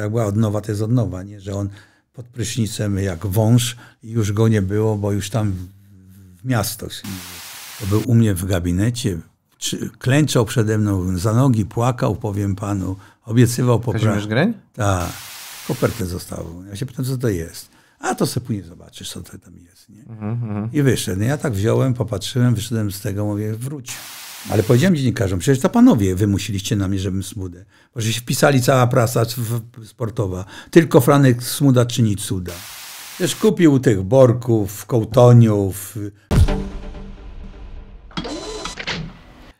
Jak była odnowa, to jest odnowa, nie? że on pod prysznicem jak wąż i już go nie było, bo już tam w miasto. To był u mnie w gabinecie, klęczał przede mną za nogi, płakał, powiem panu, obiecywał poprawę. Kazimierz Greń? Tak. Kopertę został. Ja się pytam, co to jest. A to sobie później zobaczysz, co to tam jest. Nie? Mhm, mhm. I wyszedł. No ja tak wziąłem, popatrzyłem, wyszedłem z tego, mówię, wróć. Ale powiedziałem dziennikarzom, przecież to panowie wymusiliście na mnie, żebym smudę. Może się wpisali cała prasa sportowa. Tylko Franek Smuda czyni cuda. Też kupił tych borków, kołtoniów.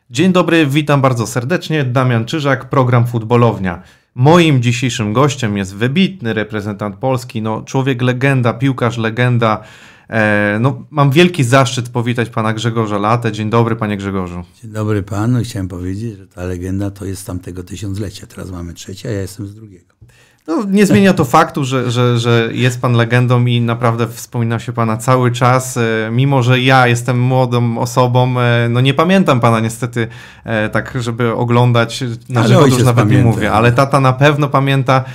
Dzień dobry, witam bardzo serdecznie. Damian Czyżak, program Futbolownia. Moim dzisiejszym gościem jest wybitny reprezentant Polski, no człowiek legenda, piłkarz legenda, E, no, mam wielki zaszczyt powitać pana Grzegorza Latę. Dzień dobry, panie Grzegorzu. Dzień dobry panu. Chciałem powiedzieć, że ta legenda to jest z tamtego tysiąclecia. Teraz mamy trzecie, a ja jestem z drugiego. No, nie zmienia to faktu, że, że, że jest pan legendą i naprawdę wspomina się pana cały czas, e, mimo że ja jestem młodą osobą, e, no nie pamiętam pana niestety e, tak, żeby oglądać na ale żywo, już nawet pamięta. nie mówię, ale tata na pewno pamięta.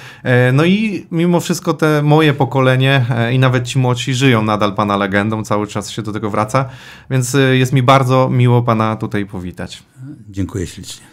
No i mimo wszystko te moje pokolenie i nawet ci młodsi żyją nadal pana legendą, cały czas się do tego wraca, więc jest mi bardzo miło pana tutaj powitać. Dziękuję ślicznie.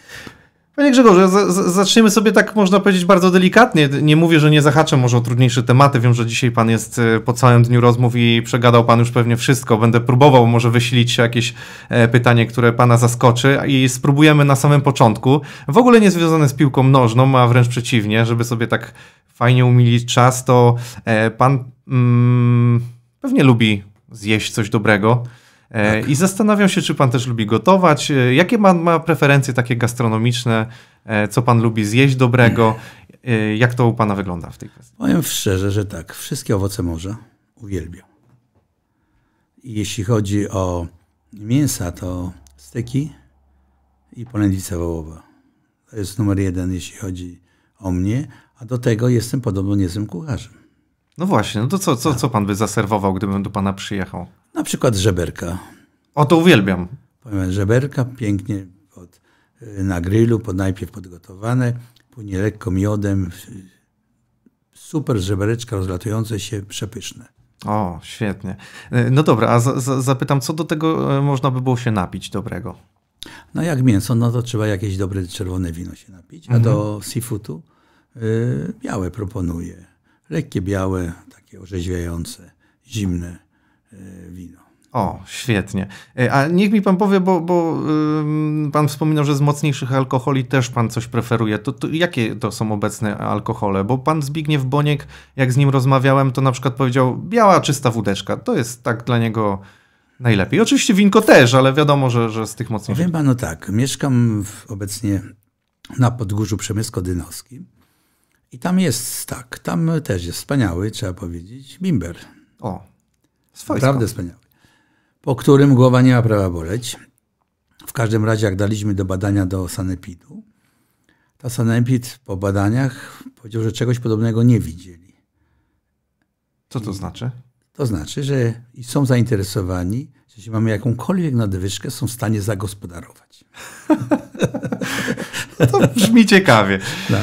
Panie Grzegorzu, z, zaczniemy sobie tak, można powiedzieć, bardzo delikatnie. Nie mówię, że nie zahaczę może o trudniejsze tematy. Wiem, że dzisiaj pan jest e, po całym dniu rozmów i przegadał pan już pewnie wszystko. Będę próbował może wysilić jakieś e, pytanie, które pana zaskoczy i spróbujemy na samym początku. W ogóle nie związane z piłką nożną, a wręcz przeciwnie, żeby sobie tak fajnie umilić czas, to e, pan mm, pewnie lubi zjeść coś dobrego. E, tak. I zastanawiam się, czy pan też lubi gotować. E, jakie pan ma preferencje takie gastronomiczne? E, co pan lubi zjeść dobrego? Jak to u pana wygląda w tej kwestii? Powiem szczerze, że tak. Wszystkie owoce morza uwielbiam. Jeśli chodzi o mięsa, to steki i polędwica wołowa. To jest numer jeden, jeśli chodzi o mnie. A do tego jestem podobno niezłym kucharzem. No właśnie, no to co, co, co pan by zaserwował, gdybym do pana przyjechał? Na przykład żeberka. O, to uwielbiam. Żeberka pięknie pod, y, na grillu, pod, najpierw podgotowane, później lekko miodem. Super żebereczka rozlatujące się, przepyszne. O, świetnie. Y, no dobra, a za, za, zapytam, co do tego y, można by było się napić dobrego? No jak mięso, no to trzeba jakieś dobre czerwone wino się napić, a mhm. do seafoodu y, białe proponuję lekkie białe, takie orzeźwiające, zimne e, wino. O, świetnie. E, a niech mi pan powie, bo, bo yy, pan wspominał, że z mocniejszych alkoholi też pan coś preferuje. To, to, jakie to są obecne alkohole? Bo pan Zbigniew Boniek, jak z nim rozmawiałem, to na przykład powiedział biała, czysta wódeczka. To jest tak dla niego najlepiej. Oczywiście winko też, ale wiadomo, że, że z tych mocniejszych. Wiem pan, no tak, mieszkam w, obecnie na Podgórzu Przemysko-Dynowskim i tam jest tak, tam też jest wspaniały, trzeba powiedzieć, bimber. O, swojsko. Naprawdę wspaniały. Po którym głowa nie ma prawa boleć. W każdym razie, jak daliśmy do badania do sanepidu, ta sanepid po badaniach powiedział, że czegoś podobnego nie widzieli. Co to I, znaczy? To znaczy, że są zainteresowani, że jeśli mamy jakąkolwiek nadwyżkę, są w stanie zagospodarować. to brzmi ciekawie. No.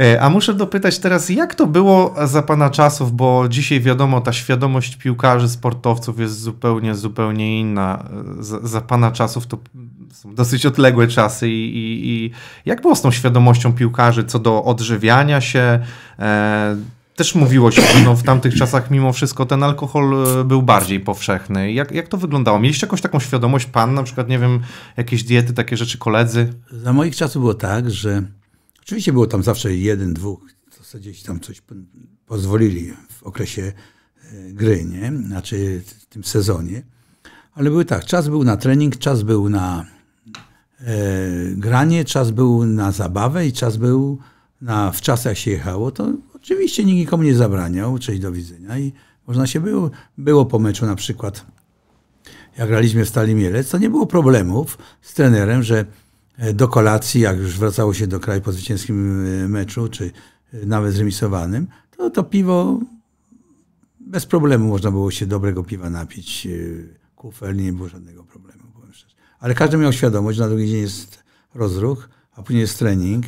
E, a muszę dopytać teraz, jak to było za pana czasów, bo dzisiaj wiadomo, ta świadomość piłkarzy, sportowców jest zupełnie, zupełnie inna. E, za, za pana czasów to są dosyć odległe czasy i, i, i, jak było z tą świadomością piłkarzy co do odżywiania się? E, też mówiło się, że no, w tamtych czasach mimo wszystko ten alkohol e, był bardziej powszechny. Jak, jak to wyglądało? Mieliście jakąś taką świadomość, pan na przykład, nie wiem, jakieś diety, takie rzeczy, koledzy? Za moich czasów było tak, że Oczywiście było tam zawsze jeden, dwóch, co gdzieś tam coś pozwolili w okresie e, gry, nie? Znaczy w tym sezonie. Ale były tak, czas był na trening, czas był na e, granie, czas był na zabawę i czas był na w czasach się jechało, to oczywiście nikt nikomu nie zabraniał, cześć do widzenia i można się było, było po meczu na przykład, jak graliśmy w Stali Mielec, to nie było problemów z trenerem, że E, do kolacji, jak już wracało się do kraju po zwycięskim e, meczu, czy e, nawet zremisowanym, to to piwo bez problemu można było się dobrego piwa napić. Kufel nie było żadnego problemu, powiem szczerze. Ale każdy miał świadomość, że na drugi dzień jest rozruch, a później jest trening.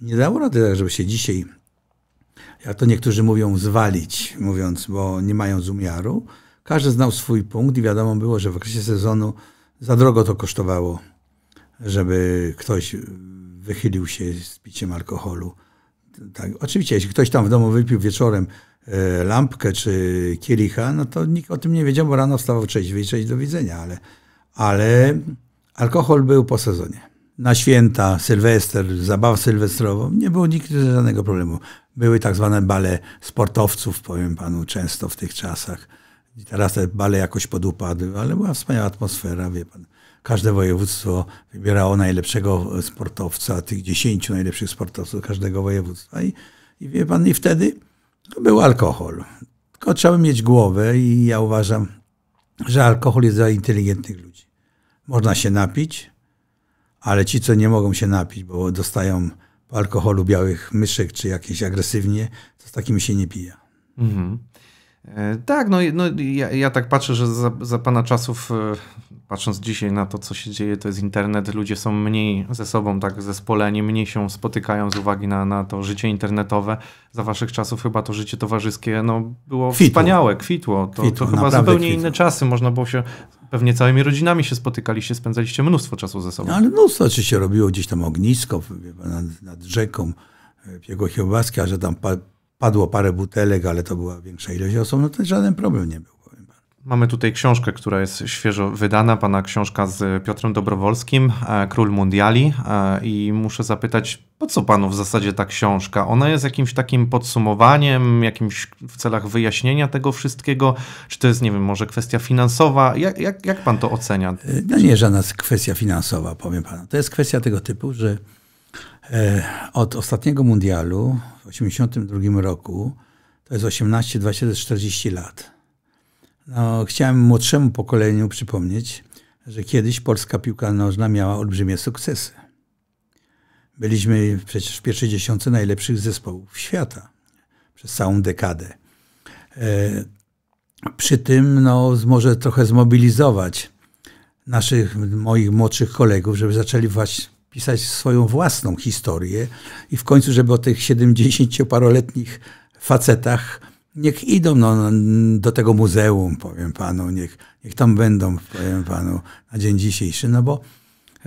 Nie dało rady tak, żeby się dzisiaj, jak to niektórzy mówią, zwalić, mówiąc, bo nie mają umiaru. Każdy znał swój punkt i wiadomo było, że w okresie sezonu za drogo to kosztowało żeby ktoś wychylił się z piciem alkoholu. Tak. Oczywiście, jeśli ktoś tam w domu wypił wieczorem e, lampkę czy kielicha, no to nikt o tym nie wiedział, bo rano wstawał trzeźwy i do widzenia, ale, ale alkohol był po sezonie. Na święta, sylwester, zabawę sylwestrową, nie było nikt żadnego problemu. Były tak zwane bale sportowców, powiem panu, często w tych czasach. I teraz te bale jakoś podupadły, ale była wspaniała atmosfera, wie pan każde województwo wybierało najlepszego sportowca, tych dziesięciu najlepszych sportowców każdego województwa. I, I, wie pan, i wtedy był alkohol. Tylko trzeba mieć głowę i ja uważam, że alkohol jest dla inteligentnych ludzi. Można się napić, ale ci, co nie mogą się napić, bo dostają po alkoholu białych myszek czy jakieś agresywnie, to z takimi się nie pija. Mhm. E, tak, no, no ja, ja, tak patrzę, że za, za, pana czasów e, patrząc dzisiaj na to, co się dzieje, to jest internet, ludzie są mniej ze sobą tak zespoleni, mniej się spotykają z uwagi na, na to życie internetowe. Za waszych czasów chyba to życie towarzyskie no, było kwitło. wspaniałe, kwitło. To, kwitło, to chyba zupełnie kwitło. inne czasy, można było się, pewnie całymi rodzinami się spotykaliście, spędzaliście mnóstwo czasu ze sobą. No, ale mnóstwo, czy się robiło gdzieś tam ognisko nad, nad rzeką jego Chiobaski, a że tam pa, padło parę butelek, ale to była większa ilość osób, no to żaden problem nie był. Mamy tutaj książkę, która jest świeżo wydana, pana książka z Piotrem Dobrowolskim, e, Król Mundiali. E, I muszę zapytać, po co panu w zasadzie ta książka? Ona jest jakimś takim podsumowaniem, jakimś w celach wyjaśnienia tego wszystkiego? Czy to jest, nie wiem, może kwestia finansowa? Jak, jak, jak pan to ocenia? No nie żadna kwestia finansowa, powiem panu. To jest kwestia tego typu, że e, od ostatniego mundialu w 1982 roku, to jest 18, 20, 40 lat no, chciałem młodszemu pokoleniu przypomnieć, że kiedyś polska piłka nożna miała olbrzymie sukcesy. Byliśmy przecież w pierwszej dziesiątce najlepszych zespołów świata przez całą dekadę. E, przy tym no, może trochę zmobilizować naszych, moich młodszych kolegów, żeby zaczęli właśnie pisać swoją własną historię i w końcu, żeby o tych 70-paroletnich facetach niech idą no, no, do tego muzeum, powiem panu, niech, niech tam będą, powiem panu, na dzień dzisiejszy, no bo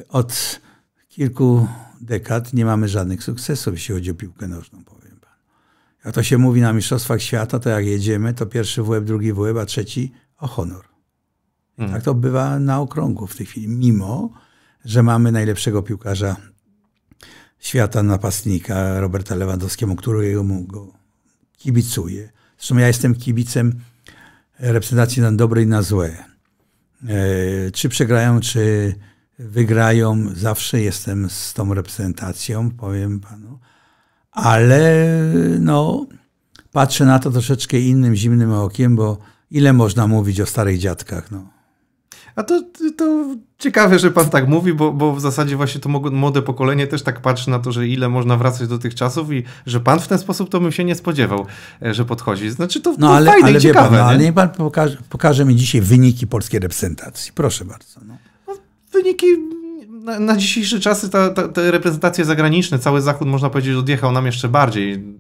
od kilku dekad nie mamy żadnych sukcesów, jeśli chodzi o piłkę nożną, powiem panu. Jak to się mówi na Mistrzostwach Świata, to jak jedziemy, to pierwszy w łeb, drugi w łeb, a trzeci o honor. Hmm. tak to bywa na okrągu w tej chwili, mimo, że mamy najlepszego piłkarza świata, napastnika, Roberta Lewandowskiemu, którego mu kibicuje. Zresztą ja jestem kibicem reprezentacji na dobre i na złe. E, czy przegrają, czy wygrają, zawsze jestem z tą reprezentacją, powiem panu. Ale no, patrzę na to troszeczkę innym, zimnym okiem, bo ile można mówić o starych dziadkach? No. A to, to ciekawe, że pan tak mówi, bo, bo w zasadzie właśnie to młode pokolenie też tak patrzy na to, że ile można wracać do tych czasów i że pan w ten sposób to bym się nie spodziewał, e, że podchodzi. Znaczy to, no, to ale, fajne ale i ciekawe. Pan, no, ale niech pan pokaże, pokaże, mi dzisiaj wyniki polskiej reprezentacji. Proszę bardzo. No. No, wyniki na, na dzisiejsze czasy ta, ta, te reprezentacje zagraniczne, cały Zachód można powiedzieć odjechał nam jeszcze bardziej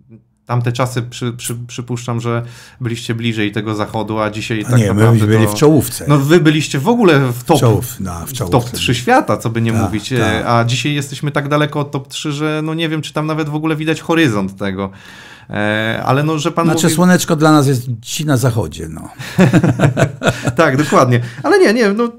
tamte czasy przy, przy, przypuszczam, że byliście bliżej tego zachodu, a dzisiaj a tak nie, naprawdę. My byli to, w czołówce. No wy byliście w ogóle w top, Czołów, no, w top 3 świata, co by nie ta, mówić, ta. a dzisiaj jesteśmy tak daleko od top 3, że no nie wiem, czy tam nawet w ogóle widać horyzont tego. E, ale no, że pan. Znaczy, mówi... słoneczko dla nas jest ci na zachodzie, no. tak, dokładnie. Ale nie, nie, no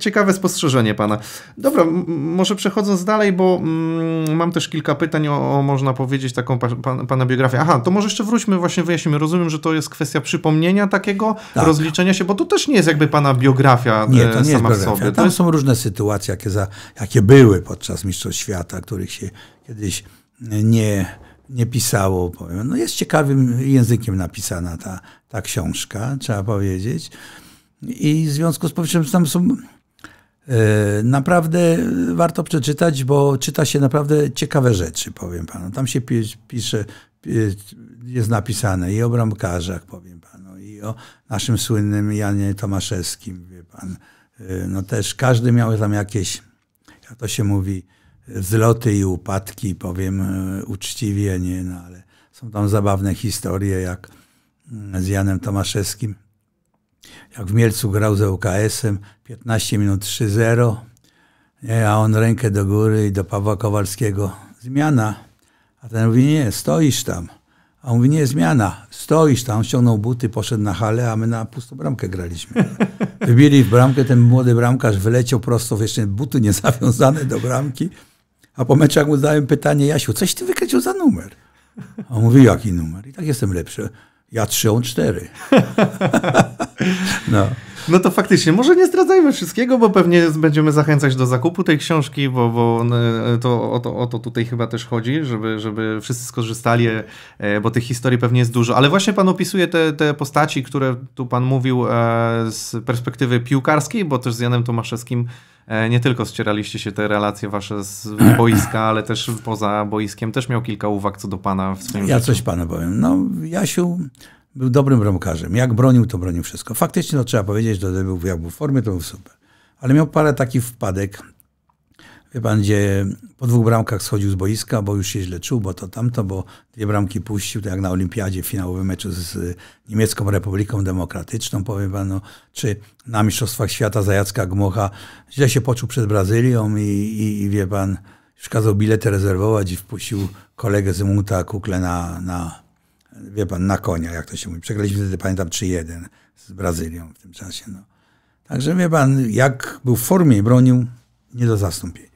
ciekawe spostrzeżenie pana. Dobra, może przechodząc dalej, bo mm, mam też kilka pytań o, o można powiedzieć, taką pa pana biografię. Aha, to może jeszcze wróćmy, właśnie wyjaśnimy. Rozumiem, że to jest kwestia przypomnienia takiego, tak. rozliczenia się, bo to też nie jest jakby pana biografia e, nie, to nie sama jest biografia. Tam jest... są różne sytuacje, jakie, za, jakie były podczas Mistrzostw Świata, których się kiedyś nie nie pisało. Powiem. No jest ciekawym językiem napisana ta, ta książka, trzeba powiedzieć. I w związku z powyższym tam są e, Naprawdę warto przeczytać, bo czyta się naprawdę ciekawe rzeczy, powiem panu. Tam się pisze, jest napisane i o bramkarzach, powiem panu, i o naszym słynnym Janie Tomaszewskim, wie pan. E, no też każdy miał tam jakieś, jak to się mówi, wzloty i upadki, powiem e, uczciwie, nie, no ale są tam zabawne historie, jak mm, z Janem Tomaszewskim, jak w Mielcu grał ze uks em 15 minut 3-0, a on rękę do góry i do Pawła Kowalskiego, zmiana. A ten mówi, nie, stoisz tam. A on mówi, nie, zmiana, stoisz tam. On ściągnął buty, poszedł na halę, a my na pustą bramkę graliśmy. Wybili w bramkę, ten młody bramkarz wyleciał prosto, jeszcze buty niezawiązane do bramki. A po meczach mu zadałem pytanie, Jasiu, coś ty wykreślił za numer? A on mówi, jaki numer? I tak jestem lepszy. Ja trzy, on cztery. no. No to faktycznie, może nie zdradzajmy wszystkiego, bo pewnie będziemy zachęcać do zakupu tej książki, bo, bo e, to, o, to, o to tutaj chyba też chodzi, żeby, żeby wszyscy skorzystali, e, bo tych historii pewnie jest dużo. Ale właśnie pan opisuje te, te postaci, które tu pan mówił e, z perspektywy piłkarskiej, bo też z Janem Tomaszewskim nie tylko ścieraliście się te relacje wasze z boiska, ale też poza boiskiem. Też miał kilka uwag co do pana w swoim Ja życiu. coś panu powiem. No, Jasiu był dobrym bramkarzem. Jak bronił, to bronił wszystko. Faktycznie, no trzeba powiedzieć, że był, jak był w formie, to był super. Ale miał parę takich wpadek, wie pan, gdzie po dwóch bramkach schodził z boiska, bo już się źle czuł, bo to tamto, bo dwie bramki puścił, tak jak na olimpiadzie w finałowym meczu z Niemiecką Republiką Demokratyczną, powiem pan, no, czy na Mistrzostwach Świata za Gmocha źle się poczuł przed Brazylią i, i, i wie pan, już kazał bilety rezerwować i wpuścił kolegę z Muta Kukle na, na wie pan, na konia, jak to się mówi. Przegraliśmy wtedy, pamiętam, 3-1 z Brazylią w tym czasie. No. Także wie pan, jak był w formie i bronił, nie do zastąpienia.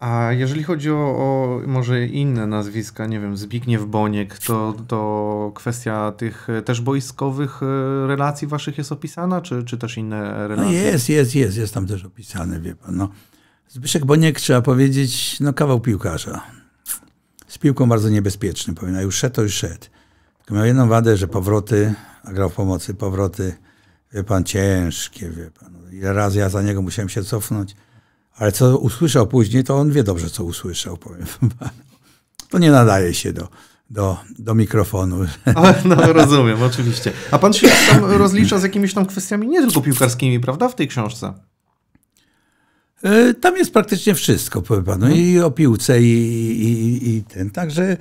A jeżeli chodzi o, o, może inne nazwiska, nie wiem, Zbigniew Boniek, to, to kwestia tych też boiskowych e, relacji waszych jest opisana, czy, czy też inne no relacje? No jest, jest, jest, jest tam też opisane, wie pan. No. Zbyszek Boniek, trzeba powiedzieć, no kawał piłkarza. Z piłką bardzo niebezpieczny, powiem, już szedł, to już szedł. Tylko miał jedną wadę, że powroty, a grał w pomocy, powroty, wie pan, ciężkie, wie pan. Ile razy ja za niego musiałem się cofnąć. Ale co usłyszał później, to on wie dobrze, co usłyszał, powiem panu. To nie nadaje się do, do, do mikrofonu. A, no rozumiem, oczywiście. A pan się tam rozlicza z jakimiś tam kwestiami nie tylko piłkarskimi, prawda, w tej książce? E, tam jest praktycznie wszystko, powiem panu, mhm. i o piłce, i, i, i ten. Także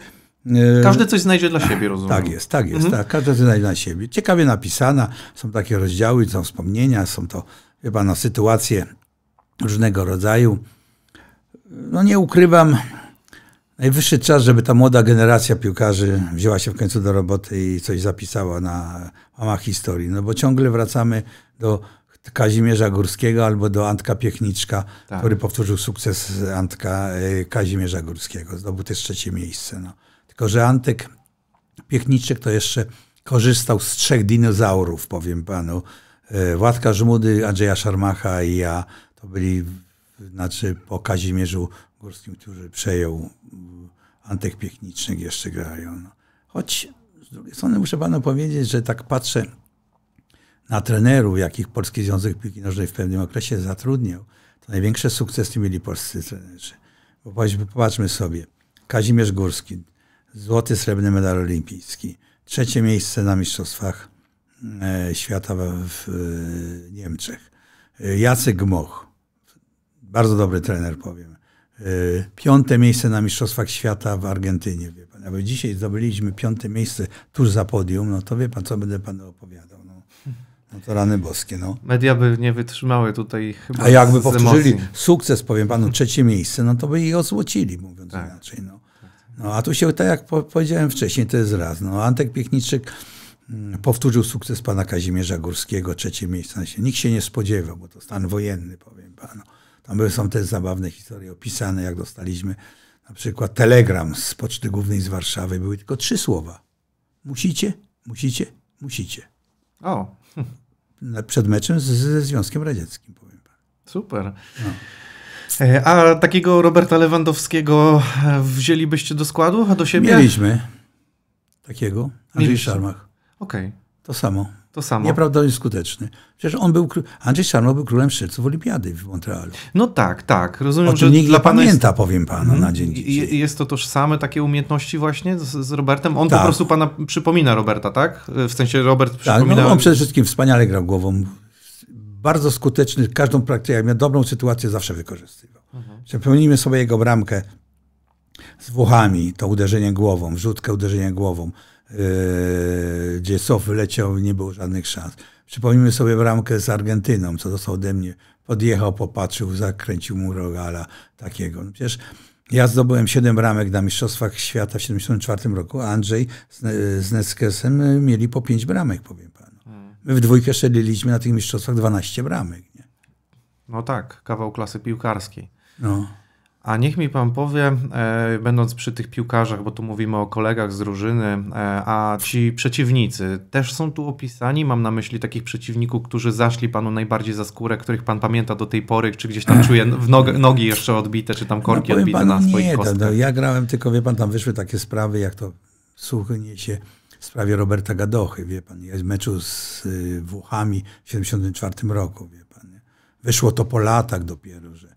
Yy, każdy coś znajdzie dla siebie, tak, rozumiem. Tak jest, tak jest. Mhm. Tak, każdy coś znajdzie dla siebie. Ciekawie napisana, są takie rozdziały, są wspomnienia, są to, chyba na no, sytuacje różnego rodzaju. No nie ukrywam, najwyższy czas, żeby ta młoda generacja piłkarzy wzięła się w końcu do roboty i coś zapisała na łamach historii. No bo ciągle wracamy do Kazimierza Górskiego albo do Antka Piechniczka, tak. który powtórzył sukces Antka e, Kazimierza Górskiego. Zdobył też trzecie miejsce. No. Tylko, że Antek Piechniczek to jeszcze korzystał z trzech dinozaurów, powiem panu. E, Władka Żmudy, Andrzeja Szarmacha i ja to byli znaczy po Kazimierzu Górskim, który przejął Antek Piechniczek jeszcze grają. No. Choć z drugiej strony muszę panu powiedzieć, że tak patrzę na trenerów, jakich Polski Związek Piłki Nożnej w pewnym okresie zatrudniał, to największe sukcesy mieli polscy trenerzy. Bo popatrzmy sobie, Kazimierz Górski, złoty, srebrny medal olimpijski, trzecie miejsce na Mistrzostwach e, Świata w e, Niemczech. E, Jacek Gmoch, bardzo dobry trener, powiem. Piąte miejsce na Mistrzostwach Świata w Argentynie, wie pan. bo dzisiaj zdobyliśmy piąte miejsce tuż za podium, no to wie pan, co będę panu opowiadał. No, no to rany boskie, no. Media by nie wytrzymały tutaj chyba A jakby powtórzyli emocji. sukces, powiem panu, trzecie miejsce, no to by ich ozłocili, mówiąc tak. inaczej, no. No a tu się, tak jak po, powiedziałem wcześniej, to jest raz. No, Antek Piechniczyk mm, powtórzył sukces pana Kazimierza Górskiego, trzecie miejsce. Nikt się nie spodziewał, bo to stan wojenny, powiem panu. Tam są te zabawne historie opisane, jak dostaliśmy na przykład telegram z Poczty Głównej z Warszawy. Były tylko trzy słowa. Musicie, musicie, musicie. O. Przed meczem ze Związkiem Radzieckim, powiem panu. Super. No. E, a takiego Roberta Lewandowskiego e, wzięlibyście do składu, do siebie? Mieliśmy takiego, Andrzej Mieliście. Szarmach. Okej. Okay. To samo. To samo. Nieprawdopodobnie skuteczny. Przecież on był, Andrzej Szarno był królem strzelców olimpiady w Montrealu. No tak, tak. Rozumiem, o czym że nikt dla pana pamięta, jest... powiem panu na mhm. dzień dzisiejszy. Jest to tożsame takie umiejętności właśnie z, z Robertem? On tak. po prostu pana przypomina Roberta, tak? E, w sensie Robert przypomina... Tak, no on przede wszystkim wspaniale grał głową, bardzo skuteczny, każdą praktykę, jak miał dobrą sytuację, zawsze wykorzystywał. Mhm. sobie jego bramkę z Włochami, to uderzenie głową, wrzutkę uderzenie głową, yy, gdzie Sof wyleciał, nie było żadnych szans. Przypomnijmy sobie bramkę z Argentyną, co dostał ode mnie. Podjechał, popatrzył, zakręcił mu rogala takiego. No przecież ja zdobyłem 7 bramek na Mistrzostwach Świata w 1974 roku, a Andrzej z, yy, z Neskesem yy, mieli po 5 bramek, powiem pan. My w dwójkę szeliliśmy na tych mistrzostwach 12 bramek. Nie? No tak, kawał klasy piłkarskiej. No. A niech mi pan powie, e, będąc przy tych piłkarzach, bo tu mówimy o kolegach z drużyny, e, a ci przeciwnicy też są tu opisani? Mam na myśli takich przeciwników, którzy zaszli panu najbardziej za skórę, których pan pamięta do tej pory, czy gdzieś tam czuje w nog nogi jeszcze odbite, czy tam korki no, odbite panu, na swoich nie, kostkach. No, ja grałem, tylko wie pan, tam wyszły takie sprawy, jak to słuchnie się w sprawie Roberta Gadochy, wie pan, ja z meczu z y, Włochami w 1974 roku, wie pan. Nie? Wyszło to po latach dopiero, że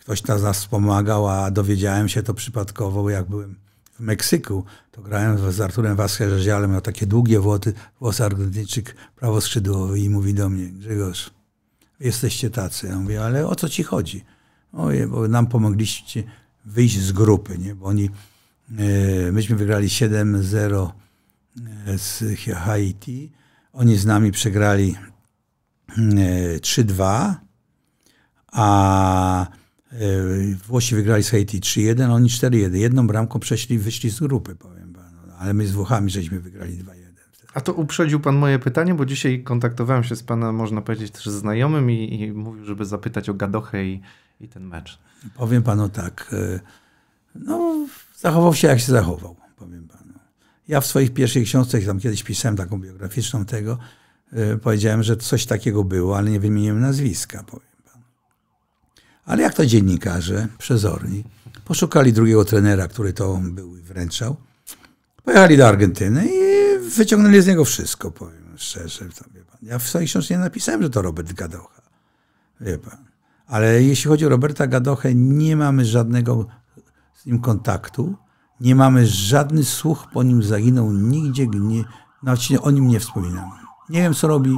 ktoś nas, wspomagał, a dowiedziałem się to przypadkowo, jak byłem w Meksyku, to grałem z Arturem Vasquez-Zialem, miał takie długie włosy, włosy argentyńczyk prawoskrzydłowy i mówi do mnie, Grzegorz, jesteście tacy. Ja mówię, ale o co ci chodzi? Oje, bo nam pomogliście wyjść z grupy, nie? bo oni, yy, myśmy wygrali 7-0 E, z Haiti. Oni z nami przegrali 3-2, e, a e, Włosi wygrali z Haiti 3-1, oni 4-1. Jedną bramką przeszli, wyszli z grupy, powiem panu. No, ale my z Włochami żeśmy wygrali 2-1. A to uprzedził pan moje pytanie, bo dzisiaj kontaktowałem się z pana, można powiedzieć, też znajomym i, i mówił, żeby zapytać o Gadochę i, i ten mecz. Powiem panu tak, no zachował się jak się zachował, powiem ja w swoich pierwszych książkach, tam kiedyś pisałem taką biograficzną tego, y, powiedziałem, że coś takiego było, ale nie wymieniłem nazwiska, powiem pan. Ale jak to dziennikarze, przezorni, poszukali drugiego trenera, który to był i wręczał, pojechali do Argentyny i wyciągnęli z niego wszystko, powiem szczerze. Ja w swojej książce nie napisałem, że to Robert Gadocha, wie pan. Ale jeśli chodzi o Roberta Gadochę, nie mamy żadnego z nim kontaktu. Nie mamy żadny słuch po nim zaginął nigdzie, nie, znaczy o nim nie wspominamy. Nie wiem, co robi.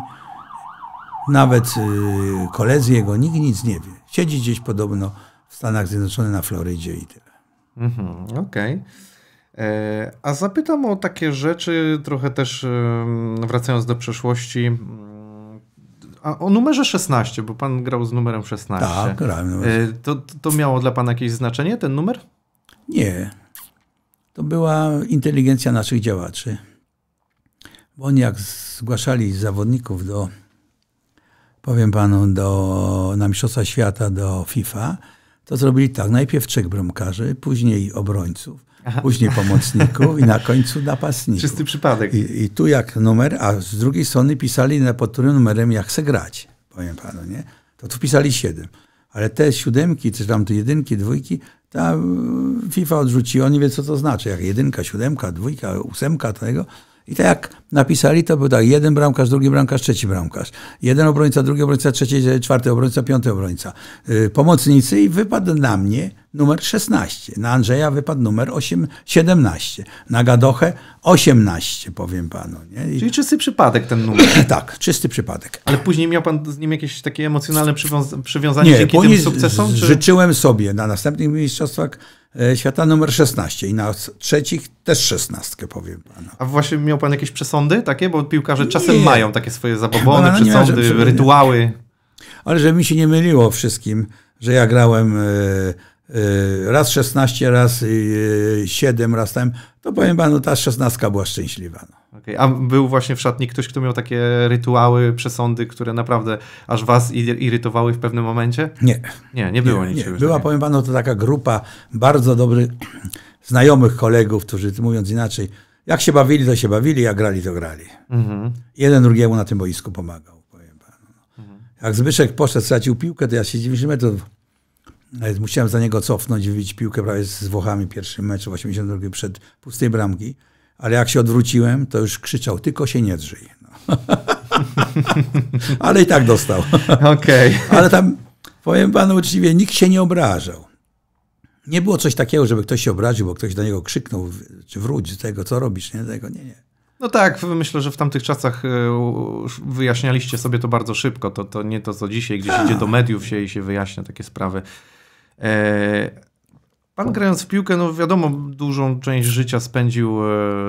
Nawet yy, koledzy jego, nikt nic nie wie. Siedzi gdzieś podobno w Stanach Zjednoczonych, na Florydzie i tyle. Mhm, okej. Okay. E, a zapytam o takie rzeczy, trochę też wracając do przeszłości. A o numerze 16, bo pan grał z numerem 16. Tak, grałem. E, to, to miało dla pana jakieś znaczenie, ten numer? Nie. To była inteligencja naszych działaczy. Bo oni jak zgłaszali zawodników do, powiem panu, do, na Mistrzostwa Świata, do FIFA, to zrobili tak, najpierw trzech bramkarzy, później obrońców, Aha. później pomocników i na końcu napastników. Czysty przypadek. I, I, tu jak numer, a z drugiej strony pisali na pod którym numerem jak chce grać, powiem panu, nie? To tu pisali siedem. Ale te siódemki, czy tam te jedynki, dwójki, ta e, FIFA odrzuciła, nie wie co to znaczy, jak jedynka, siódemka, dwójka, ósemka tego. I tak jak napisali, to był tak, jeden bramkarz, drugi bramkarz, trzeci bramkarz. Jeden obrońca, drugi obrońca, trzeci, czwarty obrońca, piąty obrońca. Yy, pomocnicy i wypadł na mnie numer 16. Na Andrzeja wypadł numer 8, 17. Na Gadochę 18, powiem panu. I... Czyli czysty przypadek ten numer. tak, czysty przypadek. Ale później miał pan z nim jakieś takie emocjonalne przywiąza przywiązanie nie, dzięki tym sukcesom? Czy... Życzyłem sobie na następnych mistrzostwach E, świata numer 16 i na trzecich też 16, powiem panu. A właśnie miał pan jakieś przesądy takie? Bo piłkarze czasem nie. mają takie swoje zabobony, no, przesądy, rytuały. Ale żeby mi się nie myliło wszystkim, że ja grałem... Yy, Y, raz 16, raz 7, y, raz tam, to powiem panu, ta 16 była szczęśliwa. No. Okay. A był właśnie w szatni ktoś, kto miał takie rytuały, przesądy, które naprawdę aż was irytowały w pewnym momencie? Nie. Nie, nie było nie, niczego. Nie. Była, powiem panu, to taka grupa bardzo dobrych znajomych kolegów, którzy, mówiąc inaczej, jak się bawili, to się bawili, jak grali, to grali. Mhm. Jeden drugiemu na tym boisku pomagał, powiem panu. No. Mhm. Jak Zbyszek poszedł, stracił piłkę, to ja się 90 metrów Musiałem za niego cofnąć, wybić piłkę prawie z Włochami pierwszy mecz w 82 przed pustej bramki. Ale jak się odwróciłem, to już krzyczał, tylko się nie drzyj. No. Ale i tak dostał. Okej. Okay. Ale tam, powiem panu uczciwie, nikt się nie obrażał. Nie było coś takiego, żeby ktoś się obraził, bo ktoś do niego krzyknął, czy wróć z tego, co robisz, nie? Tego, nie, nie. No tak, myślę, że w tamtych czasach e, wyjaśnialiście sobie to bardzo szybko. To, to nie to, co dzisiaj, gdzieś A. Tak. idzie do mediów się i się wyjaśnia takie sprawy. E, pan grając w piłkę, no wiadomo, dużą część życia spędził,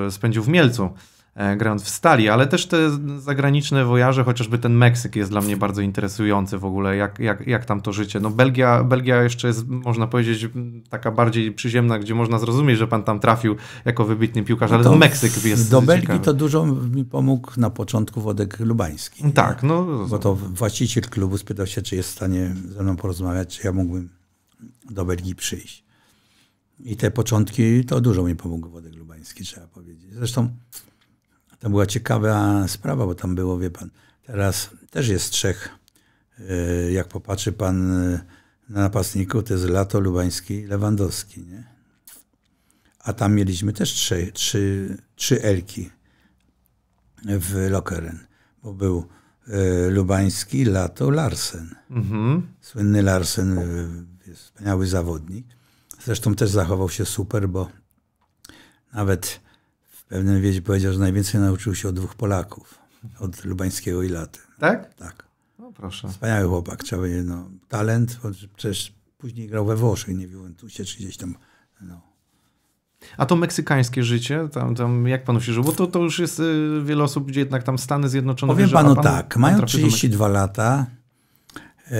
e, spędził w Mielcu, e, grając w Stali, ale też te zagraniczne wojaże, chociażby ten Meksyk jest dla mnie bardzo interesujący w ogóle, jak, jak, jak tam to życie. No Belgia, Belgia jeszcze jest, można powiedzieć, taka bardziej przyziemna, gdzie można zrozumieć, że pan tam trafił jako wybitny piłkarz, no ale to Meksyk jest Do Belgii ciekawy. to dużo mi pomógł na początku Wodek Lubański. Tak, no. Bo to właściciel klubu spytał się, czy jest w stanie ze mną porozmawiać, czy ja mógłbym do Belgii przyjść. I te początki, to dużo mi pomógł Wodek Lubański, trzeba powiedzieć. Zresztą to była ciekawa sprawa, bo tam było, wie pan, teraz też jest trzech, y, jak popatrzy pan y, na napastniku, to jest Lato, Lubański i Lewandowski, nie? A tam mieliśmy też trzy, trzy, trzy Elki w Lokeren, bo był y, Lubański, Lato, Larsen. Mhm. Słynny Larsen jest wspaniały zawodnik. Zresztą też zachował się super, bo nawet w pewnym wiezie powiedział, że najwięcej nauczył się od dwóch Polaków. Od Lubańskiego i Laty. Tak? Tak. No proszę. Wspaniały chłopak, trzeba powiedzieć, no, talent, przecież później grał we Włoszech, nie wiem tu czy gdzieś tam, no. A to meksykańskie życie, tam, tam jak panu się żyło? Bo to, to już jest y, wiele osób, gdzie jednak tam Stany Zjednoczone... Powiem wierzy, panu pan, tak, pan mają 32 lata, yy,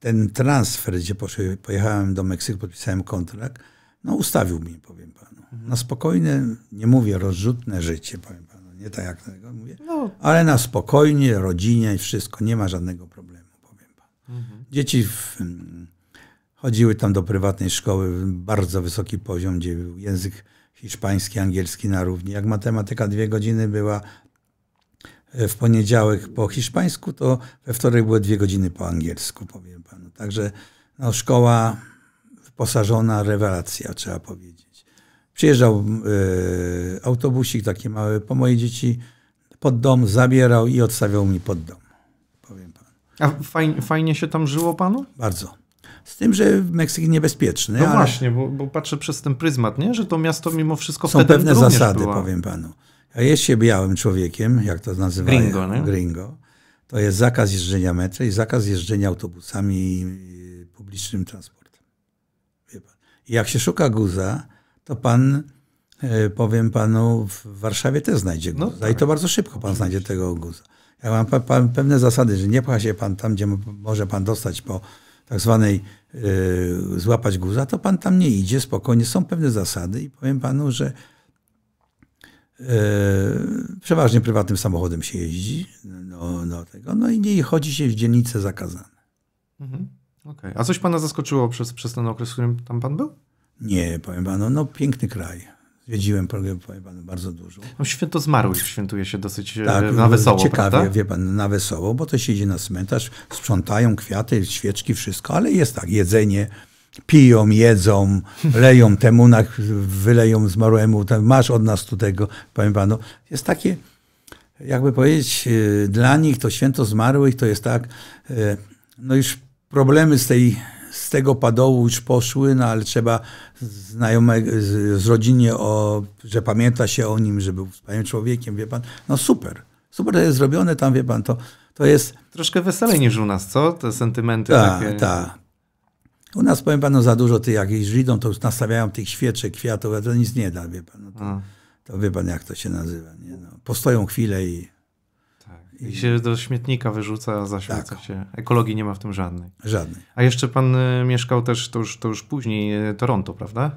ten transfer, gdzie pojechałem do Meksyku, podpisałem kontrakt, no ustawił mi, powiem panu. Na spokojne, nie mówię rozrzutne życie, powiem panu, nie tak jak tego mówię, no. ale na spokojnie, rodzinie i wszystko, nie ma żadnego problemu, powiem panu. Mhm. Dzieci w, mm, chodziły tam do prywatnej szkoły, bardzo wysoki poziom, gdzie był język hiszpański, angielski na równi. Jak matematyka dwie godziny była, E, w poniedziałek po hiszpańsku, to we wtorek były dwie godziny po angielsku, powiem panu. Także no, szkoła wyposażona, rewelacja, trzeba powiedzieć. Przyjeżdżał y, autobusik taki mały po moje dzieci pod dom, zabierał i odstawiał mi pod dom, powiem panu. A fajnie, fajnie się tam żyło panu? Bardzo. Z tym, że Meksyk niebezpieczny. No ale... właśnie, bo, bo, patrzę przez ten pryzmat, nie? że to miasto mimo wszystko Są pewne zasady, powiem panu jest się białym człowiekiem, jak to nazywają, gringo, nie? gringo to jest zakaz jeżdżenia metrem i zakaz jeżdżenia autobusami i publicznym transportem. Jak się szuka guza, to pan, e, powiem panu, w Warszawie też znajdzie no guza. No tak. I to bardzo szybko pan znajdzie tego guza. Ja mam pewne zasady, że nie pcha się pan tam, gdzie może pan dostać po tak zwanej yy, złapać guza, to pan tam nie idzie spokojnie. Są pewne zasady i powiem panu, że E, przeważnie prywatnym samochodem się jeździ. No, no, tego. no i nie chodzi się w dzielnice zakazane. Mhm. Okay. A coś pana zaskoczyło przez, przez ten okres, w którym tam pan był? Nie, powiem panu, no piękny kraj. Zwiedziłem, powiem panu, bardzo dużo. No, święto zmarłych świętuje się dosyć e, tak, na wesoło, ciekawie, prawda? wie pan, na wesoło, bo to się idzie na cmentarz, sprzątają kwiaty, świeczki, wszystko, ale jest tak, jedzenie, piją, jedzą, leją temu, na, wyleją zmarłemu, tam masz od nas tu tego, powiem panu. Jest takie, jakby powiedzieć, y, dla nich to święto zmarłych to jest tak, y, no już problemy z tej z tego padołu już poszły, no ale trzeba znajomego, z, z rodzinie, o, że pamięta się o nim, że był wspaniałym człowiekiem, wie pan. No super. Super to jest zrobione tam, wie pan, to, to jest... Troszkę weselej niż u nas, co? Te sentymenty ta, takie. U nas, powiem panu, za dużo tych jakichś Żydom, to już nastawiają tych świeczek, kwiatów, a to nic nie da, wie pan. No to, to wie pan, jak to się nazywa. Nie? No, postoją chwilę i... Tak. I, się do śmietnika wyrzuca, zaśmieca tak. się. Ekologii nie ma w tym żadnej. Żadnej. A jeszcze pan y, mieszkał też, to już, to już później, y, Toronto, prawda?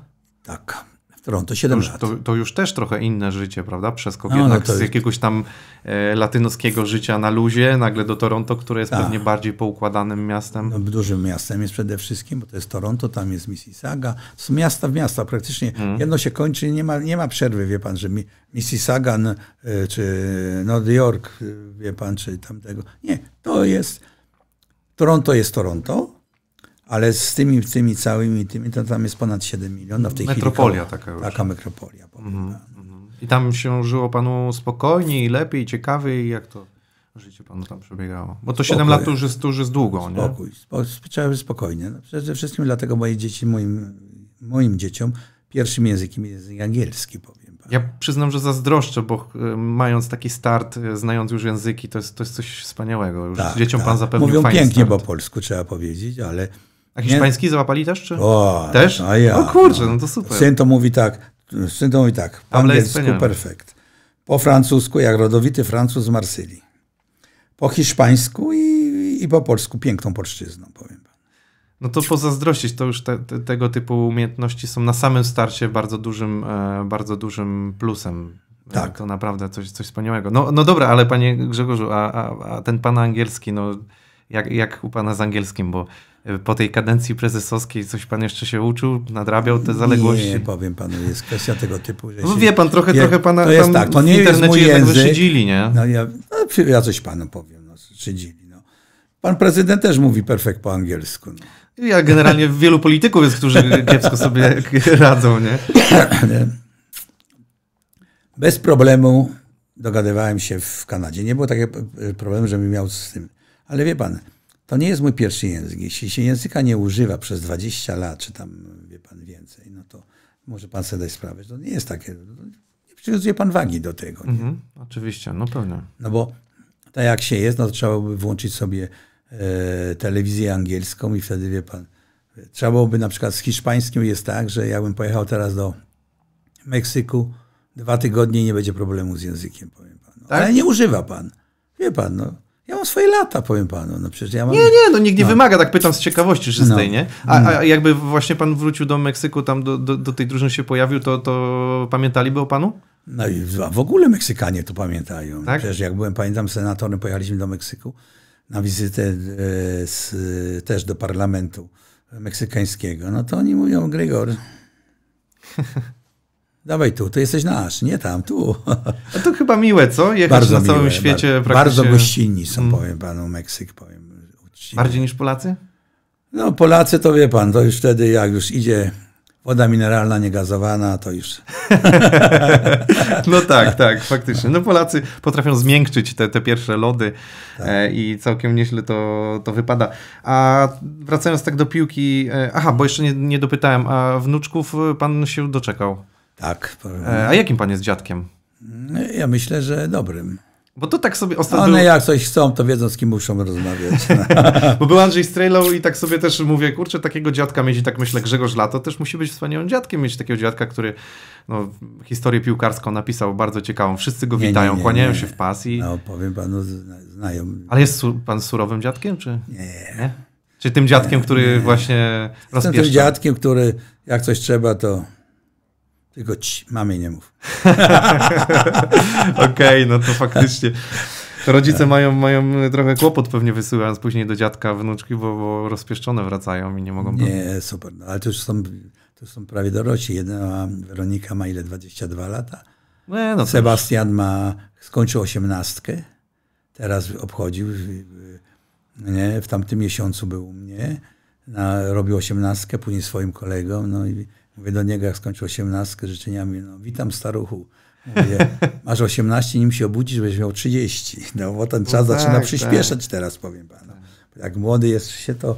Tak. Toronto 7 to już, lat. To, to, już też trochę inne życie, prawda? Przeskok no, no, jednak no z jakiegoś tam e, latynoskiego życia na luzie nagle do Toronto, które jest tak. pewnie bardziej poukładanym miastem. No, dużym miastem jest przede wszystkim, bo to jest Toronto, tam jest Mississauga. z miasta w miasta praktycznie. Mhm. Jedno się kończy, nie ma, nie ma przerwy, wie pan, że mi, Mississauga e, czy Nowy Jork, e, wie pan, czy tamtego. Nie, to jest... Toronto jest Toronto, ale z tymi, tymi całymi tymi, to tam jest ponad 7 milionów. No tej metropolia chwili, taka już. Taka metropolia. Mm -hmm. I tam się żyło panu spokojniej, lepiej, ciekawiej, jak to życie panu tam przebiegało? Bo to Spokój. 7 lat już jest, to już jest długo, Spokój. nie? Spokój, spo, spokojnie. No, przede wszystkim dlatego moje dzieci, moim, moim dzieciom, pierwszym językiem jest język angielski, powiem. Panu. Ja przyznam, że zazdroszczę, bo e, mając taki start, e, znając już języki, to jest, to jest coś wspaniałego. Już tak, dzieciom tak. pan zapewnił Mówią pięknie start. po polsku, trzeba powiedzieć, ale a hiszpański nie? załapali też? Czy? O, też? A ja, o kurczę, no. no to super. Syn to mówi tak, syn to mówi tak, po angielsku perfekt, po francusku jak rodowity Francuz z Marsylii, po hiszpańsku i, i po polsku piękną polszczyzną, powiem panu. No to pozazdrościć, to już te, te, tego typu umiejętności są na samym starcie bardzo dużym, e, bardzo dużym plusem e, tak. To naprawdę coś, coś wspaniałego. No, no dobra, ale panie Grzegorzu, a, a, a ten pan angielski, no jak, jak u pana z angielskim, bo po tej kadencji prezesowskiej coś pan jeszcze się uczył, nadrabiał te zaległości? Nie, powiem panu, jest kwestia tego typu. Że no, wie pan, trochę, trochę pana to jest tam tak, to nie jest mój tak język, wyszydzili, nie? No ja, no, ja coś panu powiem, no, szydzili. No. Pan prezydent też mówi perfekt po angielsku. No. Ja generalnie wielu polityków jest, którzy kiepsko sobie radzą, nie? Bez problemu dogadywałem się w Kanadzie. Nie było takiego problemu, żebym miał z tym. Ale wie pan, to nie jest mój pierwszy język. Jeśli się języka nie używa przez 20 lat, czy tam wie pan więcej, no to może pan sobie dać sprawę, że to nie jest takie. Nie przywiązuje pan wagi do tego. Mhm, oczywiście, no pewnie. No bo tak jak się jest, no to trzeba by włączyć sobie e, telewizję angielską i wtedy wie pan. Trzeba byłoby na przykład z hiszpańskim jest tak, że ja bym pojechał teraz do Meksyku, dwa tygodnie nie będzie problemu z językiem, powiem pan. tak? Ale nie używa pan. Wie pan, no. Ja mam swoje lata, powiem panu. No przecież ja mam... Nie, nie, no nikt nie no. wymaga, tak pytam z ciekawości czystej, no. nie? A, a, jakby właśnie pan wrócił do Meksyku, tam do, do, do tej drużyny się pojawił, to, to pamiętaliby o panu? No i w ogóle Meksykanie to pamiętają. Tak? Przecież jak byłem, pamiętam, senatorem, pojechaliśmy do Meksyku na wizytę e, z, też do parlamentu meksykańskiego. No to oni mówią, Gregor, Dawaj tu, to jesteś nasz, nie tam, tu. A to chyba miłe, co? Jechać bardzo na całym miłe, świecie bardzo, praktycznie. Bardzo gościnni są, mm. powiem panu, Meksyk, powiem. Uczciwie. Bardziej niż Polacy? No, Polacy to wie pan, to już wtedy, jak już idzie woda mineralna, niegazowana, to już. no tak, tak, faktycznie. No Polacy potrafią zmiękczyć te, te pierwsze lody tak. E, i całkiem nieźle to, to wypada. A wracając tak do piłki, e, aha, bo jeszcze nie, nie dopytałem, a wnuczków pan się doczekał? Tak. E, a jakim pan jest dziadkiem? Ja myślę, że dobrym. Bo to tak sobie ostatnio. One jak coś chcą, to wiedzą, z kim muszą rozmawiać. Bo był Andrzej Strejlow i tak sobie też mówię, kurczę, takiego dziadka mieć tak myślę, Grzegorz Lato też musi być wspaniałym dziadkiem, mieć takiego dziadka, który no, historię piłkarską napisał bardzo ciekawą. Wszyscy go nie, witają, nie, nie, kłaniają się w pas No powiem panu, znają. Ale jest su pan surowym dziadkiem, czy? Nie. Czy tym dziadkiem, który właśnie rozpieszcza? Jestem tym dziadkiem, który jak coś trzeba, to tylko ci, mamie nie mów. Okej, okay, no to faktycznie. Rodzice mają, mają trochę kłopot pewnie wysyłając później do dziadka wnuczki, bo, bo rozpieszczone wracają i nie mogą... Nie, super, no, ale to już są, to są prawie dorośli. Jedna Weronika ma ile? 22 lata? no, no Sebastian już... ma, skończył osiemnastkę, teraz obchodził, nie, w tamtym miesiącu był u mnie, na, robił osiemnastkę, później swoim kolegom, no i Mówię do niego, jak skończył osiemnastkę, życzeniami, no witam staruchu. Mówię, masz 18, nim się obudzisz, będziesz miał 30. No bo ten czas no tak, zaczyna tak. przyspieszać tak. teraz, powiem panu. Jak młody jest się, to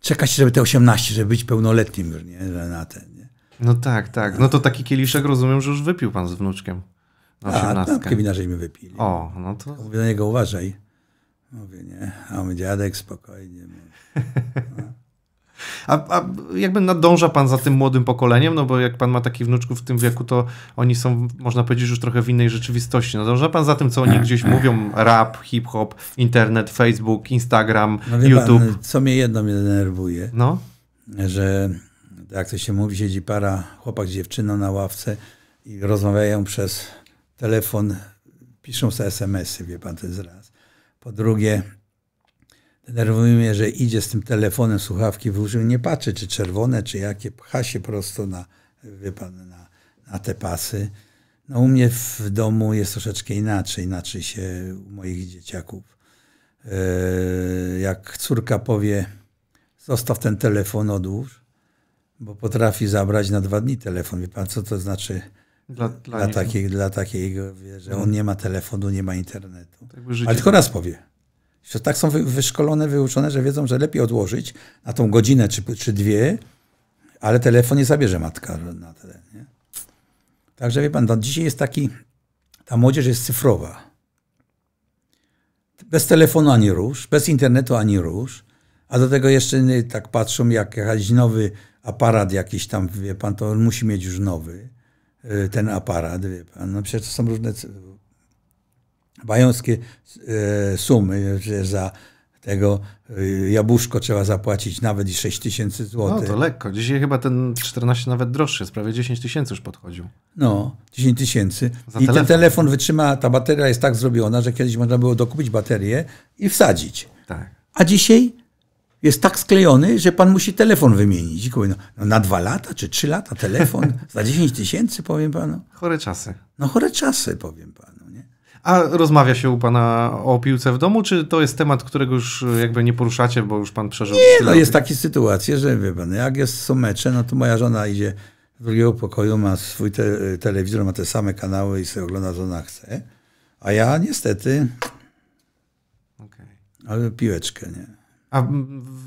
czeka się, żeby te 18, żeby być pełnoletnim już, nie? Na ten, nie? No tak, tak. No to taki kieliszek rozumiem, że już wypił pan z wnuczkiem. Na 18. A, wina no, żeśmy wypili. O, no to... Mówię do niego, uważaj. Mówię, nie. A on dziadek, spokojnie. No, A, a jakby nadąża pan za tym młodym pokoleniem, no bo jak pan ma takich wnuczków w tym wieku, to oni są, można powiedzieć, już trochę w innej rzeczywistości. Nadąża pan za tym, co oni gdzieś mówią, rap, hip-hop, internet, Facebook, Instagram, no, YouTube. Pan, co mnie jedno mnie denerwuje, no? że jak to się mówi, siedzi para, chłopak z dziewczyną na ławce i rozmawiają przez telefon, piszą sobie SMS-y, wie pan, ten zraz. raz. Po drugie, Denerwuje mnie, że idzie z tym telefonem, słuchawki wyłożył, nie patrzy, czy czerwone, czy jakie, pcha się prosto na, wie pan, na, na te pasy. No u mnie w domu jest troszeczkę inaczej, inaczej się u moich dzieciaków. E, jak córka powie, zostaw ten telefon, odłóż, bo potrafi zabrać na dwa dni telefon. Wie pan, co to znaczy dla, dla, dla, no. takiego, dla takiego, wie, że on nie ma telefonu, nie ma internetu. Tak Ale tylko raz powie. Że tak są wyszkolone, wyuczone, że wiedzą, że lepiej odłożyć na tą godzinę czy, czy dwie, ale telefon nie zabierze matka na tyle. Także wie pan, no dzisiaj jest taki, ta młodzież jest cyfrowa. Bez telefonu ani rusz, bez internetu ani rusz, a do tego jeszcze tak patrzą, jak jakiś nowy aparat jakiś tam, wie pan, to on musi mieć już nowy, y, ten aparat, wie pan. No przecież to są różne bajońskie e, sumy, że za tego e, jabłuszko trzeba zapłacić nawet i 6 tysięcy no, złotych. No to lekko. Dzisiaj chyba ten 14 nawet droższy, prawie 10 tysięcy już podchodził. No, 10 tysięcy. I ten telefon wytrzyma, ta bateria jest tak zrobiona, że kiedyś można było dokupić baterię i wsadzić. Tak. A dzisiaj jest tak sklejony, że pan musi telefon wymienić. No, no, na dwa lata czy trzy lata telefon za 10 tysięcy, powiem panu. Chore czasy. No chore czasy, powiem panu. A rozmawia się u pana o piłce w domu, czy to jest temat, którego już e, jakby nie poruszacie, bo już pan przeżył? Nie, no jest takie sytuacje, że wie pan, jak jest, są mecze, no to moja żona idzie do drugiego pokoju, ma swój te, e, telewizor, ma te same kanały i sobie ogląda, co ona chce. A ja niestety... Okay. Ale piłeczkę, nie? A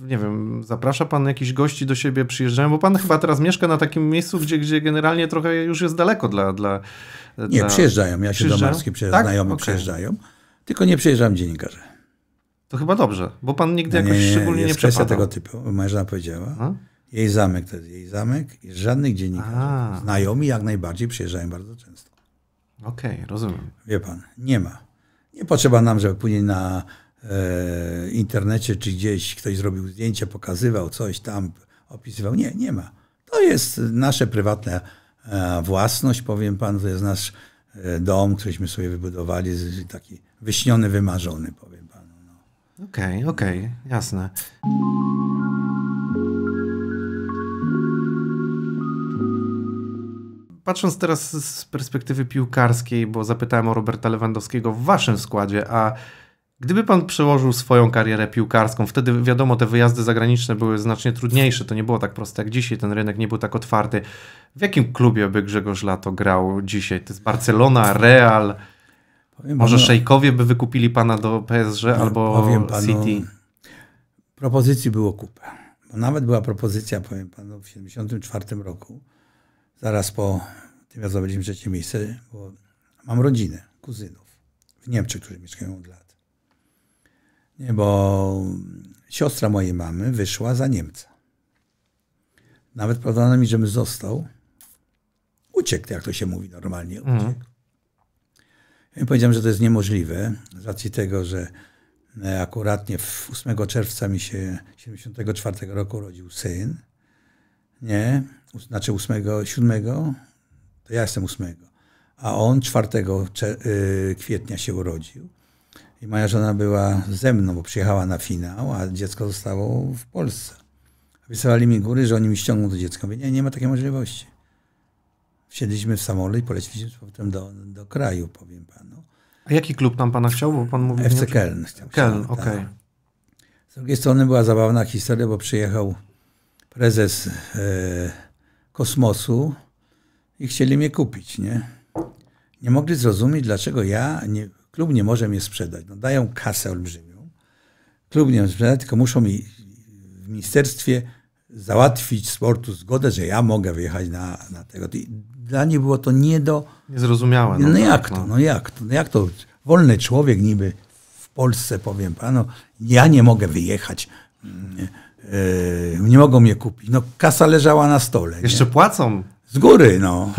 nie wiem, zaprasza pan jakichś gości do siebie, przyjeżdżają, bo pan chyba teraz mieszka na takim miejscu, gdzie, gdzie generalnie trochę już jest daleko dla, dla nie, na... przyjeżdżają. Ja się do Marski przyjeżdżam. tak? znajomi okay. przyjeżdżają. Tylko nie przyjeżdżają dziennikarze. To chyba dobrze, bo pan nigdy jakoś nie, szczególnie jest nie przepadał. kwestia tego typu. żona powiedziała. A? No. Jej zamek to jest jej zamek i żadnych dziennikarzy. A. Znajomi jak najbardziej przyjeżdżają bardzo często. Okej, okay, rozumiem. Wie pan, nie ma. Nie potrzeba nam, żeby później na e, internecie czy gdzieś ktoś zrobił zdjęcie, pokazywał coś tam, opisywał. Nie, nie ma. To jest nasze prywatne E, własność, powiem panu, to jest nasz e, dom, któryśmy sobie wybudowali, taki wyśniony, wymarzony, powiem panu. Okej, no. okej, okay, okay, jasne. Patrząc teraz z perspektywy piłkarskiej, bo zapytałem o Roberta Lewandowskiego w waszym składzie, a Gdyby pan przełożył swoją karierę piłkarską, wtedy wiadomo, te wyjazdy zagraniczne były znacznie trudniejsze, to nie było tak proste jak dzisiaj, ten rynek nie był tak otwarty. W jakim klubie by Grzegorz Lato grał dzisiaj? To jest Barcelona, Real, powiem może panu, Szejkowie by wykupili pana do PSG albo panu, City? Propozycji było kupę. Bo nawet była propozycja, powiem panu, w 1974 roku, zaraz po tym, jak zdobyliśmy trzecie miejsce, bo mam rodzinę, kuzynów w Niemczech, którzy mieszkają od lat. Nie, bo siostra mojej mamy wyszła za Niemca. Nawet podano mi, żebym został. Uciekł, jak to się mówi normalnie, mhm. uciekł. Mm. Ja powiedziałem, że to jest niemożliwe, z racji tego, że e, akuratnie 8 czerwca mi się 74 roku urodził syn. Nie, znaczy 8, 7, to ja jestem 8, a on 4 y, kwietnia się urodził. I moja żona była ze mną, bo przyjechała na finał, a dziecko zostało w Polsce. Wysyłali mi góry, że oni mi ściągną to dziecko. Mówię, nie, nie ma takiej możliwości. Wsiedliśmy w samolot i poleciliśmy z powrotem do, do kraju, powiem panu. A jaki klub tam pana chciał? Bo pan mówił FC Keln. Chciał, Keln, tak. okej. Z drugiej strony była zabawna historia, bo przyjechał prezes e, kosmosu i chcieli mnie kupić, nie? Nie mogli zrozumieć, dlaczego ja nie, Klub nie może mnie sprzedać. No, dają kasę olbrzymią. Klub nie może sprzedać, tylko muszą mi w ministerstwie załatwić sportu zgodę, że ja mogę wyjechać na, na tego. Dla niej było to nie do... Niezrozumiałe. No, no, tak, jak, tak, to, no. no jak to? No jak to? Wolny człowiek niby w Polsce, powiem panu, ja nie mogę wyjechać. Yy, nie mogą mnie kupić. No kasa leżała na stole. Jeszcze nie? płacą. Z góry, no.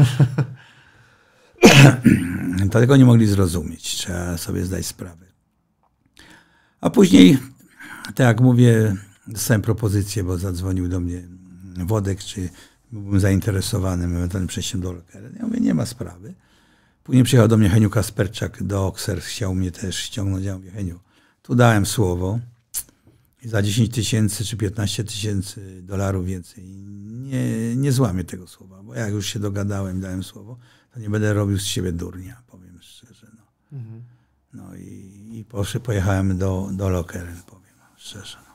Dlatego nie mogli zrozumieć, trzeba sobie zdać sprawę. A później, tak jak mówię, dostałem propozycję, bo zadzwonił do mnie Wodek, czy byłbym zainteresowany ewentualnym przejściem do Lokeren. Ja mówię, nie ma sprawy. Później przyjechał do mnie Heniu Kasperczak do Okser chciał mnie też ściągnąć. Ja mówię, Heniu, tu dałem słowo i za 10 tysięcy czy 15 tysięcy dolarów więcej nie, nie złamię tego słowa, bo jak już się dogadałem dałem słowo, to nie będę robił z siebie durnia. Mhm. No i, i poszły, pojechałem do, do Lokeren, powiem szczerze. No.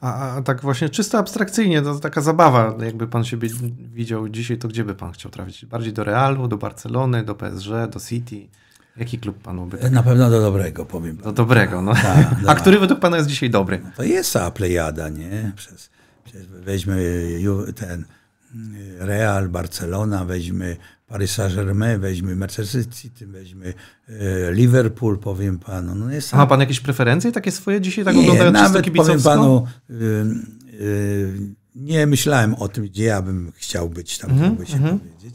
A, a, tak właśnie czysto abstrakcyjnie, to taka zabawa, jakby pan siebie widział dzisiaj, to gdzie by pan chciał trafić? Bardziej do Realu, do Barcelony, do PSG, do City? Jaki klub panu by... Na pewno do dobrego, powiem. Do dobrego, no. Ta, a który według pana jest dzisiaj dobry? No to jest ta plejada, nie? Przez, przez weźmy ten mm, Real, Barcelona, weźmy Paris Saint-Germain, weźmy Mercedes City, weźmy e, Liverpool, powiem panu. No jest A ma pan jakieś preferencje takie swoje dzisiaj tak nie, nawet powiem panu, y, nie myślałem o tym, gdzie ja bym chciał być, tam mm -hmm, się mm -hmm. powiedzieć.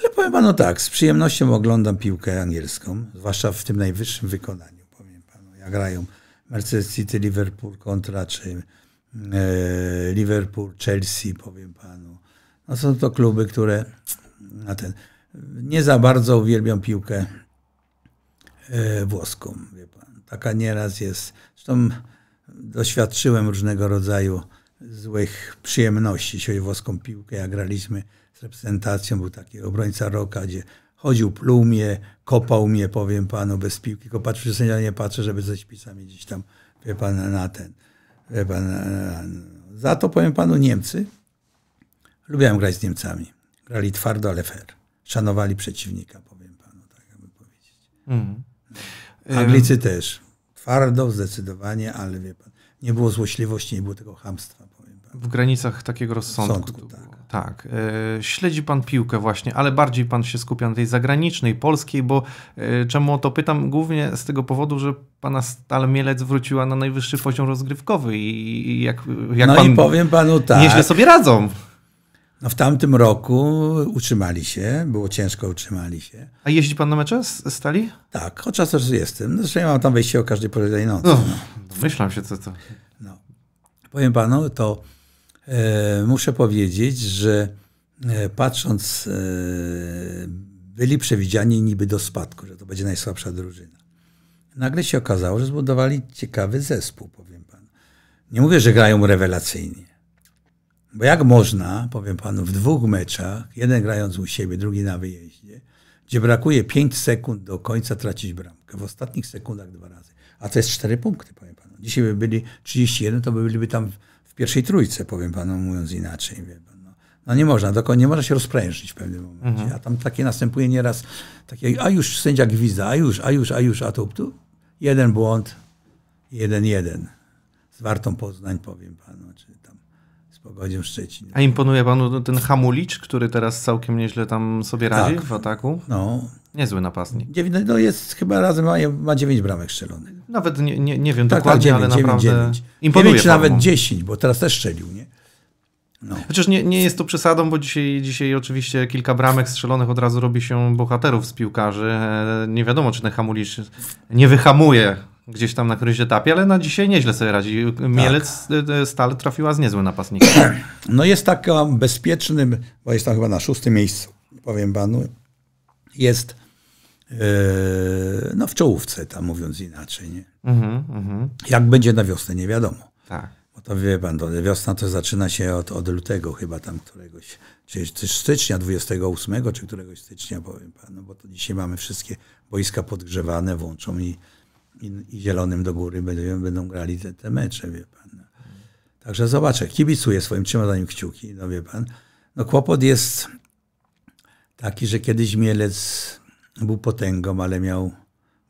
Ale powiem panu tak, z przyjemnością oglądam piłkę angielską, zwłaszcza w tym najwyższym wykonaniu, powiem panu, jak grają Mercedes City, Liverpool kontra, czy Liverpool, Chelsea, powiem panu. No są to kluby, które na ten. Nie za bardzo uwielbiam piłkę e, włoską, wie pan. Taka nieraz jest. Zresztą doświadczyłem różnego rodzaju złych przyjemności, jeśli chodzi o włoską piłkę. Jak graliśmy z reprezentacją, był taki obrońca Roka, gdzie chodził, pluł mnie, kopał mnie, powiem panu, bez piłki, tylko patrzę, sędzia nie patrzę, żeby ze śpicami gdzieś tam, wie pan, na ten, wie pan, na, na, no. za to powiem panu Niemcy, lubiłem grać z Niemcami. Grali twardo, ale fair. Szanowali przeciwnika, powiem panu, tak jakby powiedzieć. Mm. Anglicy um. też. Twardo, zdecydowanie, ale wie pan, nie było złośliwości, nie było tego hamstwa. W granicach takiego rozsądku. Sądku, tak. tak. E, śledzi pan piłkę właśnie, ale bardziej pan się skupia na tej zagranicznej, polskiej, bo e, czemu o to pytam? Głównie z tego powodu, że pana Stal Mielec wróciła na najwyższy poziom rozgrywkowy i, jak, jak no pan... i powiem panu tak. Nieźle sobie radzą. No w tamtym roku utrzymali się, było ciężko, utrzymali się. A jeździ pan na mecze z, Stali? Tak, od czasu do jestem. No, zresztą ja mam tam wejście o każdej porze tej nocy. No, no. Myślam się, co to. No. Powiem panu, to e, muszę powiedzieć, że e, patrząc, e, byli przewidziani niby do spadku, że to będzie najsłabsza drużyna. Nagle się okazało, że zbudowali ciekawy zespół, powiem panu. Nie mówię, że grają rewelacyjnie bo jak można, powiem panu, w dwóch meczach, jeden grając u siebie, drugi na wyjeździe, gdzie brakuje 5 sekund do końca tracić bramkę. W ostatnich sekundach dwa razy. A to jest 4 punkty, powiem panu. Dzisiaj by byli 31, to by byliby tam w pierwszej trójce, powiem panu, mówiąc inaczej. No, no nie można, nie można się rozprężyć w pewnym momencie. Mhm. A tam takie następuje nieraz, takie, a już sędzia gwizda, a już, a już, a już, a tu, tu. Jeden błąd, jeden, jeden. Z Wartą Poznań, powiem panu. A imponuje panu ten Hamulicz, który teraz całkiem nieźle tam sobie radzi tak. w ataku? No. Niezły napastnik. No jest chyba razem ma, ma 9 bramek strzelonych. Nawet nie, nie, nie wiem tak, tak dokładnie, tak, dziewięć, ale dziewięć. naprawdę 9. imponuje. czy panu. nawet 10, bo teraz też strzelił, nie? No. Chociaż nie, nie jest to przesadą, bo dzisiaj, dzisiaj oczywiście kilka bramek strzelonych od razu robi się bohaterów z piłkarzy. E, nie wiadomo, czy ten Hamulicz nie wyhamuje gdzieś tam na którymś etapie, ale na dzisiaj nieźle sobie radzi. Mielec tak. Y, y, stal trafiła z niezłym napastnikiem. No jest taka bezpiecznym, bo jest tam chyba na szóstym miejscu, powiem panu, jest yy, no w czołówce, tam mówiąc inaczej. Nie? Mhm, mhm, Jak będzie na wiosnę, nie wiadomo. Tak. Bo to wie pan, to wiosna to zaczyna się od, od lutego chyba tam któregoś, czy, czy stycznia 28, czy któregoś stycznia, powiem panu, bo to dzisiaj mamy wszystkie boiska podgrzewane, włączą i i, i Zielonym do góry będą, będą grali te, te mecze, wie pan. Także zobaczę. Kibicuję swoim trzymaniem kciuki, no wie pan. No kłopot jest taki, że kiedyś Mielec był potęgą, ale miał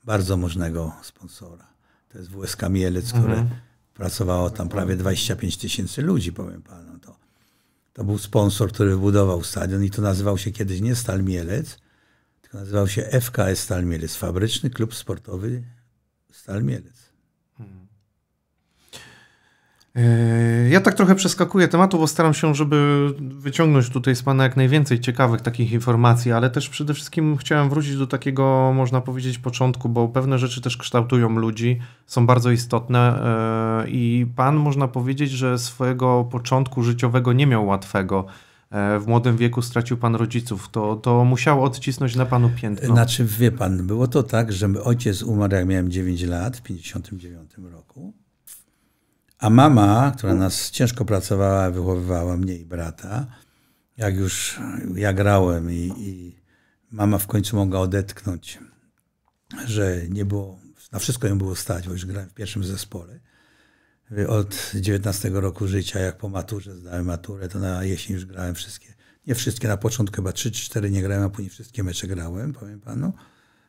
bardzo możnego sponsora. To jest WSK Mielec, mhm. które pracowało tam prawie 25 tysięcy ludzi, powiem panu. To, to był sponsor, który wybudował stadion i to nazywał się kiedyś nie Stal Mielec, tylko nazywał się FKS Stal Mielec, Fabryczny Klub Sportowy Stal Mielec. E, ja tak trochę przeskakuję tematu, bo staram się, żeby wyciągnąć tutaj z Pana jak najwięcej ciekawych takich informacji, ale też przede wszystkim chciałem wrócić do takiego, można powiedzieć, początku, bo pewne rzeczy też kształtują ludzi, są bardzo istotne e, i Pan, można powiedzieć, że swojego początku życiowego nie miał łatwego. E, w młodym wieku stracił pan rodziców, to, to musiało odcisnąć na panu piętno. Znaczy, wie pan, było to tak, że mój ojciec umarł, jak miałem 9 lat, w 1959 roku, a mama, która nas ciężko pracowała, wychowywała mnie i brata, jak już ja grałem i, i mama w końcu mogła odetknąć, że nie było, na wszystko ją było stać, bo już grałem w pierwszym zespole, Y, od 19 roku życia, jak po maturze zdałem maturę, to na jesień już grałem wszystkie. Nie wszystkie, na początku chyba 3-4 nie grałem, a później wszystkie mecze grałem, powiem panu.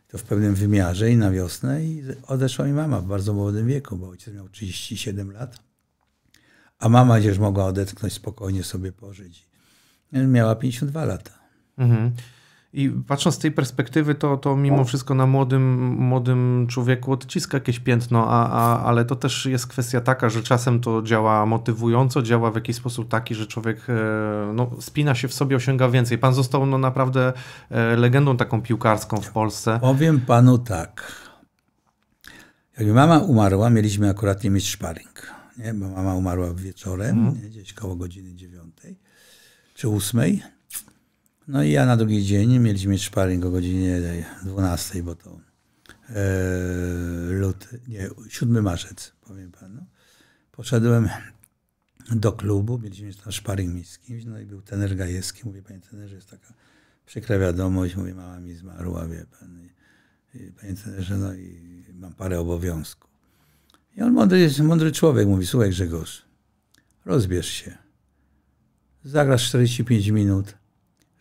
To w pewnym wymiarze i na wiosnę i odeszła mi mama w bardzo młodym wieku, bo ojciec miał 37 lat. A mama gdzieś mogła odetchnąć, spokojnie sobie pożyć. Miała 52 lata. Mhm. I patrząc z tej perspektywy, to, to mimo wszystko na młodym, młodym człowieku odciska jakieś piętno, a, a, ale to też jest kwestia taka, że czasem to działa motywująco, działa w jakiś sposób taki, że człowiek e, no, spina się w sobie, osiąga więcej. Pan został no, naprawdę e, legendą taką piłkarską w Polsce. Powiem panu tak. Jak mama umarła, mieliśmy akurat nie mieć sparring, nie? bo mama umarła wieczorem, mhm. gdzieś koło godziny dziewiątej czy ósmej no i ja na drugi dzień mieliśmy mieć szparing o godzinie 12, bo to e, luty, nie, 7 marzec, powiem panu. Poszedłem do klubu, mieliśmy tam szparing mi z kimś, no i był tener Gajewski. Mówię, panie tenerze, jest taka przykra wiadomość. Mówię, mama mi zmarła, wie pan. I, i, panie tenerze, no i mam parę obowiązków. I on mądry, mądry człowiek mówi, słuchaj Grzegorz, rozbierz się. Zagrasz 45 minut,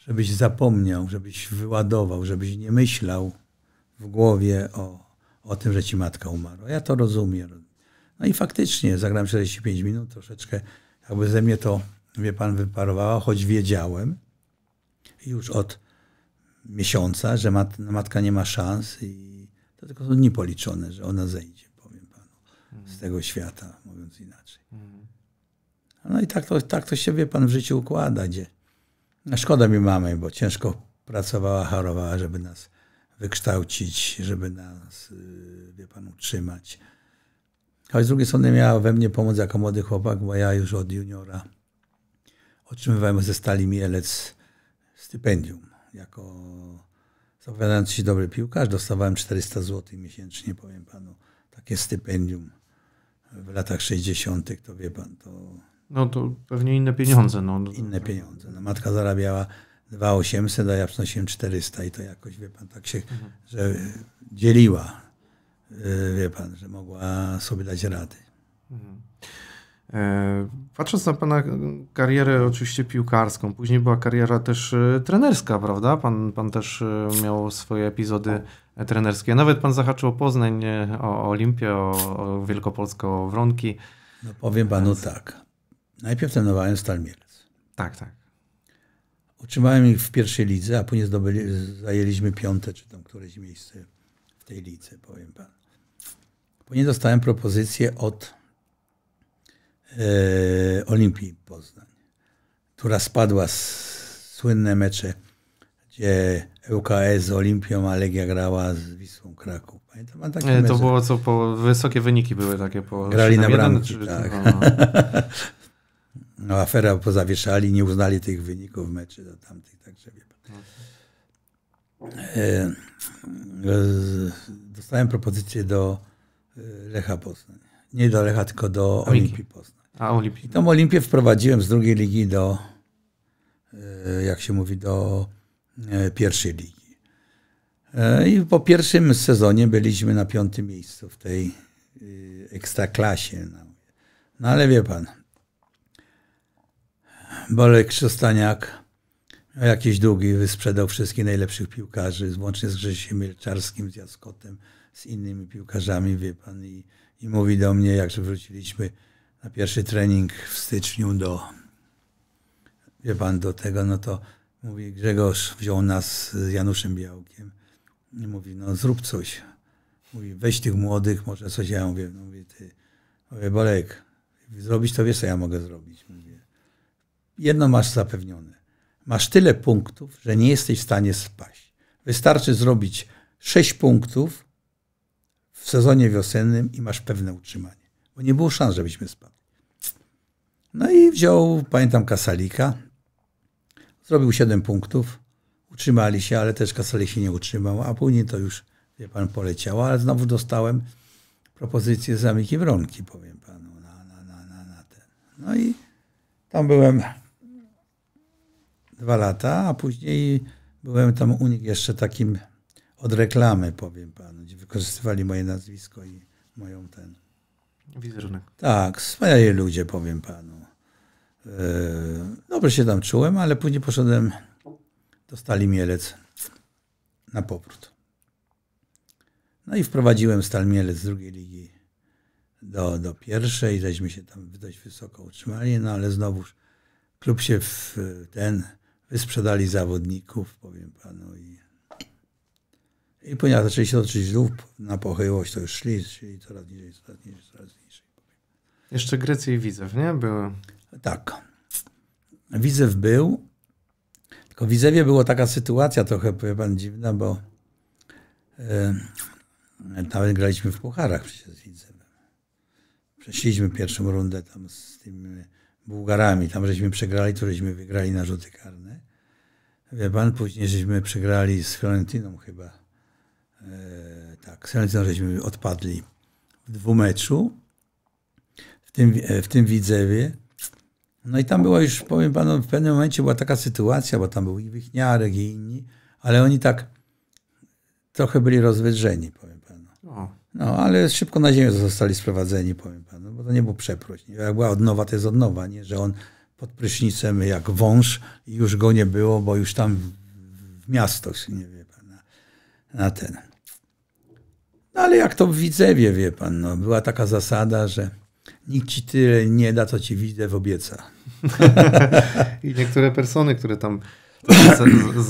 żebyś zapomniał, żebyś wyładował, żebyś nie myślał w głowie o, o tym, że ci matka umarła. Ja to rozumiem. No i faktycznie zagrałem 45 minut, troszeczkę jakby ze mnie to, wie pan, wyparowała, choć wiedziałem już od miesiąca, że mat, matka nie ma szans i to tylko są dni policzone, że ona zejdzie, powiem panu, z mhm. tego świata, mówiąc inaczej. Mhm. No i tak to, tak to się, wie pan, w życiu układa, gdzie Szkoda mi mamy, bo ciężko pracowała, chorowała, żeby nas wykształcić, żeby nas, y, wie pan, utrzymać. Choć z drugiej strony miała we mnie pomoc jako młody chłopak, bo ja już od juniora otrzymywałem ze Stali Mielec stypendium. Jako zapowiadający się dobry piłkarz dostawałem 400 zł miesięcznie, powiem panu, takie stypendium. W latach 60. to wie pan, to no to pewnie inne pieniądze. No. Inne pieniądze. No, matka zarabiała 2800, a ja przynosiłem 400 i to jakoś, wie pan, tak się, mhm. że dzieliła, y, wie pan, że mogła sobie dać rady. Mhm. E, patrząc na Pana karierę oczywiście piłkarską, później była kariera też y, trenerska, prawda? Pan, pan też y, miał swoje epizody trenerskie. Nawet Pan zahaczył o Poznań, e, o Olimpię, o, o Wielkopolskę, Wronki. No powiem Panu tak, Najpierw trenowałem Stal Mielec. Tak, tak. Utrzymałem ich w pierwszej lidze, a później zdobyli, zajęliśmy piąte czy tam któreś miejsce w tej lidze, powiem pan. Później dostałem propozycję od e, Olimpii Poznań, która spadła z słynne mecze, gdzie ŁKS z Olimpią, a Legia grała z Wisłą Kraków. Pamiętam, e, to mecze. było co, po, wysokie wyniki były takie. Po Grali na bramki, jeden, tak. No, no. no, po pozawieszali, nie uznali tych wyników meczy do tamtych, także wie pan. E, dostałem propozycję do e, Lecha Poznań. Nie do Lecha, tylko do Olimpii Poznań. A, Olimpii. I tą Olimpię wprowadziłem z drugiej ligi do, e, jak się mówi, do pierwszej ligi. I po pierwszym sezonie byliśmy na piątym miejscu w tej ekstraklasie. No, no ale wie pan, Bolek Szostaniak jakieś długi wysprzedał wszystkich najlepszych piłkarzy, łącznie z Grzesiem Mielczarskim, z Jaskotem, z innymi piłkarzami, wie pan. I, i mówi do mnie, jak wróciliśmy na pierwszy trening w styczniu do, wie pan, do tego, no to mówi, Grzegorz wziął nas z Januszem Białkiem i mówi, no zrób coś. Mówi, weź tych młodych, może coś ja mówię. No, mówię, ty, mówię, Bolek, zrobić to wiesz, co ja mogę zrobić jedno masz zapewnione. Masz tyle punktów, że nie jesteś w stanie spaść. Wystarczy zrobić 6 punktów w sezonie wiosennym i masz pewne utrzymanie. Bo nie było szans, żebyśmy spali. No i wziął, pamiętam, Kasalika. Zrobił 7 punktów. Utrzymali się, ale też Kasalik się nie utrzymał. A później to już, wie pan, poleciało. Ale znowu dostałem propozycję z Amiki Wronki, powiem panu, na, na, na, na ten. No i tam byłem dwa lata, a później byłem tam u nich jeszcze takim od reklamy, powiem panu, gdzie wykorzystywali moje nazwisko i moją ten. Wizerunek. Tak, wspaniali ludzie, powiem panu. Yy, dobrze się tam czułem, ale później poszedłem do Stali Mielec na powrót. No i wprowadziłem Stal Mielec z drugiej ligi do, do pierwszej, żeśmy się tam dość wysoko utrzymali, no ale znowuż klub się w ten wysprzedali zawodników, powiem panu. I, i ponieważ zaczęli się toczyć lub na pochyłość, to już szli, szli coraz niżej, coraz niżej, coraz niżej. Jeszcze Grecja i Widzew, nie? Były. Tak. Widzew był. Tylko w Widzewie była taka sytuacja trochę, powiem pan, dziwna, bo yy, nawet graliśmy w pucharach przecież z Widzewem. Przeszliśmy pierwszą rundę tam z tym Bułgarami. Tam żeśmy przegrali, to żeśmy wygrali na rzuty karne. Wie pan, później żeśmy przegrali z Florentiną chyba. E, tak, z Florentiną żeśmy odpadli w dwumeczu, w tym, e, w tym Widzewie. No i tam była już, powiem panu, w pewnym momencie była taka sytuacja, bo tam był i Wichniarek, i inni, ale oni tak trochę byli rozwydrzeni, powiem panu. No, ale szybko na ziemię zostali sprowadzeni, powiem to nie było przeproś. Jak była odnowa, to jest odnowa, nie? że on pod prysznicem jak wąż i już go nie było, bo już tam w miasto, nie wie pan, na, na ten. No ale jak to w Widzewie, wie pan, no, była taka zasada, że nikt ci tyle nie da, co ci widzę w obieca. I niektóre persony, które tam...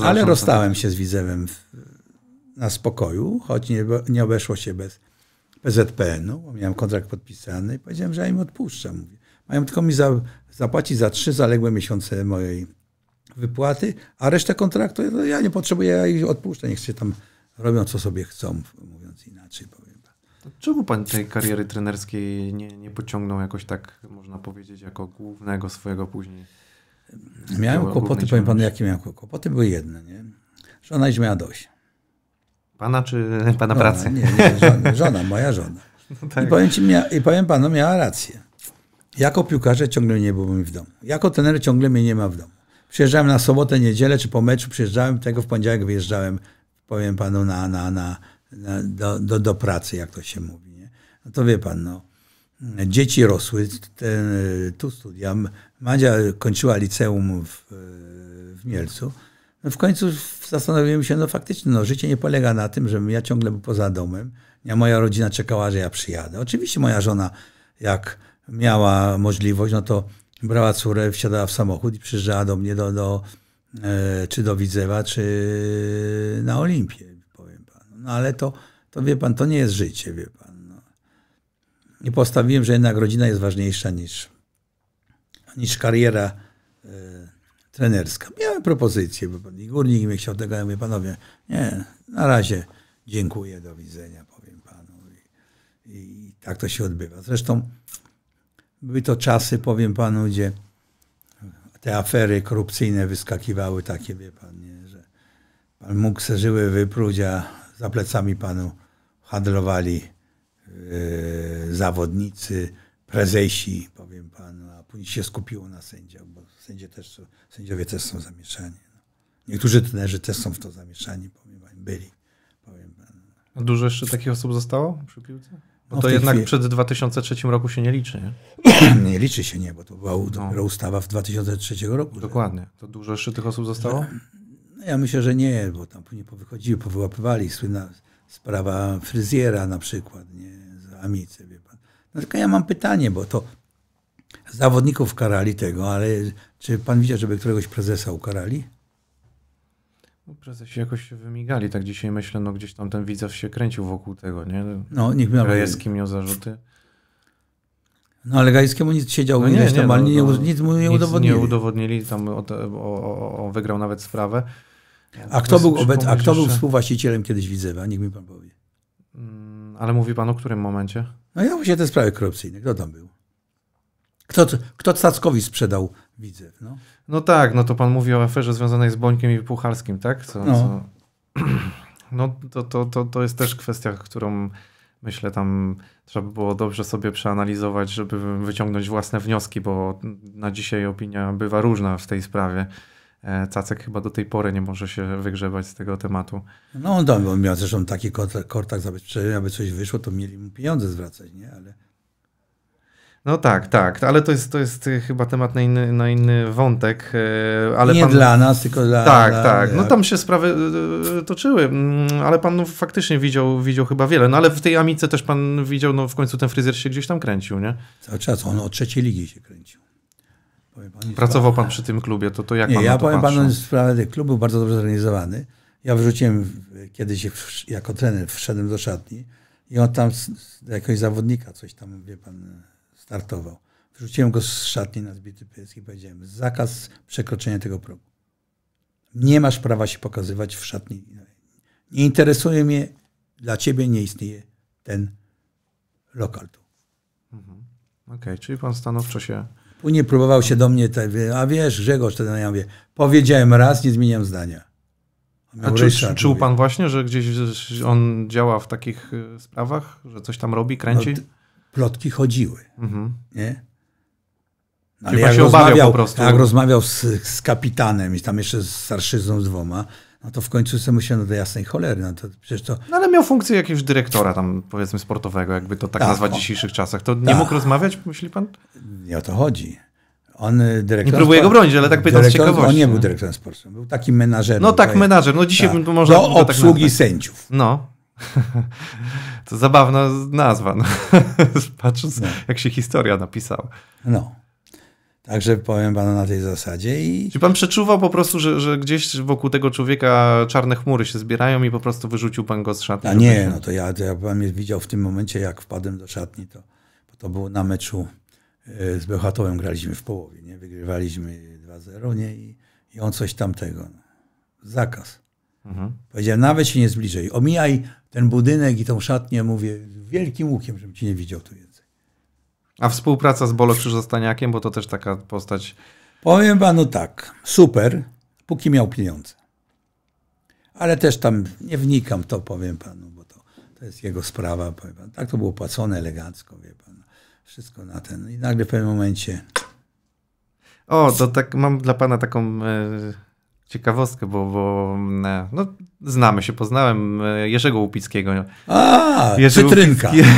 ale rozstałem się z Widzewem w, na spokoju, choć nie, nie obeszło się bez PZPN-u, no, bo miałem kontrakt podpisany i powiedziałem, że ja im odpuszczam. Mówię. Mają tylko mi za, zapłacić za trzy zaległe miesiące mojej wypłaty, a resztę kontraktu no ja nie potrzebuję, ja ich odpuszczę, niech się tam robią, co sobie chcą, mówiąc inaczej powiem. Tak. czemu pan tej kariery trenerskiej nie, nie pociągnął jakoś tak, można powiedzieć, jako głównego swojego później? Miałem kłopoty, powiem panu, jakie miałem kłopoty. Były jedne, nie? Żona już miała dość. Pana czy pana no, pracy? Nie, nie, żona, żona moja żona. No tak. I, powiem ci, mia, I powiem panu, miała rację. Jako piłkarze ciągle nie było mi w domu. Jako tener ciągle mnie nie ma w domu. Przyjeżdżałem na sobotę, niedzielę czy po meczu, przyjeżdżałem, tego w poniedziałek wyjeżdżałem, powiem panu, na, na, na, na do, do, do, pracy, jak to się mówi. Nie? No to wie pan, no, dzieci rosły, ten, tu studia. Madzia kończyła liceum w, w Mielcu no w końcu zastanowiłem się, no faktycznie, no, życie nie polega na tym, żebym ja ciągle był poza domem, ja, moja rodzina czekała, że ja przyjadę. Oczywiście moja żona, jak miała możliwość, no to brała córę, wsiadała w samochód i przyjeżdżała do mnie, do, do, e, czy do Widzewa, czy na Olimpię, powiem panu. No ale to, to wie pan, to nie jest życie, wie pan. No. I postawiłem, że jednak rodzina jest ważniejsza niż, niż kariera e, trenerska. Miałem propozycję, bo pan górnik mnie chciał tego, ja mówię, panowie, nie, na razie dziękuję, do widzenia, powiem panu. I, i tak to się odbywa. Zresztą były to czasy, powiem panu, gdzie te afery korupcyjne wyskakiwały takie, wie pan, nie, że pan mógł se żyły wypróć, a za plecami panu handlowali yy, zawodnicy, prezesi, powiem panu, a później się skupiło na sędziach, bo sędzie też, sędziowie też są zamieszani. Niektórzy trenerzy też są w to zamieszani, powiem panu, byli. Powiem panu. A dużo jeszcze takich osób zostało przy piłce? Bo no to jednak chwili... przed 2003 roku się nie liczy, nie? nie liczy się nie, bo to była no. ustawa w 2003 roku. Dokładnie. Że... To dużo jeszcze tych osób zostało? No, ja myślę, że nie, bo tam później powychodziły, powyłapywali. Słynna sprawa fryzjera na przykład, nie? Z Amicy, wie no tylko ja mam pytanie, bo to zawodników karali tego, ale czy pan widział, żeby któregoś prezesa ukarali? No, prezesi jakoś się wymigali, tak dzisiaj myślę, no gdzieś tam ten widzaw się kręcił wokół tego, nie? No, niech miał... Krajewski miał zarzuty. No ale Gajskiemu nic siedział, no nie, nie, normalnie no, no nic mu nie udowodnili. nie udowodnili, tam o, o, o, wygrał nawet sprawę. Ja a kto, był obec, a kto był współwłaścicielem kiedyś Widzewa? Niech mi pan powie. Ale mówi pan o którym momencie? No ja właśnie te sprawy korupcyjne. Kto tam był? Kto, kto Cackowi sprzedał Widzę. No. no tak, no to pan mówi o aferze związanej z Bońkiem i Puchalskim, tak? Co, no. Co... No to, to, to, to jest też kwestia, którą myślę tam trzeba by było dobrze sobie przeanalizować, żeby wyciągnąć własne wnioski, bo na dzisiaj opinia bywa różna w tej sprawie. E, Cacek chyba do tej pory nie może się wygrzebać z tego tematu. No on tam bo miał zresztą taki kortak kontrakt zabezpieczenia, aby coś wyszło, to mieli mu pieniądze zwracać, nie? Ale... No tak, tak, ale to jest, to jest y, chyba temat na inny, na inny wątek. E, ale nie pan... dla nas, tylko dla... Tak, dla... tak, no tam się sprawy y, y, toczyły, mm, ale pan no, faktycznie widział, widział chyba wiele, no ale w tej Amice też pan widział, no w końcu ten fryzjer się gdzieś tam kręcił, nie? Cały czas, on o trzeciej ligi się kręcił. Pracował pan przy tym klubie, to, to jak nie, pan Ja powiem panu, panu sprawę klub był bardzo dobrze zorganizowany. Ja wrzuciłem kiedyś jako trener, wszedłem do szatni i on tam jakoś zawodnika coś tam, wie pan, startował. Wrzuciłem go z szatni na zbity pieski, i powiedziałem, zakaz przekroczenia tego progu. Nie masz prawa się pokazywać w szatni. Nie interesuje mnie, dla ciebie nie istnieje ten lokal tu. Mhm. Okej, okay, czyli pan stanowczo się Później próbował się do mnie, a wiesz, Grzegorz, wtedy ja mówię, powiedziałem raz, nie zmieniam zdania. A czy, Ryszard, czuł pan właśnie, że gdzieś on działa w takich y, sprawach, że coś tam robi, kręci? No, plotki chodziły, mhm. nie? No, ale jak, się rozmawiał, po prostu. jak rozmawiał z, z kapitanem i tam jeszcze z starszyzną z dwoma, no to w końcu sobie myślałem, do jasnej cholery. No, to przecież to... no ale miał funkcję jakiegoś dyrektora tam, powiedzmy, sportowego, jakby to tak A, tak, nazwać w dzisiejszych czasach. To nie tak. mógł rozmawiać, myśli pan? Nie o to chodzi. On e, dyrektor. Nie próbuję go bronić, ale tak pytam z ciekawości. On nie był dyrektorem sportowym, był takim menażerem. No tak, menażer. No dzisiaj tak. można. Do tak obsługi tak sędziów. No. to zabawna nazwa, no. patrząc no. jak się historia napisała. No. Także powiem panu na tej zasadzie. I... Czy pan przeczuwał po prostu, że, że, gdzieś wokół tego człowieka czarne chmury się zbierają i po prostu wyrzucił pan go z szatni? A nie, się... no to ja, to ja pan mnie widział w tym momencie, jak wpadłem do szatni, to, to było na meczu y, z Bełchatowem graliśmy w połowie, nie? Wygrywaliśmy 2-0, nie? I, I, on coś tamtego. No. Zakaz. Mhm. Powiedziałem, nawet się nie zbliżaj. Omijaj ten budynek i tą szatnię, mówię, wielkim łukiem, żebym ci nie widział tu jest. A współpraca z Bolo Krzyżostaniakiem, bo to też taka postać... Powiem panu no tak, super, póki miał pieniądze. Ale też tam nie wnikam, to powiem panu, bo to, to jest jego sprawa. Pan. Tak to było płacone elegancko, wie pan. Wszystko na ten. I nagle w pewnym momencie... O, to tak mam dla pana taką... Yy ciekawostkę, bo, bo mm, e, no, znamy się, poznałem e, Jerzego Łupickiego. A, Jerzy Cytrynka. Łupicki...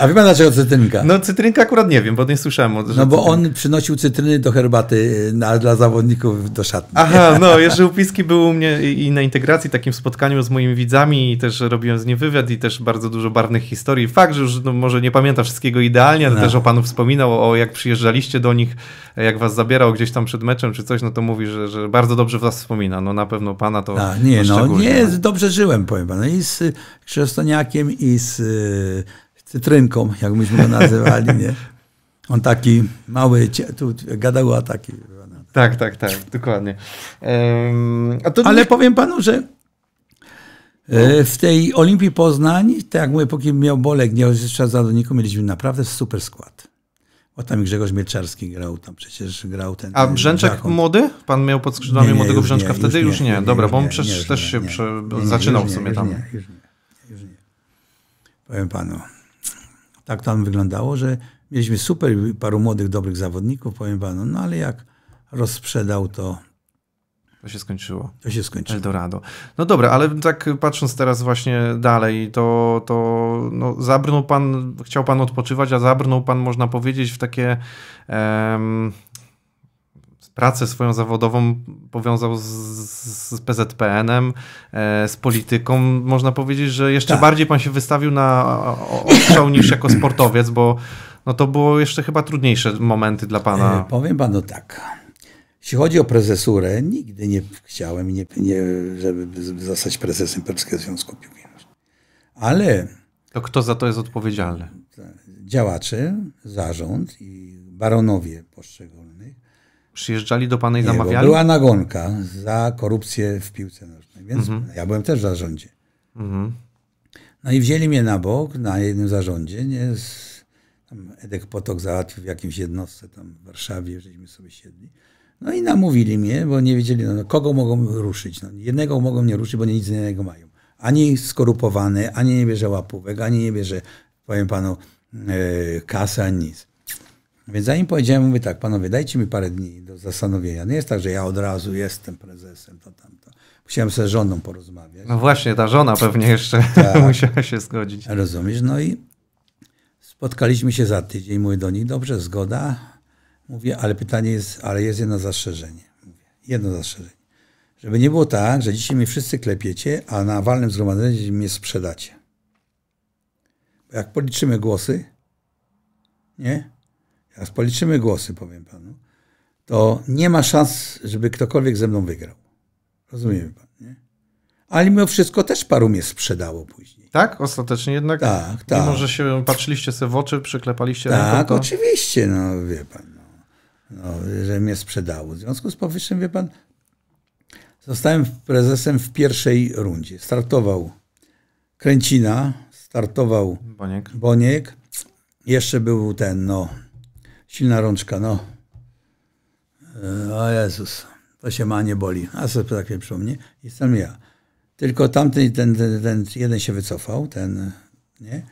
A wie pan dlaczego Cytrynka? No Cytrynka akurat nie wiem, bo nie słyszałem. no bo cytrynka. on przynosił cytryny do herbaty na, e, dla zawodników do szatni. Aha, no Jerzy Łupicki był u mnie i na integracji, takim spotkaniu z moimi widzami i też robiłem z nim wywiad i też bardzo dużo barwnych historii. Fakt, że już no, może nie pamięta wszystkiego idealnie, ale no. też o panu wspominał, o jak przyjeżdżaliście do nich jak was zabierał gdzieś tam przed meczem czy coś, no to mówi, że, że bardzo dobrze was wspomina. No na pewno pana to A, Nie, no, nie, dobrze żyłem, powiem panu. I z y, Krzestoniakiem, i z y, Cytrynką, jak myśmy go nazywali, nie? On taki mały, tu gadała taki. No. Tak, tak, tak, dokładnie. Ale nie... powiem panu, że e, w tej Olimpii Poznań, tak jak mówię, póki miał Bolek, nie jeszcze zawodniku, mieliśmy naprawdę super skład. Bo tam i Grzegorz Mieczarski grał, tam przecież grał ten. A e, Brzęczek młody? Pan miał pod skrzydłami nie, nie, młodego Brzęczka nie, wtedy? Już nie, już dobra, bo on przecież też się prze... zaczynał w sumie tam. Nie, już nie, już nie. Powiem panu, tak tam wyglądało, że mieliśmy super paru młodych, dobrych zawodników, powiem panu, no ale jak rozprzedał to to się skończyło. To się skończyło. Eldorado. No dobra, ale tak patrząc teraz właśnie dalej, to, to no, zabrnął pan, chciał pan odpoczywać, a zabrnął pan, można powiedzieć, w takie... pracę swoją zawodową powiązał z, z PZPN-em, e, z polityką. Można powiedzieć, że jeszcze tak. bardziej pan się wystawił na ostrzał niż jako sportowiec, bo no to było jeszcze chyba trudniejsze momenty dla pana. E, powiem panu tak. Jeśli chodzi o prezesurę, nigdy nie chciałem, nie, nie, żeby zostać prezesem Polskiego Związku Piłkarzy. Ale... To kto za to jest odpowiedzialny? Działacze, zarząd i baronowie poszczególnych. Przyjeżdżali do pana i nie, zamawiali? była nagonka za korupcję w piłce nożnej, więc mhm. ja byłem też w zarządzie. Mhm. No i wzięli mnie na bok na jednym zarządzie. Nie, z, Edek Potok załatwił w jakimś jednostce tam w Warszawie, żeśmy sobie siedli. No i namówili mnie, bo nie wiedzieli, no, no, kogo mogą ruszyć. No, jednego mogą nie ruszyć, bo nie nic innego mają. Ani skorupowany, ani nie bierze łapówek, ani nie bierze, powiem panu, yy, kasy, ani nic. Więc zanim powiedziałem, mówię tak, panowie, dajcie mi parę dni do zastanowienia. Nie no jest tak, że ja od razu jestem prezesem, to tamto. Musiałem sobie z żoną porozmawiać. No właśnie, ta żona pewnie jeszcze tak. musiała się zgodzić. Rozumiesz? No i spotkaliśmy się za tydzień. Mój do nich, dobrze, zgoda Mówię, ale pytanie jest, ale jest jedno zastrzeżenie. Mówię, jedno zastrzeżenie. Żeby nie było tak, że dzisiaj mi wszyscy klepiecie, a na walnym zgromadzeniu mnie sprzedacie. Bo jak policzymy głosy, nie? Jak policzymy głosy, powiem panu, to nie ma szans, żeby ktokolwiek ze mną wygrał. Rozumiem pan, nie? Ale mimo wszystko też paru mnie sprzedało później. Tak? Ostatecznie jednak? Tak, tak. Mimo, że się patrzyliście sobie w oczy, przyklepaliście Tak, ręką, to... oczywiście, no wie pan no, że mnie sprzedało. W związku z powyższym, wie pan, zostałem prezesem w pierwszej rundzie. Startował Kręcina, startował Boniek. Boniek. Jeszcze był ten, no, silna rączka, no. E, o Jezus, to się ma, nie boli. A sobie tak mnie Jestem ja. Tylko tamten, ten, ten, ten, jeden się wycofał, ten, nie?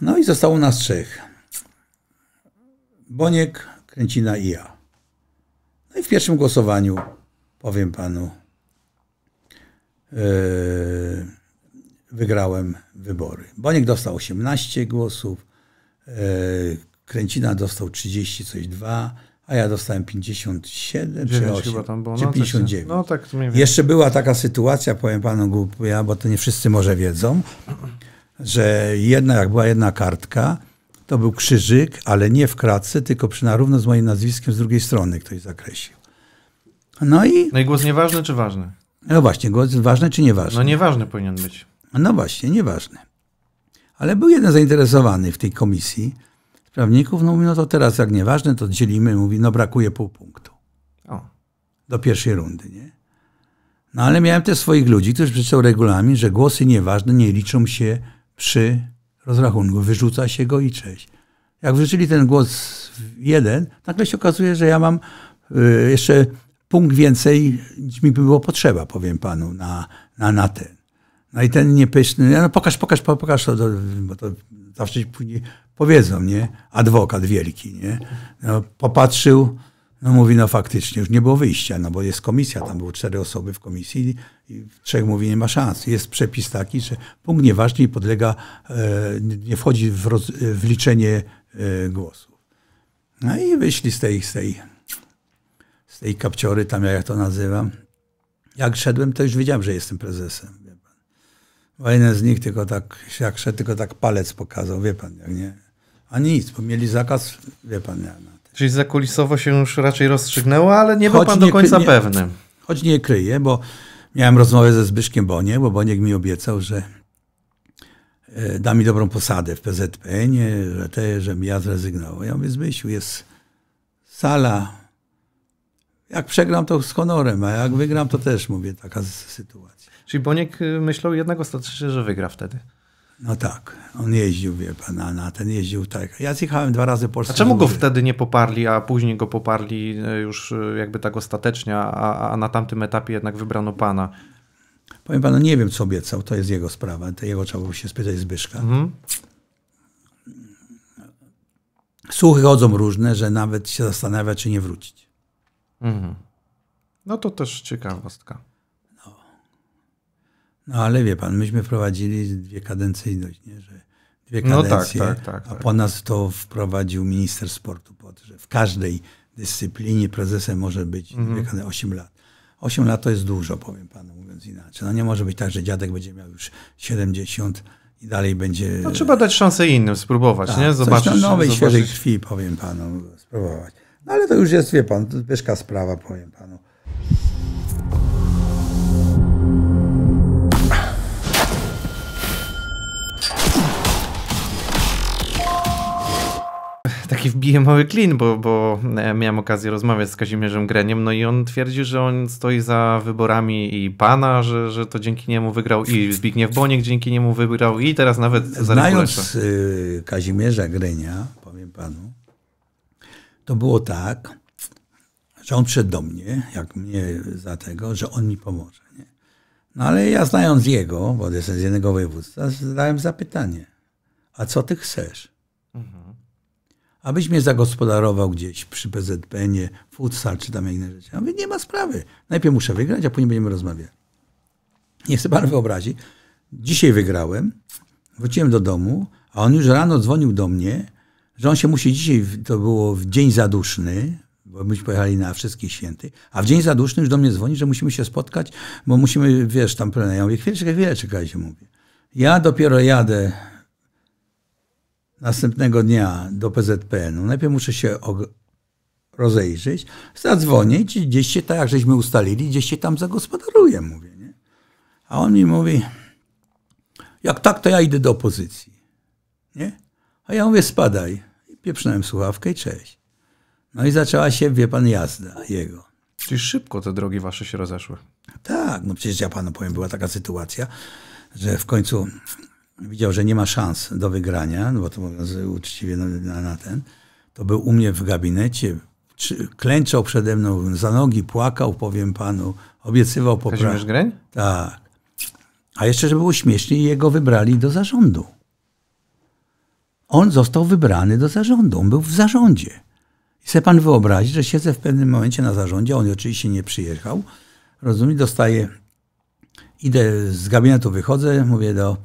No i zostało nas trzech. Boniek, Kręcina i ja. No i w pierwszym głosowaniu powiem panu, e, wygrałem wybory. Boniek dostał 18 głosów, e, Kręcina dostał 30 coś 2, a ja dostałem 57 czy 8, chyba tam było. czy 59. No, no, tak Jeszcze była taka sytuacja, powiem panu głupia, bo to nie wszyscy może wiedzą, że jedna, jak była jedna kartka, to był krzyżyk, ale nie w kratce, tylko przy z moim nazwiskiem z drugiej strony ktoś zakreślił. No i... No i głos nieważny czy ważny? No właśnie, głos ważny czy nieważny? No nieważny powinien być. No właśnie, nieważny. Ale był jeden zainteresowany w tej komisji prawników, no mówi, no to teraz jak nieważne, to dzielimy, mówi, no brakuje pół punktu. O. Do pierwszej rundy, nie? No ale miałem też swoich ludzi, którzy przeczytał regulamin, że głosy nieważne nie liczą się przy rozrachunku. Wyrzuca się go i cześć. Jak wrzucili ten głos jeden, nagle się okazuje, że ja mam y, jeszcze punkt więcej, niż mi było potrzeba, powiem panu, na, na, na ten. No i ten niepyszny, no pokaż, pokaż, pokaż to, bo to zawsze później powiedzą, nie? Adwokat wielki, nie? No, popatrzył, no mówi, no faktycznie już nie było wyjścia, no bo jest komisja, tam były cztery osoby w komisji i trzech mówi, nie ma szans. Jest przepis taki, że punkt nieważny i podlega, e, nie wchodzi w, roz, w liczenie e, głosów. No i wyszli z tej, z tej, z tej kapciory, tam ja to nazywam. Jak szedłem, to już wiedziałem, że jestem prezesem. Wie pan. Bo jeden z nich tylko tak, jak szedł, tylko tak palec pokazał, wie pan, jak nie. A nic, bo mieli zakaz, wie pan, ja, no. Czyli zakulisowo się już raczej rozstrzygnęło, ale nie był pan do końca nie, pewny. Choć nie kryję, bo miałem rozmowę ze Zbyszkiem Bonie, bo Boniek mi obiecał, że e, da mi dobrą posadę w PZP, nie, że, te, żebym ja zrezygnował. Ja mówię, Zbysiu, jest sala. Jak przegram, to z honorem, a jak wygram, to też, mówię, taka sytuacja. Czyli Boniek y, myślał jednak ostatecznie, że wygra wtedy. No tak, on jeździł, wie pan, na, ten jeździł tak. Ja zjechałem dwa razy Polską. A czemu go wtedy nie poparli, a później go poparli e, już e, jakby tak ostatecznie, a, a na tamtym etapie jednak wybrano pana? Powiem panu, nie wiem, co obiecał, to jest jego sprawa. To jego trzeba było się spytać Zbyszka. Mhm. Słuchy chodzą różne, że nawet się zastanawia, czy nie wrócić. Mhm. No to też ciekawostka. No ale wie pan, myśmy wprowadzili dwie kadencyjność, nie? że dwie kadencje, no tak, tak, tak, a tak. po nas to wprowadził minister sportu, pod, że w każdej dyscyplinie prezesem może być mhm. 8 lat. 8 lat to jest dużo, powiem panu, mówiąc inaczej. No nie może być tak, że dziadek będzie miał już 70 i dalej będzie... No trzeba dać szansę innym, spróbować, tak, nie? Zobaczyć. Coś nowej, zobaczyć. świeżej krwi, powiem panu, spróbować. No ale to już jest, wie pan, to wieszka sprawa, powiem panu. taki mały klin, bo, bo e, miałem okazję rozmawiać z Kazimierzem Greniem, no i on twierdzi, że on stoi za wyborami i pana, że, że to dzięki niemu wygrał i Zbigniew Boniek dzięki niemu wygrał i teraz nawet Znając y, Kazimierza Grenia, powiem panu, to było tak, że on przyszedł do mnie, jak mnie za tego, że on mi pomoże. Nie? No ale ja znając jego, bo jestem z jednego województwa, zadałem zapytanie, a co ty chcesz? Mhm abyś mnie zagospodarował gdzieś przy PZPN-ie, futsal czy tam inne rzeczy. Ja mówię, nie ma sprawy. Najpierw muszę wygrać, a później będziemy rozmawiać. Niech sobie pan wyobrazi. Dzisiaj wygrałem, wróciłem do domu, a on już rano dzwonił do mnie, że on się musi dzisiaj, to było w dzień zaduszny, bo myśmy pojechali na Wszystkich Świętych, a w dzień zaduszny już do mnie dzwoni, że musimy się spotkać, bo musimy, wiesz, tam plenia. Ja mówię, chwileczkę, chwileczkę, ja się mówię. Ja dopiero jadę następnego dnia do PZPN-u. Najpierw muszę się rozejrzeć, zadzwonić gdzieś się tak, jak żeśmy ustalili, gdzieś się tam zagospodaruję, mówię. Nie? A on mi mówi, jak tak, to ja idę do opozycji. Nie? A ja mówię, spadaj. I pieprznąłem słuchawkę i cześć. No i zaczęła się, wie pan, jazda jego. Czyli szybko te drogi wasze się rozeszły. Tak, no przecież ja panu powiem, była taka sytuacja, że w końcu widział, że nie ma szans do wygrania, no bo to mówiąc uczciwie na, na, ten, to był u mnie w gabinecie, czy, klęczał przede mną, za nogi płakał, powiem panu, obiecywał poprawę. Kazimierz Greń? Tak. A jeszcze, żeby było śmieszniej, jego wybrali do zarządu. On został wybrany do zarządu, on był w zarządzie. I pan wyobrazić, że siedzę w pewnym momencie na zarządzie, on oczywiście nie przyjechał, rozumie, dostaję, idę z gabinetu, wychodzę, mówię do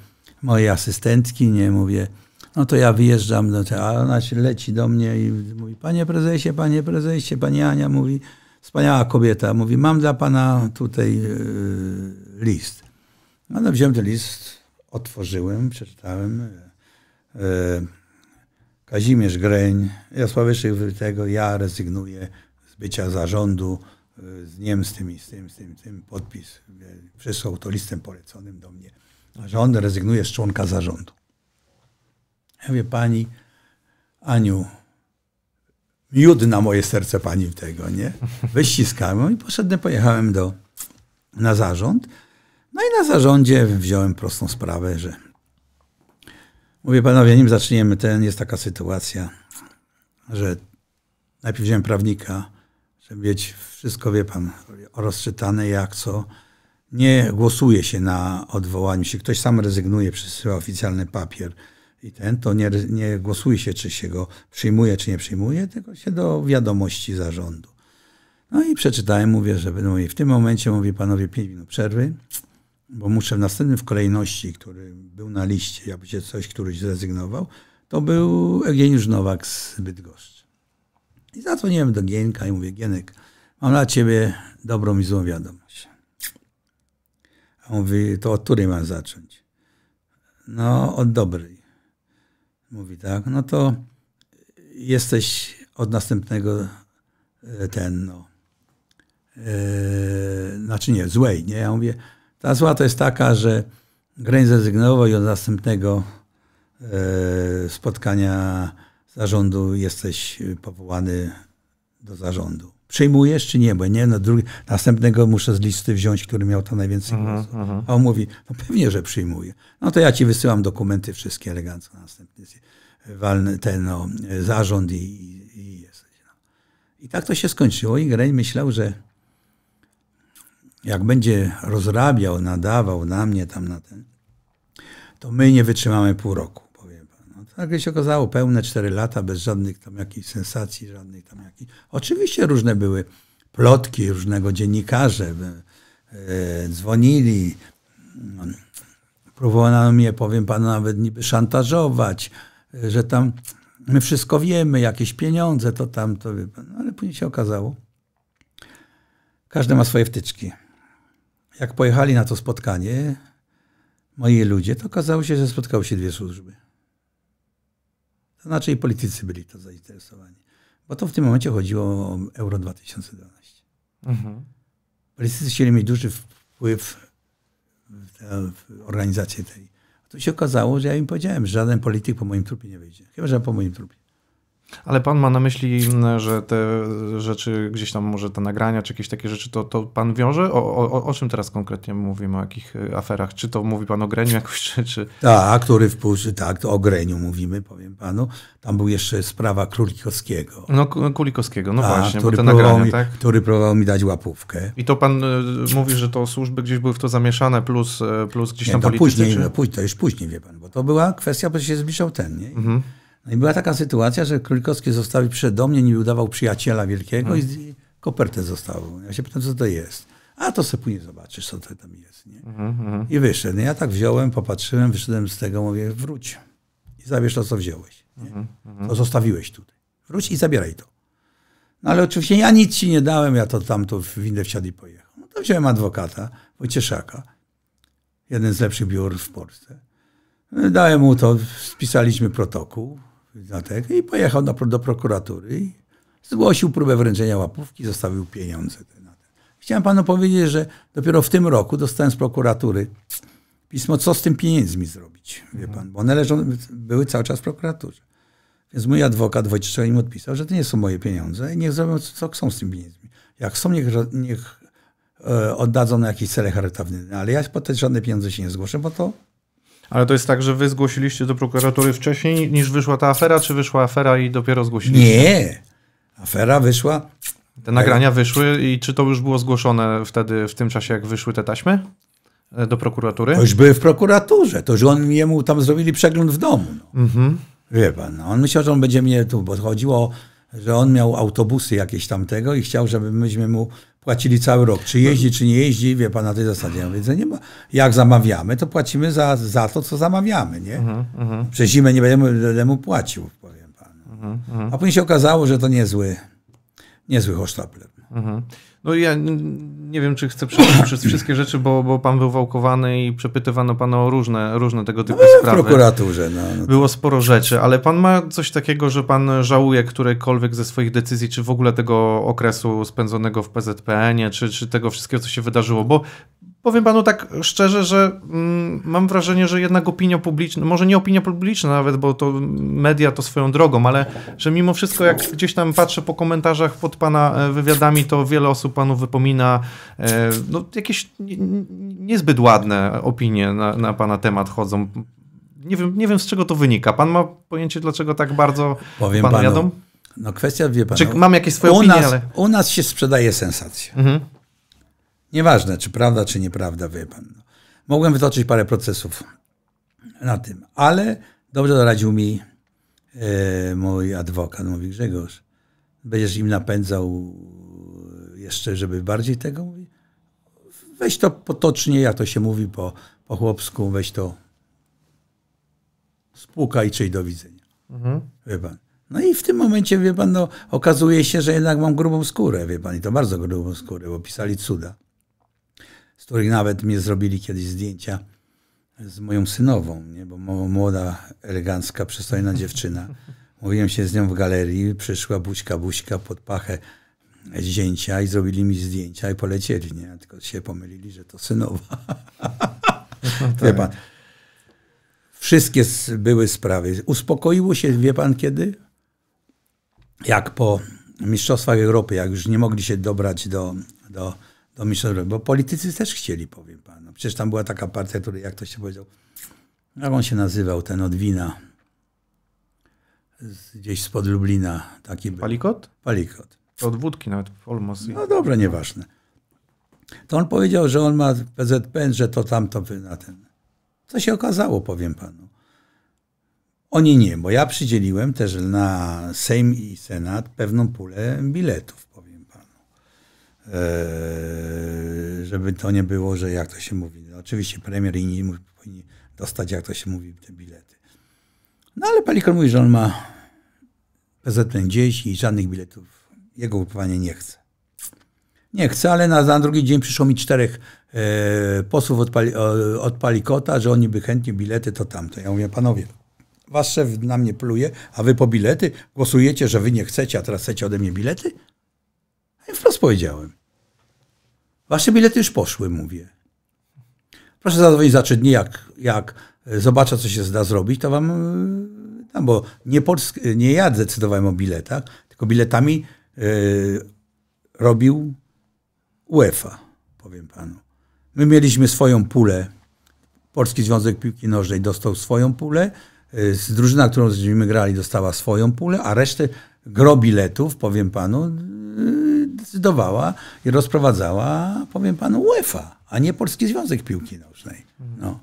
mojej asystentki, nie mówię, no to ja wyjeżdżam do tego, a ona się leci do mnie i mówi, panie prezesie, panie prezesie, pani Ania mówi, wspaniała kobieta, mówi, mam dla pana tutaj yy, list. No, no wziąłem ten list, otworzyłem, przeczytałem. Yy, Kazimierz Greń, Jasławy tego ja rezygnuję z bycia zarządu, z niem, z tym, z tym, z tym, z tym, podpis. Przysłał to listem poleconym do mnie że on rezygnuje z członka zarządu. Ja mówię, pani Aniu, miód na moje serce pani tego, nie? Wyściskałem i poszedłem, pojechałem do, na zarząd. No i na zarządzie wziąłem prostą sprawę, że mówię panowie, nim zaczniemy ten, jest taka sytuacja, że najpierw wziąłem prawnika, żeby mieć wszystko, wie pan, rozczytane jak co, nie głosuje się na odwołaniu Jeśli ktoś sam rezygnuje, przesyła oficjalny papier i ten, to nie, nie głosuje się, czy się go przyjmuje, czy nie przyjmuje, tylko się do wiadomości zarządu. No i przeczytałem, mówię, że będą i w tym momencie mówię panowie 5 minut przerwy, bo muszę w następnym w kolejności, który był na liście, jakby się coś któryś zrezygnował, to był Eugeniusz Nowak z Bydgoszczy. I zadzwoniłem do Gienka i mówię, Gienek, mam dla ciebie dobrą i złą wiadomość. Mówi, to od której mam zacząć? No, od dobrej. Mówi, tak, no to jesteś od następnego e, ten, no. E, znaczy nie, złej, nie? Ja mówię, ta zła to jest taka, że Grain zrezygnował i od następnego e, spotkania zarządu jesteś powołany do zarządu przyjmujesz czy nie, bo nie, no drugi, następnego muszę z listy wziąć, który miał to najwięcej mhm, głosów. Mhm. A on mówi, no pewnie, że przyjmuję. No to ja ci wysyłam dokumenty wszystkie elegancko następny walny ten no, zarząd i, i, i jesteś. No. I tak to się skończyło i Greń myślał, że jak będzie rozrabiał, nadawał na mnie tam na ten, to my nie wytrzymamy pół roku. Nagle się okazało pełne 4 lata, bez żadnych tam jakichś sensacji, żadnych tam jakich. Oczywiście różne były plotki, różnego dziennikarze e, dzwonili. No, próbowano mnie, powiem panu, nawet niby szantażować, e, że tam my wszystko wiemy, jakieś pieniądze, to tam, to wie pan. No, ale później się okazało. Każdy ma swoje wtyczki. Jak pojechali na to spotkanie, moi ludzie, to okazało się, że spotkały się dwie służby. To znaczy i politycy byli to zainteresowani. Bo to w tym momencie chodziło o Euro 2012. Mhm. Politycy chcieli mieć duży wpływ w organizację tej. A tu się okazało, że ja im powiedziałem, że żaden polityk po moim trupie nie wyjdzie. Chyba, że po moim trupie. Ale pan ma na myśli, mm, że te rzeczy, gdzieś tam może te nagrania, czy jakieś takie rzeczy, to, to pan wiąże? O, o, o czym teraz konkretnie mówimy, o jakich y, aferach? Czy to mówi pan o Greniu jakoś, czy... czy... Tak, który wpuszczy, tak, o Greniu mówimy, powiem panu. Tam był jeszcze sprawa Królikowskiego. No, Kulikowskiego, no właśnie, który bo te nagrania, mi, tak? Który próbował mi dać łapówkę. I to pan y, mówi, że to służby gdzieś były w to zamieszane, plus, y, plus gdzieś nie, tam to politycy, później, czy... no, później, to już później, wie pan, bo to była kwestia, bo się zbliżał ten, nie? Mhm. No i była taka sytuacja, że Królikowski zostawił przede mnie, nie udawał przyjaciela wielkiego hmm. i kopertę zostawił. Ja się pytam, co to jest. A to sobie później zobaczysz, co to tam jest. Nie? Mhm, mhm. I wyszedł. No ja tak wziąłem, popatrzyłem, wyszedłem z tego, mówię, wróć i zabierz to, co wziąłeś. Hmm. To zostawiłeś tutaj. Wróć i zabieraj to. No ale oczywiście ja nic ci nie dałem, ja to tam w windę wsiadł i pojechał. No to wziąłem adwokata, Wojcieszaka, jeden z lepszych biur w Polsce. No dałem mu to, spisaliśmy protokół, i pojechał do, do prokuratury i zgłosił próbę wręczenia łapówki, zostawił pieniądze. Chciałem panu powiedzieć, że dopiero w tym roku dostałem z prokuratury pismo, co z tym pieniędzmi zrobić, wie pan, bo one leżą, były cały czas w prokuraturze. Więc mój adwokat Wojciech im odpisał, że to nie są moje pieniądze i niech zrobią, co chcą z tym pieniędzmi. Jak są, niech, niech e, oddadzą na jakieś cele charytatywne, ale ja po te żadne pieniądze się nie zgłoszę, bo to ale to jest tak, że wy zgłosiliście do prokuratury wcześniej niż wyszła ta afera, czy wyszła afera i dopiero zgłosiliście? Nie. Afera wyszła. Te nagrania wyszły i czy to już było zgłoszone wtedy, w tym czasie, jak wyszły te taśmy? E, do prokuratury? To już były w prokuraturze. To już on, jemu tam zrobili przegląd w domu. No. Mhm. Wie pan, no, on myślał, że on będzie mnie tu, bo chodziło, że on miał autobusy jakieś tamtego i chciał, żebyśmy mu płacili cały rok. Czy jeździ, no. czy nie jeździ, wie pan na tej zasadzie. Ja no mówię, no nie ma. Jak zamawiamy, to płacimy za, za to, co zamawiamy. Nie? Mhm, mhm. Przez zimę nie będziemy mu płacił, powiem panu. Mhm, A później się okazało, że to niezły, niezły hochsztapler. Mhm. No ja nie wiem, czy chcę przejść przez wszystkie rzeczy, bo, bo pan był wałkowany i przepytywano pana o różne, różne tego no typu no, sprawy. w prokuraturze. No, no. Było sporo rzeczy, ale pan ma coś takiego, że pan żałuje którejkolwiek ze swoich decyzji, czy w ogóle tego okresu spędzonego w PZPN-ie, czy, czy tego wszystkiego, co się wydarzyło, bo Powiem panu tak szczerze, że mm, mam wrażenie, że jednak opinia publiczna, może nie opinia publiczna nawet, bo to media to swoją drogą, ale że mimo wszystko, jak gdzieś tam patrzę po komentarzach pod pana e, wywiadami, to wiele osób panu wypomina e, no, jakieś niezbyt ładne opinie na, na pana temat chodzą. Nie wiem, nie wiem, z czego to wynika. Pan ma pojęcie, dlaczego tak bardzo Powiem pan panu, wiadomo? No kwestia, wie pan. Czy no, mam jakieś swoje u opinie, nas, ale... U nas się sprzedaje sensacja. Mhm. Nieważne, czy prawda, czy nieprawda, wie pan. Mogłem wytoczyć parę procesów na tym, ale dobrze doradził mi e, mój adwokat, mówi Grzegorz. Będziesz im napędzał jeszcze, żeby bardziej tego? Mówi, weź to potocznie, jak to się mówi po, po chłopsku, weź to spłukaj i czyj do widzenia. Mhm. Wie pan. No i w tym momencie, wie pan, no, okazuje się, że jednak mam grubą skórę, wie pan, i to bardzo grubą skórę, bo pisali cuda z których nawet mnie zrobili kiedyś zdjęcia z moją synową, nie? bo młoda, elegancka, przystojna dziewczyna. Mówiłem się z nią w galerii, przyszła buźka, buźka pod pachę zdjęcia i zrobili mi zdjęcia i polecieli, nie? Tylko się pomylili, że to synowa. Wie pan, wszystkie były sprawy. Uspokoiło się, wie pan kiedy? Jak po Mistrzostwach Europy, jak już nie mogli się dobrać do, do do mistrzostw, bo politycy też chcieli, powiem panu. Przecież tam była taka partia, która jak to się powiedział, jak on się nazywał, ten od wina, gdzieś spod Lublina. Taki Palikot? Był. Palikot. Od wódki nawet, Olmos. No dobra, nieważne. To on powiedział, że on ma PZPN, że to tamto na ten. Co się okazało, powiem panu. Oni nie, bo ja przydzieliłem też na Sejm i Senat pewną pulę biletów. Eee, żeby to nie było, że jak to się mówi. No oczywiście premier i inni powinni dostać, jak to się mówi, te bilety. No ale Palikon mówi, że on ma PZPN gdzieś i żadnych biletów jego ugrupowanie nie chce. Nie chce, ale na, na drugi dzień przyszło mi czterech e, posłów od, pali, o, od Palikota, że oni by chętnie bilety to tamto. Ja mówię, panowie, wasz szef na mnie pluje, a wy po bilety głosujecie, że wy nie chcecie, a teraz chcecie ode mnie bilety? wprost powiedziałem. Wasze bilety już poszły, mówię. Proszę zadzwonić za trzy dni, jak, jak zobaczę, co się da zrobić, to wam dam, e, bo nie, Polsk, nie ja decydowałem o biletach, tylko biletami yy, robił UEFA, powiem panu. My mieliśmy swoją pulę. Polski Związek Piłki Nożnej dostał swoją pulę. E, z drużyna, którą z grali, dostała swoją pulę, a resztę gro biletów, powiem panu, decydowała i rozprowadzała, powiem panu, UEFA, a nie Polski Związek Piłki Nożnej. No.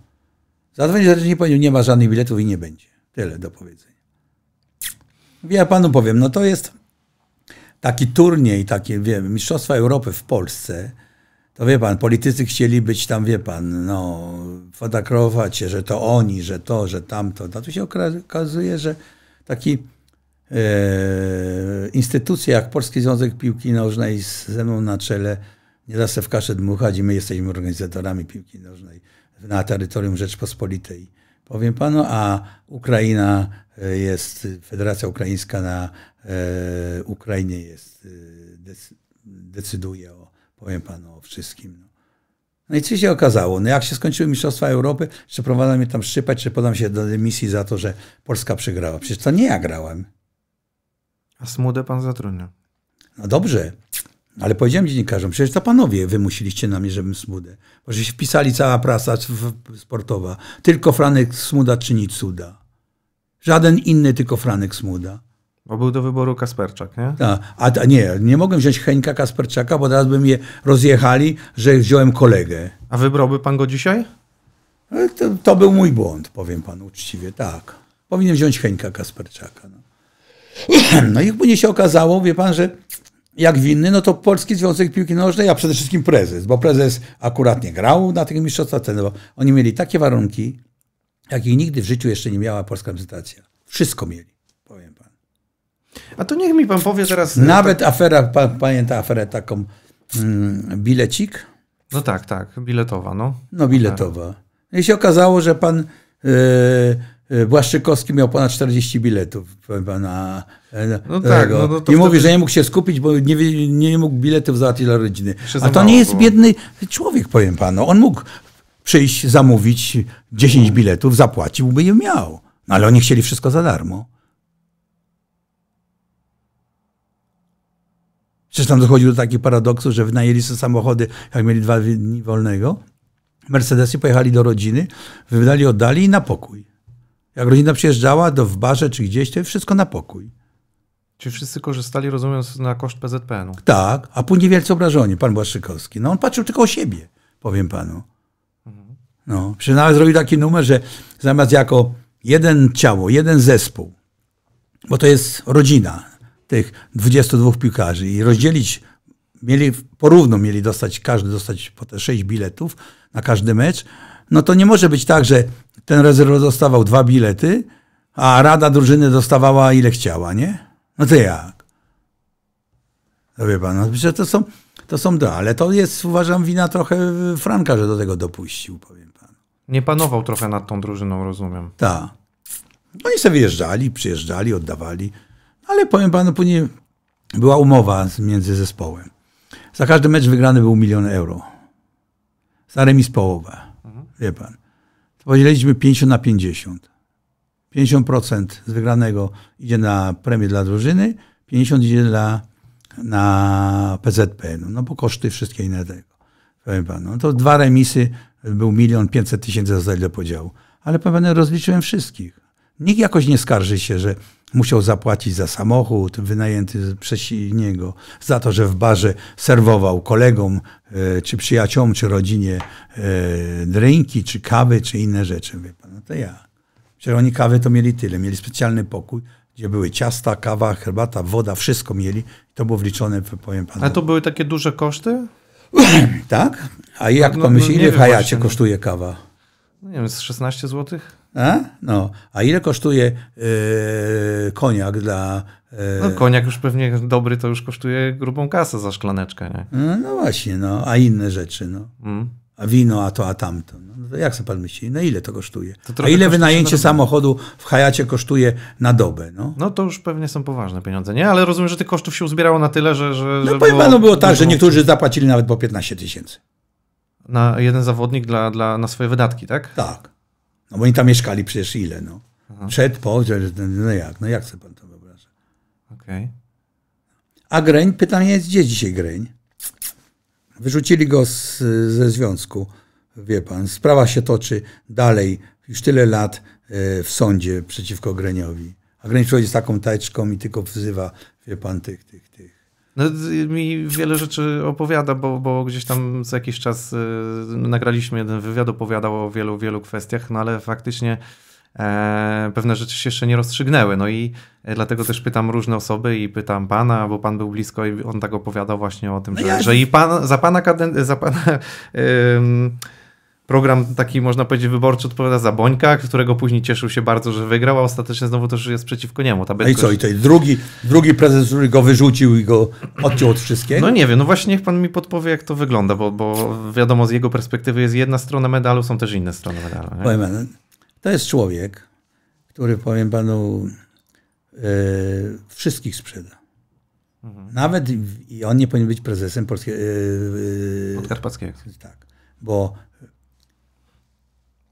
Zadzwonił nie powiedział, nie ma żadnych biletów i nie będzie. Tyle do powiedzenia. Ja panu powiem, no to jest taki turniej, takie wiem, Mistrzostwa Europy w Polsce, to wie pan, politycy chcieli być tam, wie pan, no, fotakrować się, że to oni, że to, że tamto. A tu się okazuje, że taki E, instytucje jak Polski Związek Piłki Nożnej ze mną na czele nie da się w kaszę dmuchać i my jesteśmy organizatorami piłki nożnej na terytorium Rzeczpospolitej. Powiem panu, a Ukraina e, jest, Federacja Ukraińska na e, Ukrainie jest, e, decyduje o, powiem panu, o wszystkim. No. no i co się okazało? No jak się skończyły Mistrzostwa Europy, czy prowadzą mnie tam szczypać, czy podam się do dymisji za to, że Polska przegrała. Przecież to nie ja grałem. A Smudę pan zatrudnił. No dobrze, ale powiedziałem dziennikarzom, przecież to panowie wymusiliście na mnie, żebym Smudę. Bo się wpisali cała prasa sportowa. Tylko Franek Smuda czyni cuda. Żaden inny, tylko Franek Smuda. Bo był do wyboru Kasperczak, nie? A, a nie, nie mogłem wziąć Henka Kasperczaka, bo teraz by mnie rozjechali, że wziąłem kolegę. A wybrałby pan go dzisiaj? To, to był mój błąd, powiem panu uczciwie, tak. Powinien wziąć Henka Kasperczaka. No. No i później się okazało, wie pan, że jak winny, no to Polski Związek Piłki Nożnej, a przede wszystkim prezes, bo prezes akurat nie grał na tych mistrzostwach bo Oni mieli takie warunki, jakich nigdy w życiu jeszcze nie miała polska reprezentacja. Wszystko mieli, powiem pan. A to niech mi pan powie teraz... E, Nawet afera, pan, pamięta aferę taką, mm, bilecik? No tak, tak, biletowa, no. No biletowa. I się okazało, że pan... Yy, Y, Błaszczykowski miał ponad 40 biletów. Pana, e, e, no tak, no, no I mówi, wtedy... że nie mógł się skupić, bo nie, nie mógł biletów załatwić dla rodziny. A to nie jest było. biedny człowiek, powiem panu. On mógł przyjść, zamówić 10 biletów, zapłacił, by je miał. No ale oni chcieli wszystko za darmo. Przecież tam dochodzi do takich paradoksu, że wynajęli sobie samochody, jak mieli dwa dni wolnego. Mercedesy pojechali do rodziny, wydali, oddali i na pokój. Jak rodzina przyjeżdżała, do w barze czy gdzieś, to wszystko na pokój. Czy wszyscy korzystali, rozumiem, na koszt PZPN-u? Tak, a później wielce obrażony, pan Błaszczykowski. No on patrzył tylko o siebie, powiem panu. Mhm. No, przynajmniej zrobił taki numer, że zamiast jako jeden ciało, jeden zespół, bo to jest rodzina tych 22 piłkarzy i rozdzielić, mieli porówno mieli dostać, każdy dostać po te 6 biletów na każdy mecz, no to nie może być tak, że ten rezerwowy dostawał dwa bilety, a rada drużyny dostawała ile chciała, nie? No to jak? No wie pan, no, to są, to są dwa, ale to jest, uważam, wina trochę Franka, że do tego dopuścił, powiem pan. Nie panował trochę nad tą drużyną, rozumiem. Tak. Oni no sobie wyjeżdżali, przyjeżdżali, oddawali, ale powiem panu, później była umowa między zespołem. Za każdy mecz wygrany był milion euro. Za remis połowę, mhm. wie pan. Podzieliliśmy 50 na 50. 50% z wygranego idzie na premię dla drużyny, 50 idzie dla, na PZPN. no, no bo koszty wszystkie inne tego. Powiem panu, no to dwa remisy, był milion 500 tysięcy zostali do podziału. Ale powiem panu, rozliczyłem wszystkich. Nikt jakoś nie skarży się, że Musiał zapłacić za samochód wynajęty przez niego, za to, że w barze serwował kolegom, e, czy przyjaciołom, czy rodzinie e, drinki, czy kawy, czy inne rzeczy. Wie pan, no to ja. Przecież oni kawy to mieli tyle. Mieli specjalny pokój, gdzie były ciasta, kawa, herbata, woda, wszystko mieli. To było wliczone, powiem panu. A to były takie duże koszty? tak? A no, jak no, pan no myśli, no, ile w Hajacie kosztuje kawa? No nie wiem, z 16 złotych? A? No. A ile kosztuje yy, koniak dla. Yy... No, koniak już pewnie dobry to już kosztuje grubą kasę za szklaneczkę, nie? No, no właśnie, no, a inne rzeczy, no. Mm. A wino, a to, a tamto. No, no to jak sobie pan myśli, no ile to kosztuje? To a ile wynajęcie samochodu w hajacie kosztuje na dobę? No? no to już pewnie są poważne pieniądze, nie? Ale rozumiem, że tych kosztów się uzbierało na tyle, że. że no że powiem było, panu było tak, że niektórzy zapłacili nawet po 15 tysięcy. Na jeden zawodnik dla, dla, na swoje wydatki, tak? Tak. No bo oni tam mieszkali przecież ile, no. Aha. Przed, po, no jak, no jak sobie pan to wyobraża? Okej. Okay. A Greń, pytanie jest, gdzie dzisiaj Greń? Wyrzucili go z, ze związku, wie pan. Sprawa się toczy dalej, już tyle lat e, w sądzie przeciwko Greniowi. A Greń przychodzi z taką tajczką i tylko wzywa, wie pan, tych, tych, tych no, mi wiele rzeczy opowiada, bo, bo gdzieś tam co jakiś czas y, nagraliśmy jeden wywiad, opowiadał o wielu, wielu kwestiach, no ale faktycznie e, pewne rzeczy się jeszcze nie rozstrzygnęły. No i e, dlatego też pytam różne osoby i pytam pana, bo pan był blisko i on tak opowiadał właśnie o tym, no że, ja... że i pan, za pana kadencję, za pana... Y, program taki, można powiedzieć, wyborczy odpowiada za Bońka, którego później cieszył się bardzo, że wygrał, a ostatecznie znowu też jest przeciwko niemu. Ta Bydgoszcz... No a i co, i to drugi, drugi prezes, który go wyrzucił i go odciął od wszystkiego? No nie wiem, no właśnie niech pan mi podpowie, jak to wygląda, bo, bo wiadomo, z jego perspektywy jest jedna strona medalu, są też inne strony medalu. Nie? Powiem to jest człowiek, który, powiem panu, yy, wszystkich sprzeda. Mhm. Nawet i on nie powinien być prezesem Polskiego... Yy, e, Podkarpackiego. Tak, bo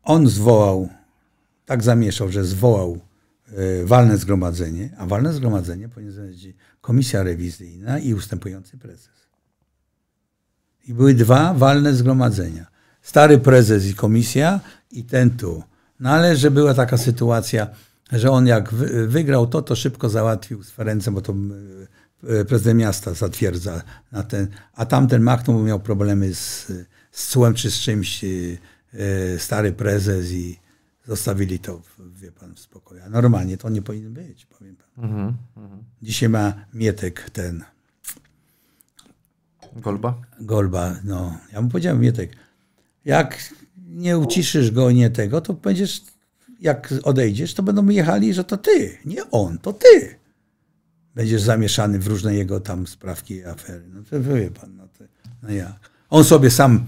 on zwołał, tak zamieszał, że zwołał e, walne zgromadzenie, a walne zgromadzenie powinien być komisja rewizyjna i ustępujący prezes. I były dwa walne zgromadzenia. Stary prezes i komisja i ten tu. No ale że była taka sytuacja, że on jak wygrał to, to szybko załatwił z Ferencem, bo to e, prezydent miasta zatwierdza na ten, a tamten Machnum miał problemy z, z cłem czy z czymś, e, E, stary prezes i zostawili to, wie pan, w spokoju. A normalnie to nie powinno być, powiem pan. Mhm, mhm, Dzisiaj ma Mietek ten... Golba? Golba, no. Ja mu powiedziałem, Mietek, jak nie uciszysz go, nie tego, to będziesz, jak odejdziesz, to będą jechali, że to ty, nie on, to ty. Będziesz zamieszany w różne jego tam sprawki, afery. No to wie pan, no, to, no jak. On sobie sam,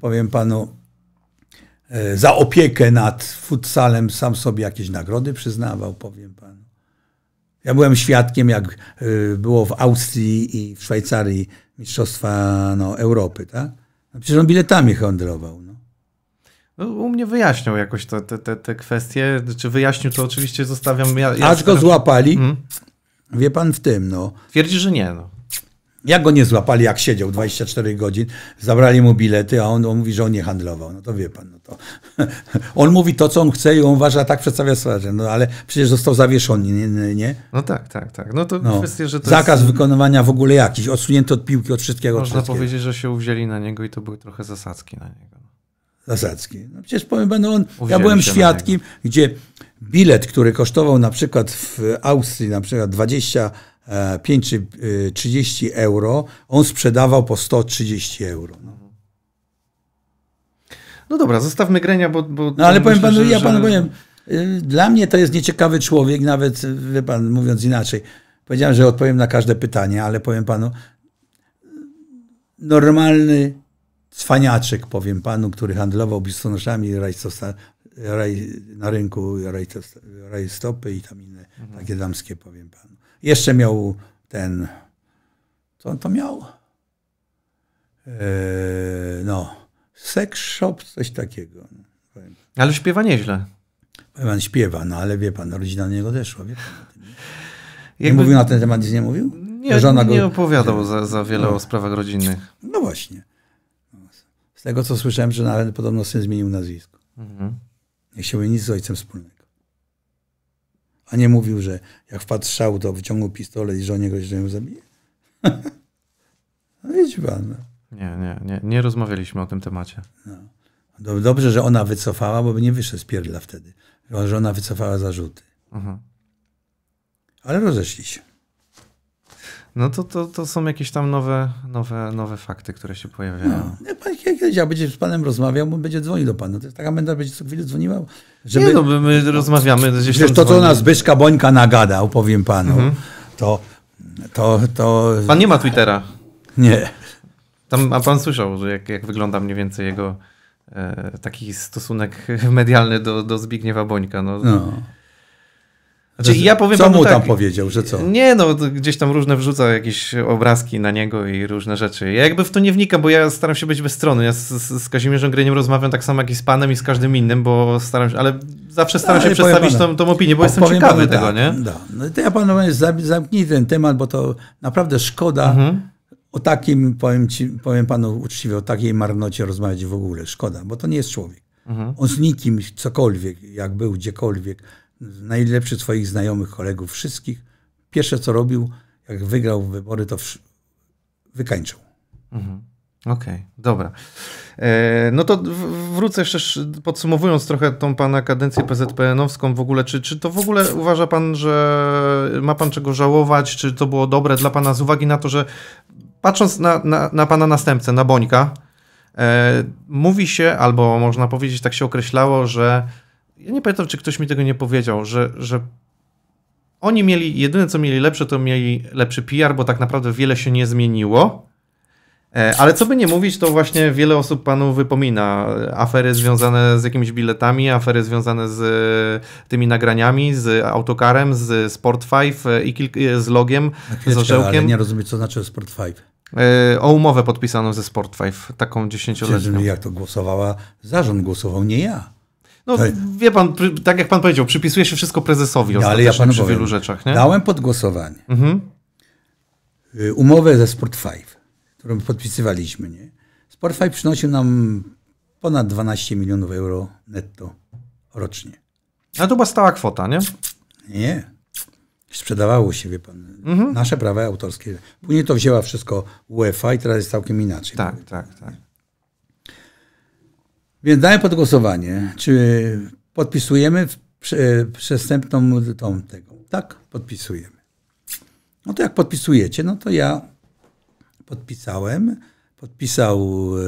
powiem panu, E, za opiekę nad futsalem sam sobie jakieś nagrody przyznawał, powiem panu. Ja byłem świadkiem, jak e, było w Austrii i w Szwajcarii Mistrzostwa no, Europy, tak? No, przecież on biletami handlował. No. No, u mnie wyjaśnił jakoś te, te, te kwestie. Czy wyjaśnił, to oczywiście zostawiam. Ja, ja Aż go złapali, hmm? wie pan w tym, no. Twierdzi, że nie, no. Jak go nie złapali, jak siedział 24 godzin, zabrali mu bilety, a on, on mówi, że on nie handlował. No to wie pan, no to. on mówi to, co on chce i on uważa, tak przedstawia strażę. No ale przecież został zawieszony, nie? nie? No tak, tak, tak. No to no. kwestia, że to Zakaz jest... wykonywania w ogóle jakiś, odsunięty od piłki, od wszystkiego. Można od wszystkiego. powiedzieć, że się uwzięli na niego i to były trochę zasadzki na niego. Zasadzki. No przecież powiem panu, on, ja byłem świadkiem, gdzie bilet, który kosztował na przykład w Austrii na przykład 20 5 czy 30 euro, on sprzedawał po 130 euro. No. no dobra, zostawmy grenia, bo. bo no ale powiem panu, że, ja panu że... powiem, y, dla mnie to jest nieciekawy człowiek, nawet wie pan, mówiąc inaczej. Powiedziałem, że odpowiem na każde pytanie, ale powiem panu, normalny cwaniaczek, powiem panu, który handlował biustonoszami raj, na rynku rajstopy i tam inne mhm. takie damskie, powiem panu. Jeszcze miał ten. Co on to miał? Eee, no, sex shop, coś takiego. Ale śpiewa nieźle. Pan śpiewa, no ale wie pan, rodzina do niego odeszła. Wie pan, nie mówił na ten temat, nic nie mówił? Nie, Żona go... nie opowiadał za, za wiele no. o sprawach rodzinnych. No właśnie. Z tego co słyszałem, że nawet podobno syn zmienił nazwisko. Mhm. Nie chciałby nic z ojcem wspólnego a nie mówił, że jak wpadł szał, to wyciągnął pistolet i żonie go źle zabije. no widzi pan. No. Nie, nie, nie, nie rozmawialiśmy o tym temacie. No. Dobrze, że ona wycofała, bo by nie wyszedł z pierdla wtedy. Że ona wycofała zarzuty. Mhm. Ale rozeszli się. No to, to, to są jakieś tam nowe, nowe, nowe fakty, które się pojawiają. No, pan kiedyś, ja będzie z panem rozmawiał, bo będzie dzwonił do pana. To jest taka menda, będzie co chwilę dzwoniła. Żeby... Nie, no, my rozmawiamy. Gdzieś Wiesz, to, co nas Zbyszka Bońka nagadał, powiem panu, mhm. to, to, to... Pan nie ma Twittera. Nie. Tam, a pan słyszał, jak, jak wygląda mniej więcej jego e, taki stosunek medialny do, do Zbigniewa Bońka. No. no. Znaczy, ja powiem co mu tak, tam powiedział, że co? Nie, no gdzieś tam różne wrzuca jakieś obrazki na niego i różne rzeczy. Ja jakby w to nie wnikam, bo ja staram się być bezstronny. Ja z, z Kazimierzem Greniem rozmawiam tak samo jak i z panem i z każdym innym, bo staram się, ale zawsze staram ale no się przedstawić tą, tą opinię, bo jestem ciekawy panu, tego, da, tak, nie? Da. No to ja panu zamknij ten temat, bo to naprawdę szkoda mhm. o takim, powiem, ci, powiem panu uczciwie, o takiej marnocie rozmawiać w ogóle. Szkoda, bo to nie jest człowiek. Mhm. On z nikim, cokolwiek, jak był, gdziekolwiek, najlepszy swoich znajomych, kolegów, wszystkich. Pierwsze co robił, jak wygrał wybory, to wykańczył. Mhm. Okej, okay, dobra. E, no to wrócę jeszcze, podsumowując trochę tą pana kadencję PZPN-owską w ogóle, czy, czy to w ogóle uważa pan, że ma pan czego żałować, czy to było dobre dla pana z uwagi na to, że patrząc na, na, na pana następcę, na Bońka, e, mówi się, albo można powiedzieć, tak się określało, że ja nie pamiętam, czy ktoś mi tego nie powiedział, że, że oni mieli, jedyne co mieli lepsze, to mieli lepszy PR, bo tak naprawdę wiele się nie zmieniło. E, ale co by nie mówić, to właśnie wiele osób panu wypomina afery związane z jakimiś biletami, afery związane z e, tymi nagraniami, z autokarem, z Sport 5 e, i z logiem, z orzełkiem. nie rozumiem, co znaczy Sport 5. O umowę podpisaną ze Sport 5, taką dziesięcioletnią. Jak to głosowała? Zarząd głosował, nie ja. No, wie pan, tak jak pan powiedział, przypisuje się wszystko prezesowi no, ja przy powiem, wielu rzeczach. Nie? Dałem pod głosowanie mhm. Y, umowę ze Sport 5, którą podpisywaliśmy. Nie? Sport 5 przynosił nam ponad 12 milionów euro netto rocznie. A to była stała kwota, nie? Nie. Sprzedawało się, wie pan, mhm. nasze prawa autorskie. Później to wzięła wszystko UEFA i teraz jest całkiem inaczej. Tak, tak, tak. Więc daję pod głosowanie, czy podpisujemy przestępną tą tego. Tak, podpisujemy. No to jak podpisujecie, no to ja podpisałem, podpisał e,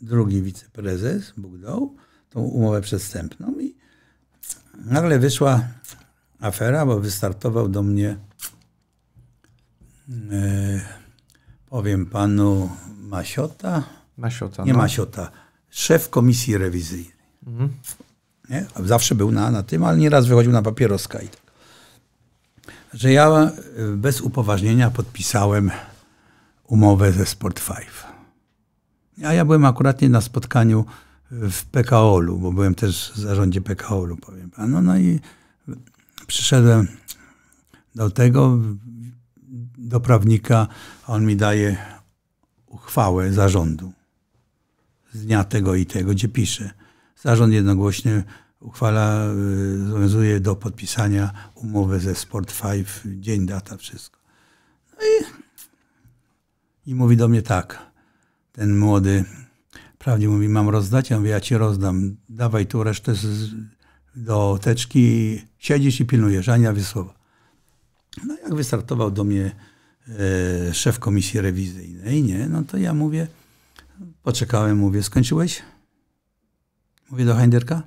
drugi wiceprezes Bugdow, tą umowę przestępną i nagle wyszła afera, bo wystartował do mnie e, powiem panu Masiota, ma siota. Nie no. ma siota. Szef komisji rewizyjnej. Mhm. Nie? Zawsze był na, na tym, ale nieraz wychodził na papieroska i tak. Że ja e, bez upoważnienia podpisałem umowę ze Sport 5. A ja byłem akurat nie na spotkaniu e, w PKOL-u, bo byłem też w zarządzie PKOL-u, powiem panu. No i przyszedłem do tego, do prawnika, a on mi daje uchwałę zarządu z dnia tego i tego, gdzie pisze. Zarząd jednogłośnie uchwala, y, zobowiązuje do podpisania umowy ze Sport 5, dzień, data, wszystko. No i, i mówi do mnie tak, ten młody, prawdzie mówi, mam rozdać? Ja mówię, ja ci rozdam, dawaj tu resztę z, do teczki, siedzisz i pilnujesz, Ania Wiesłowa. No jak wystartował do mnie e, szef komisji rewizyjnej, nie, no to ja mówię, Poczekałem, mówię, skończyłeś? Mówię do Heinderka.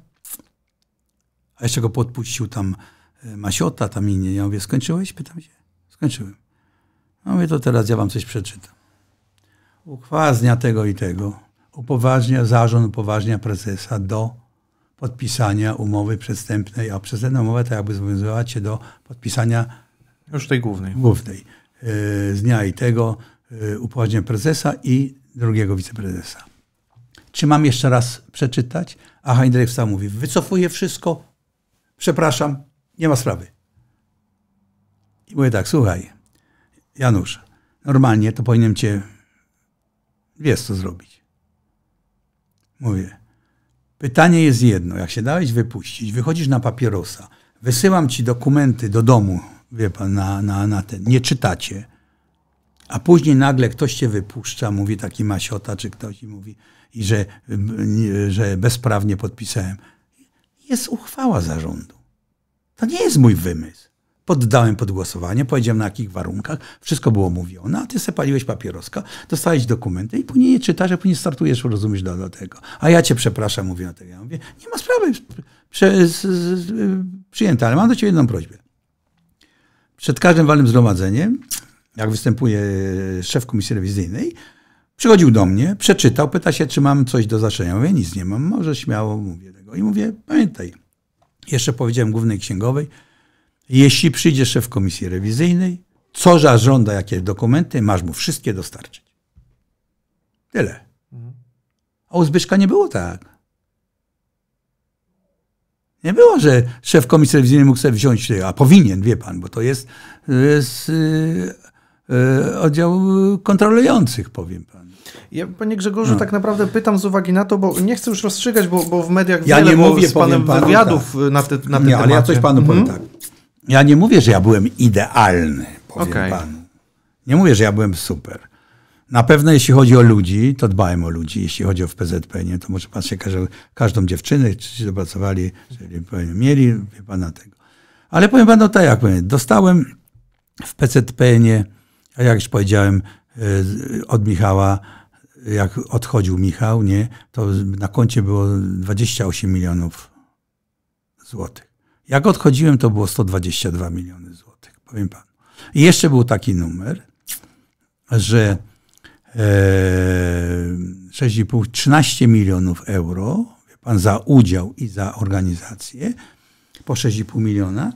A jeszcze go podpuścił tam e, Masiota, tam inni. Ja mówię, skończyłeś? Pytam się. Skończyłem. No mówię, to teraz ja wam coś przeczytam. Ukwaznia tego i tego. Upoważnia zarząd, upoważnia prezesa do podpisania umowy przestępnej, a tę umowa to tak jakby zobowiązywała cię do podpisania już tej głównej. Głównej. E, z dnia i tego e, upoważnia prezesa i drugiego wiceprezesa. Czy mam jeszcze raz przeczytać? A Heinrich mówi, wycofuję wszystko, przepraszam, nie ma sprawy. I mówię tak, słuchaj, Janusz, normalnie to powinienem cię, wiesz co zrobić. Mówię, pytanie jest jedno, jak się dałeś wypuścić, wychodzisz na papierosa, wysyłam ci dokumenty do domu, wie pan, na, na, na ten, nie czytacie, a później nagle ktoś cię wypuszcza, mówi taki Masiota czy ktoś i mówi, i że, że bezprawnie podpisałem. Jest uchwała zarządu. To nie jest mój wymysł. Poddałem pod głosowanie, powiedziałem na jakich warunkach, wszystko było mówione, a ty se paliłeś papieroska, dostałeś dokumenty i później je czytasz, a później startujesz, rozumiesz, do, do tego. A ja cię przepraszam, mówię na tego. Ja mówię, nie ma sprawy, przyjęte, ale mam do ciebie jedną prośbę. Przed każdym walnym zgromadzeniem jak występuje szef komisji rewizyjnej, przychodził do mnie, przeczytał, pyta się, czy mam coś do zaczenia. Mówię, nic nie mam, może śmiało, mówię tego. I mówię, pamiętaj, jeszcze powiedziałem głównej księgowej, jeśli przyjdzie szef komisji rewizyjnej, co zażąda, jakie dokumenty, masz mu wszystkie dostarczyć. Tyle. A u Zbyszka nie było tak. Nie było, że szef komisji rewizyjnej mógł sobie wziąć, a powinien, wie pan, bo to jest, jest y, E, oddział e, kontrolujących, powiem panu. Ja, panie Grzegorzu, no. tak naprawdę pytam z uwagi na to, bo nie chcę już rozstrzygać, bo, bo w mediach ja wiele nie mówię, z panem panu, wywiadów tak. E, na te, na nie, ale ja coś panu powiem hmm? tak. Ja nie mówię, że ja byłem idealny, powiem okay. panu. Nie mówię, że ja byłem super. Na pewno jeśli chodzi o ludzi, to dbałem o ludzi. Jeśli chodzi o w PZP, nie, to może pan się każe, każdą dziewczynę, czy się dopracowali, czyli powiem, mieli, wie pana tego. Ale powiem panu tak, jak powiem, dostałem w PZP, nie, a jak już powiedziałem e, od Michała, jak odchodził Michał, nie, to na koncie było 28 milionów złotych. Jak odchodziłem, to było 122 miliony złotych, powiem panu. I jeszcze był taki numer, że e, 6,5, 13 milionów euro, wie pan, za udział i za organizację, po 6,5 miliona.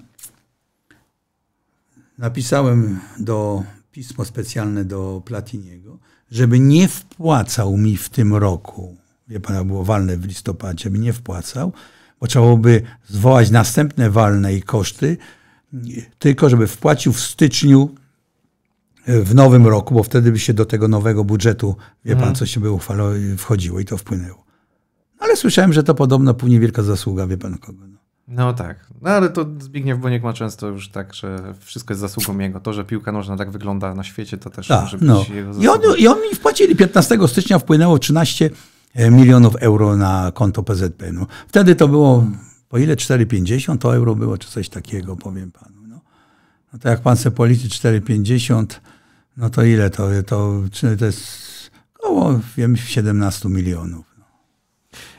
Napisałem do pismo specjalne do Platiniego, żeby nie wpłacał mi w tym roku, wie pan, było walne w listopadzie, by nie wpłacał, bo trzeba byłoby zwołać następne walne i koszty, tylko żeby wpłacił w styczniu w nowym roku, bo wtedy by się do tego nowego budżetu, wie pan, hmm. co się by uchwalo, wchodziło i to wpłynęło. No, ale słyszałem, że to podobno później wielka zasługa, wie pan kogo. No. No tak, no ale to Zbigniew Boniek ma często już tak, że wszystko jest zasługą jego. To, że piłka nożna tak wygląda na świecie, to też Ta, może no. być jego zasługą. I, on, I oni wpłacili 15 stycznia wpłynęło 13 e, milionów euro na konto PZP. No. Wtedy to było, po ile 4,50 to euro było, czy coś takiego, powiem panu. No, no to jak pan se policzy 4,50, no to ile to, to, to jest około, wiem, 17 milionów. No.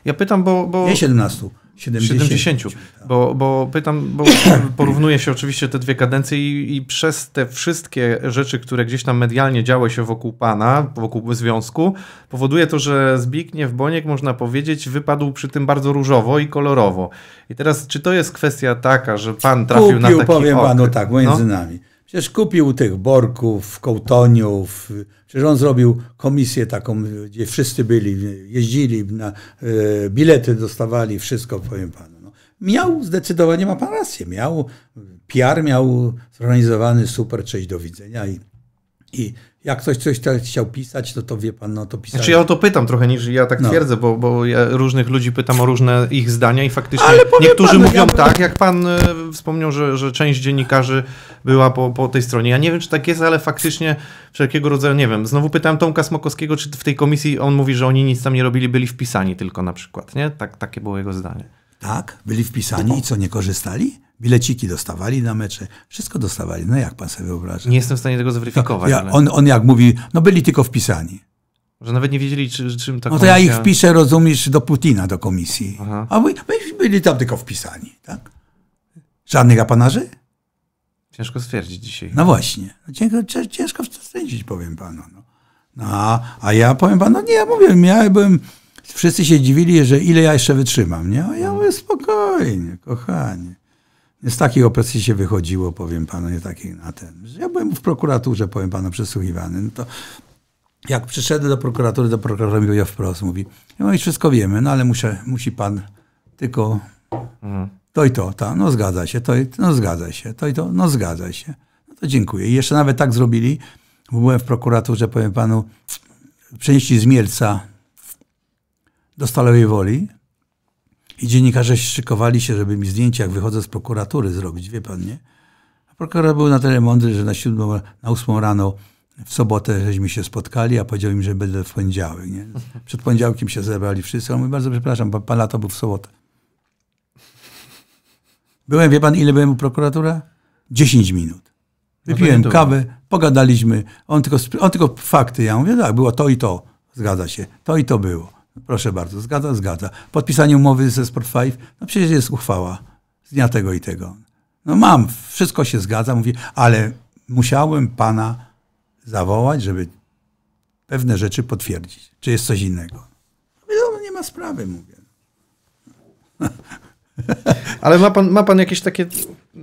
Ja pytam, bo... bo... Nie 17, 70. 70 tak. bo, bo pytam, bo porównuje się oczywiście te dwie kadencje i, i, przez te wszystkie rzeczy, które gdzieś tam medialnie działy się wokół pana, wokół związku, powoduje to, że Zbigniew Boniek, można powiedzieć, wypadł przy tym bardzo różowo i kolorowo. I teraz, czy to jest kwestia taka, że pan trafił Kupił, na taki powiem okryt? panu tak, między no? nami. Przecież kupił tych Borków, Kołtoniów, przecież on zrobił komisję taką, gdzie wszyscy byli, jeździli, na, e, bilety dostawali, wszystko, powiem panu. No. Miał, zdecydowanie ma pan rację, miał, PR miał zorganizowany super, cześć, do widzenia i, i jak ktoś coś chciał pisać, to to wie pan, no to pisał. Znaczy ja o to pytam trochę niż ja tak no. twierdzę, bo, bo ja różnych ludzi pytam o różne ich zdania i faktycznie niektórzy panu, mówią ja... tak, jak pan e, wspomniał, że, że część dziennikarzy była po, po tej stronie. Ja nie wiem, czy tak jest, ale faktycznie wszelkiego rodzaju, nie wiem, znowu pytałem Tomka Smokowskiego, czy w tej komisji on mówi, że oni nic tam nie robili, byli wpisani tylko na przykład, nie? Tak, takie było jego zdanie. Tak? Byli wpisani i co, nie korzystali? Bileciki dostawali na mecze, wszystko dostawali. No jak pan sobie wyobraża? Nie jestem w stanie tego zweryfikować. No, ja, on, on jak mówi, no byli tylko wpisani. Że nawet nie wiedzieli, czy, czym ta No to ja ich wpiszę, rozumiesz, do Putina, do komisji. Aha. A my, my, byli tam tylko wpisani, tak? Żadnych apanarzy? Ciężko stwierdzić dzisiaj. No właśnie. No ciężko, ciężko stwierdzić, powiem panu. No. no a, ja powiem panu, nie, ja mówię, ja Wszyscy się dziwili, że ile ja jeszcze wytrzymam, nie? A ja mówię, spokojnie, kochanie. Z takich opresji się wychodziło, powiem panu, nie takich na ten. Ja byłem w prokuraturze, powiem panu, przesłuchiwany. No to jak przyszedłem do prokuratury, do prokuratora mi powiedział wprost, mówi, ja no i wszystko wiemy, no ale muszę, musi pan tylko mhm. to i to, ta, no zgadza się, to i, no zgadza się, to i to, no zgadza się. No to dziękuję. I jeszcze nawet tak zrobili, byłem w prokuraturze, powiem panu, przenieśli z Mielca do Stalowej Woli, i dziennikarze szykowali się, żeby mi zdjęcia, jak wychodzę z prokuratury, zrobić, wie pan, nie? A prokurator był na tyle mądry, że na, siódmą, na ósmą rano w sobotę żeśmy się spotkali, a powiedział im, że będę w poniedziałek, nie? Przed poniedziałkiem się zebrali wszyscy, on mówi, bardzo przepraszam, pan, pan lato był w sobotę. Byłem, wie pan, ile byłem u prokuratura? 10 minut. No Wypiłem no kawę, pogadaliśmy, on tylko, on tylko fakty, ja mówię, tak, było to i to, zgadza się, to i to było. Proszę bardzo, zgadza, zgadza. Podpisanie umowy ze Sport 5, no przecież jest uchwała z dnia tego i tego. No mam, wszystko się zgadza, mówi, ale musiałem pana zawołać, żeby pewne rzeczy potwierdzić. Czy jest coś innego? No, no nie ma sprawy, mówię. Ale ma pan, ma pan jakieś takie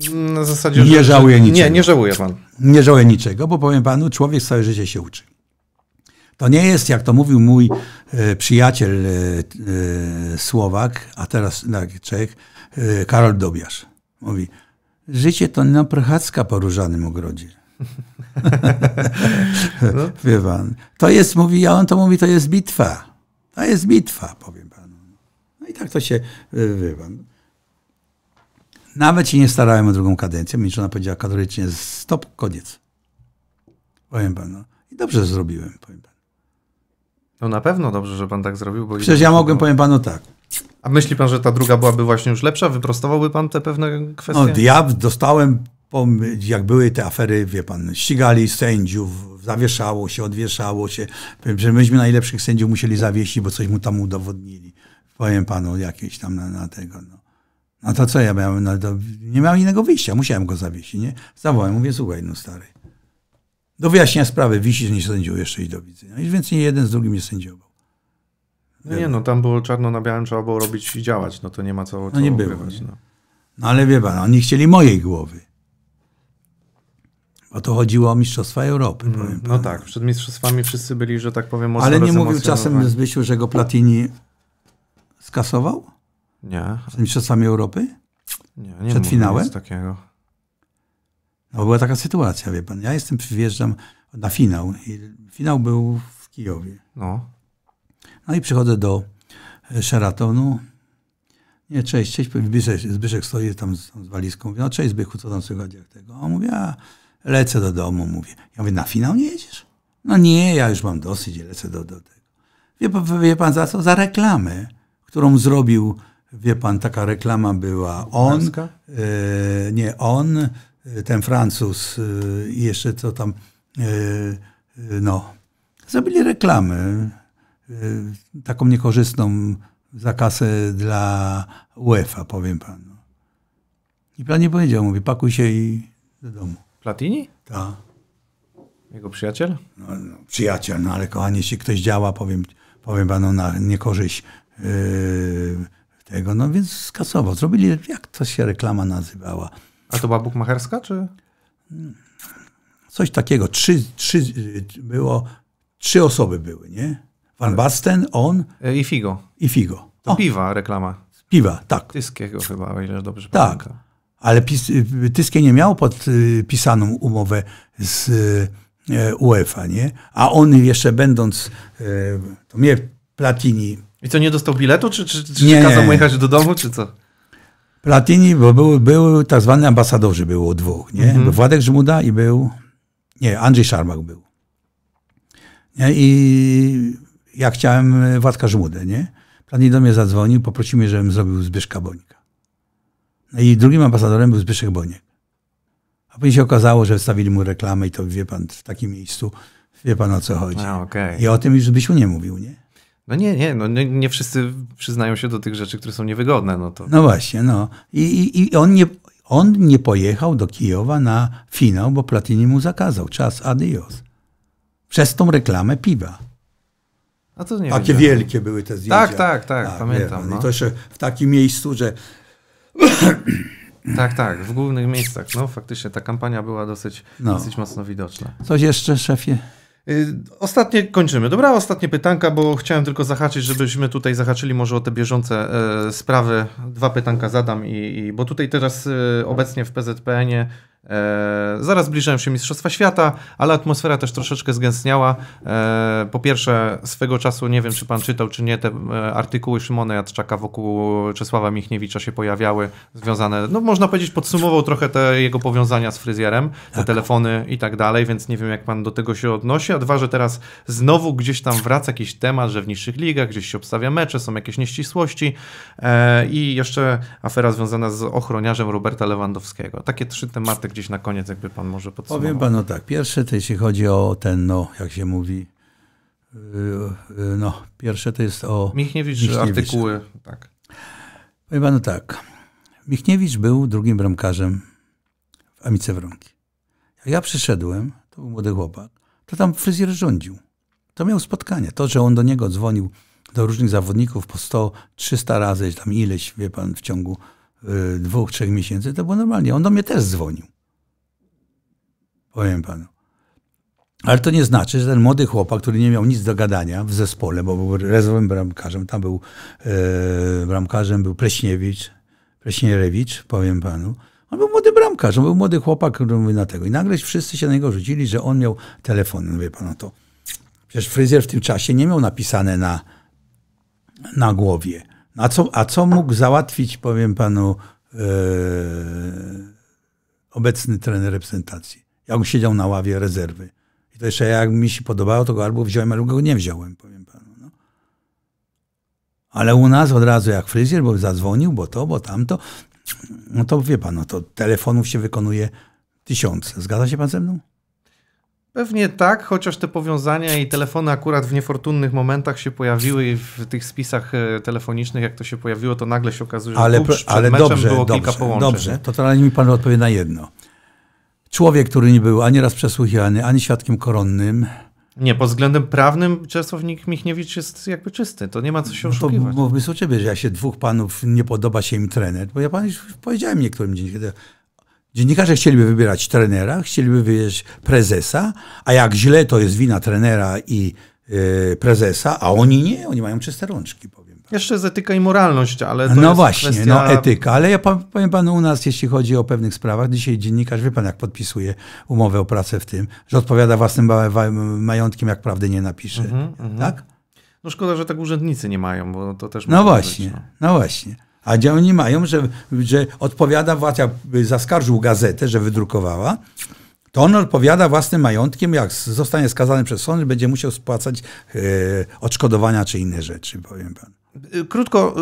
mm, na zasadzie. Nie żałuję niczego. Nie, nie żałuję pan. Nie żałuję niczego, bo powiem panu, człowiek całe życie się uczy. To nie jest, jak to mówił mój e, przyjaciel e, e, Słowak, a teraz Czech, Karol Dobiasz Mówi, życie to na prochacka po różanym ogrodzie. no. Wie pan. To jest, mówi, a on to mówi, to jest bitwa. To jest bitwa, powiem panu. No i tak to się, wie pan. Nawet się nie starałem o drugą kadencję. ona powiedziała kategorycznie, stop, koniec. Powiem panu. I dobrze zrobiłem, powiem panu. No na pewno dobrze, że pan tak zrobił. Bo Przecież ja mogłem, powiem panu tak. A myśli pan, że ta druga byłaby właśnie już lepsza? Wyprostowałby pan te pewne kwestie? No, ja dostałem, jak były te afery, wie pan, ścigali sędziów, zawieszało się, odwieszało się. że myśmy najlepszych sędziów musieli zawiesić, bo coś mu tam udowodnili. Powiem panu jakieś tam na, na tego. No. A no to co ja miałem? No, nie miałem innego wyjścia, musiałem go zawiesić, nie? Zawołałem, mówię, słuchaj, no stary do wyjaśnienia sprawy że nie sędził jeszcze i do widzenia. I więc nie jeden z drugim nie sędziował. No nie, no tam było czarno na białym, trzeba było robić i działać. No to nie ma co, no nie było, nie? No. no. ale wie pan, oni chcieli mojej głowy. Bo to chodziło o Mistrzostwa Europy. Mm, no panu. tak, przed Mistrzostwami wszyscy byli, że tak powiem, mocno Ale nie mówił czasem Zbysiu, że go Platini skasował? Nie. Przed Mistrzostwami Europy? Nie, nie Przed finałem? takiego. No była taka sytuacja, wie pan. Ja jestem, przyjeżdżam na finał i finał był w Kijowie. No. No i przychodzę do e, Sheratonu. Nie, cześć, cześć. Zbyszek, Zbyszek stoi tam z, tam z walizką. Mówi, no cześć Zbychu, co tam słychać jak tego? A on mówi, a lecę do domu, mówię. Ja mówię, na finał nie jedziesz? No nie, ja już mam dosyć, lecę do, do tego. Wie, wie pan za co? Za reklamę, którą zrobił, wie pan, taka reklama była on, e, nie on, Y, ten Francuz y, i jeszcze co tam, y, no, zrobili reklamę taką niekorzystną za kasę dla UEFA, powiem panu. I pan nie powiedział, mówi, pakuj się i do domu. Platini? Tak. Jego przyjaciel? No, no, przyjaciel, no ale kochanie, jeśli ktoś działa, powiem, powiem panu na niekorzyść yy, tego, no więc skasował. Zrobili, jak to się reklama nazywała? A to była bukmacherska, czy? Coś takiego. Trzy, trzy było, trzy osoby były, nie? Van Basten, on. E, I Figo. I Figo. To o. piwa reklama. Piwa, tak. Tyskiego chyba, o ile dobrze tak. pamiętam. Tak. Ale pis, Tyskie nie miał podpisaną y, umowę z e, UEFA, nie? A on jeszcze będąc, e, to mnie Platini. I co, nie dostał biletu, czy, czy, czy nie. kazał mu jechać do domu, czy co? Platini, bo był, był tak zwany ambasadorzy, było dwóch, nie? Mhm. Był Władek Żmuda i był, nie, Andrzej Szarmak był. Nie? I ja chciałem Władka Żmudę, nie? Platini do mnie zadzwonił, poprosił mnie, żebym zrobił Zbyszka Bonika. No i drugim ambasadorem był Zbyszek Boniek. A później się okazało, że wstawili mu reklamę i to wie pan w takim miejscu, wie pan o co chodzi. A, okay. I o tym już byś nie mówił, nie? No nie, nie, no nie, nie, wszyscy przyznają się do tych rzeczy, które są niewygodne. No, to... no właśnie, no. I, i, i on, nie, on nie pojechał do Kijowa na finał, bo Platini mu zakazał. Czas, adios. Przez tą reklamę piwa. A to nie Takie wiedziałem. wielkie były te zdjęcia. Tak, tak, tak, tak pamiętam. No. I to jeszcze w takim miejscu, że... Tak, tak, w głównych miejscach. No faktycznie ta kampania była dosyć, no. dosyć mocno widoczna. Coś jeszcze, szefie? Y, ostatnie kończymy. Dobra, ostatnie pytanka, bo chciałem tylko zahaczyć, żebyśmy tutaj zahaczyli może o te bieżące e, sprawy. Dwa pytanka zadam, i, i bo tutaj teraz e, obecnie w PZPN-ie E, zaraz zbliżają się Mistrzostwa Świata, ale atmosfera też troszeczkę zgęstniała. E, po pierwsze, swego czasu, nie wiem czy pan czytał, czy nie, te e, artykuły Szymona Jadczaka wokół Czesława Michniewicza się pojawiały, związane, no można powiedzieć, podsumował trochę te jego powiązania z fryzjerem, te tak. telefony i tak dalej, więc nie wiem jak pan do tego się odnosi. A dwa, że teraz znowu gdzieś tam wraca jakiś temat, że w niższych ligach gdzieś się obstawia mecze, są jakieś nieścisłości e, i jeszcze afera związana z ochroniarzem Roberta Lewandowskiego. Takie trzy tematy gdzieś na koniec, jakby pan może podsumował. Powiem panu tak. Pierwsze to jeśli chodzi o ten, no, jak się mówi, y, y, no, pierwsze to jest o... Michniewicz, Michniewicz. artykuły, tak. Powiem panu tak. Michniewicz był drugim bramkarzem w Amice Wronki. Jak ja przyszedłem, to był młody chłopak, to tam fryzjer rządził. To miał spotkanie. To, że on do niego dzwonił, do różnych zawodników po 100, 300 razy, tam ileś, wie pan, w ciągu y, dwóch, trzech miesięcy, to było normalnie. On do mnie też dzwonił powiem panu. Ale to nie znaczy, że ten młody chłopak, który nie miał nic do gadania w zespole, bo był rezerwowym bramkarzem, tam był e, bramkarzem, był Pleśniewicz, Pleśnierewicz, powiem panu. On był młody bramkarz, on był młody chłopak, który mówi na tego. I nagle wszyscy się na niego rzucili, że on miał telefon. Mówię pan, to przecież fryzjer w tym czasie nie miał napisane na, na głowie. A co, a co mógł załatwić, powiem panu, e, obecny trener reprezentacji? Ja bym siedział na ławie rezerwy. I to jeszcze jak mi się podobało, to go albo wziąłem, albo go nie wziąłem, powiem panu. No. Ale u nas od razu jak fryzjer, bo zadzwonił, bo to, bo tamto, no to wie pan, no to telefonów się wykonuje tysiące. Zgadza się pan ze mną? Pewnie tak, chociaż te powiązania i telefony akurat w niefortunnych momentach się pojawiły i w tych spisach e, telefonicznych, jak to się pojawiło, to nagle się okazuje, że ale, przed ale meczem dobrze, było dobrze, kilka połączeń. Dobrze, to teraz mi pan odpowie na jedno człowiek, który nie był ani raz przesłuchiany, ani świadkiem koronnym. Nie, pod względem prawnym Czesław Michniewicz jest jakby czysty. To nie ma co się oszukiwać. No to mówmy sobie ciebie, że jak się dwóch panów nie podoba się im trener, bo ja panu już powiedziałem niektórym dziennikarzom, Dziennikarze chcieliby wybierać trenera, chcieliby wybierać prezesa, a jak źle to jest wina trenera i yy, prezesa, a oni nie, oni mają czyste rączki. Jeszcze jest etyka i moralność, ale. To no właśnie, no kwestia... no etyka. Ale ja powiem panu u nas, jeśli chodzi o pewnych sprawach, dzisiaj dziennikarz, wie pan, jak podpisuje umowę o pracę w tym, że odpowiada własnym majątkiem, jak prawdy nie napisze. Mm -hmm, tak? No szkoda, że tak urzędnicy nie mają, bo to też. No właśnie, być, no. no. właśnie. A oni mają, że, że odpowiada władza, zaskarżył gazetę, że wydrukowała, to on odpowiada własnym majątkiem, jak zostanie skazany przez sąd, będzie musiał spłacać yy, odszkodowania czy inne rzeczy, powiem pan. Krótko,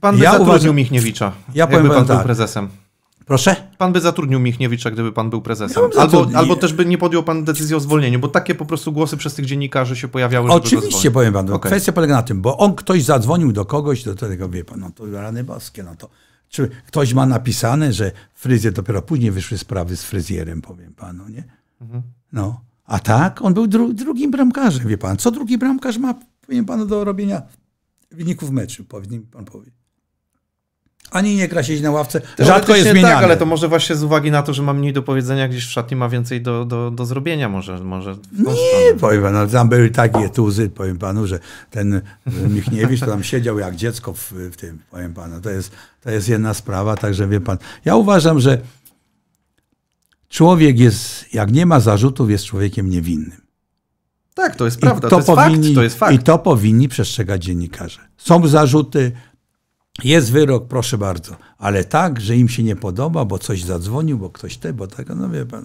pan by ja zatrudnił uważam, Michniewicza, ja jakby pan tak. był prezesem. Proszę? Pan by zatrudnił Michniewicza, gdyby pan był prezesem. Ja albo, albo też by nie podjął pan decyzji o zwolnieniu, bo takie po prostu głosy przez tych dziennikarzy się pojawiały. Oczywiście, powiem panu. Okay. Kwestia polega na tym, bo on ktoś zadzwonił do kogoś, do tego wie pan, no to rany boskie, no to czy ktoś ma napisane, że fryzje dopiero później wyszły sprawy z fryzjerem, powiem panu, nie? Mhm. No. A tak, on był dru drugim bramkarzem, wie pan. Co drugi bramkarz ma, powiem panu, do robienia wyników meczu, powinien pan powiedzieć. Ani nie gra siedzieć na ławce, rzadko jest zmieniany. Tak, ale to może właśnie z uwagi na to, że ma mniej do powiedzenia gdzieś w szatni, ma więcej do, do, do zrobienia może. może nie, powiem panu, tam były takie tuzy, powiem panu, że ten e, Michniewicz to tam siedział jak dziecko w, w tym, powiem panu. To jest, to jest jedna sprawa, także wie pan. Ja uważam, że człowiek jest, jak nie ma zarzutów, jest człowiekiem niewinnym. Tak, to jest prawda, to, powinni, jest fakt, to jest fakt. I to powinni przestrzegać dziennikarze. Są zarzuty, jest wyrok, proszę bardzo, ale tak, że im się nie podoba, bo coś zadzwonił, bo ktoś te, bo tak, no wie pan,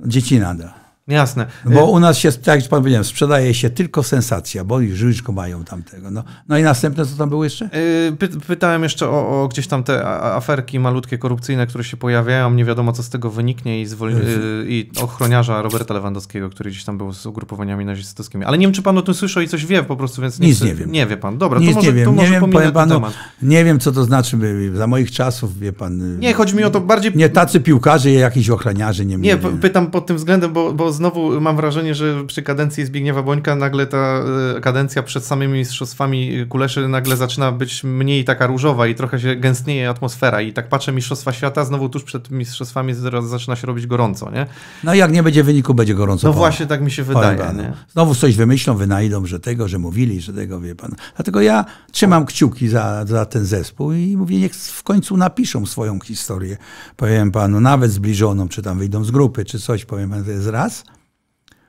no. dzieci nadal. Jasne. Bo y- u nas się, tak jak pan powiedziałem, sprzedaje się tylko sensacja, bo już życzko mają tamtego. No, no i następne, co tam było jeszcze? Y, py pytałem jeszcze o, o, gdzieś tam te aferki malutkie, korupcyjne, które się pojawiają. Nie wiadomo, co z tego wyniknie i, y, i ochroniarza Roberta Lewandowskiego, który gdzieś tam był z ugrupowaniami nazistowskimi. Ale nie wiem, czy pan o tym słyszał i coś wie po prostu, więc... Nie Nic nie wiem. Nie wie pan. Dobra, Nic to może, nie wiem. nie wiem, powiem panu, nie wiem, co to znaczy. Za moich czasów, wie pan... Nie, chodzi mi o to bardziej... Nie tacy piłkarze, jakiś ochroniarze, nie Nie, pytam pod tym względem, bo, bo znowu mam wrażenie, że przy kadencji Zbigniewa Bońka nagle ta e, kadencja przed samymi mistrzostwami kuleszy nagle zaczyna być mniej taka różowa i trochę się gęstnieje atmosfera. I tak patrzę Mistrzostwa Świata, znowu tuż przed Mistrzostwami zaczyna się robić gorąco, nie? No i jak nie będzie wyniku, będzie gorąco. No właśnie tak mi się wydaje. Pan, nie? Znowu coś wymyślą, wynajdą, że tego, że mówili, że tego, wie pan. Dlatego ja trzymam kciuki za, za ten zespół i mówię, niech w końcu napiszą swoją historię, powiem panu, nawet zbliżoną, czy tam wyjdą z grupy, czy coś, powiem panu, to jest raz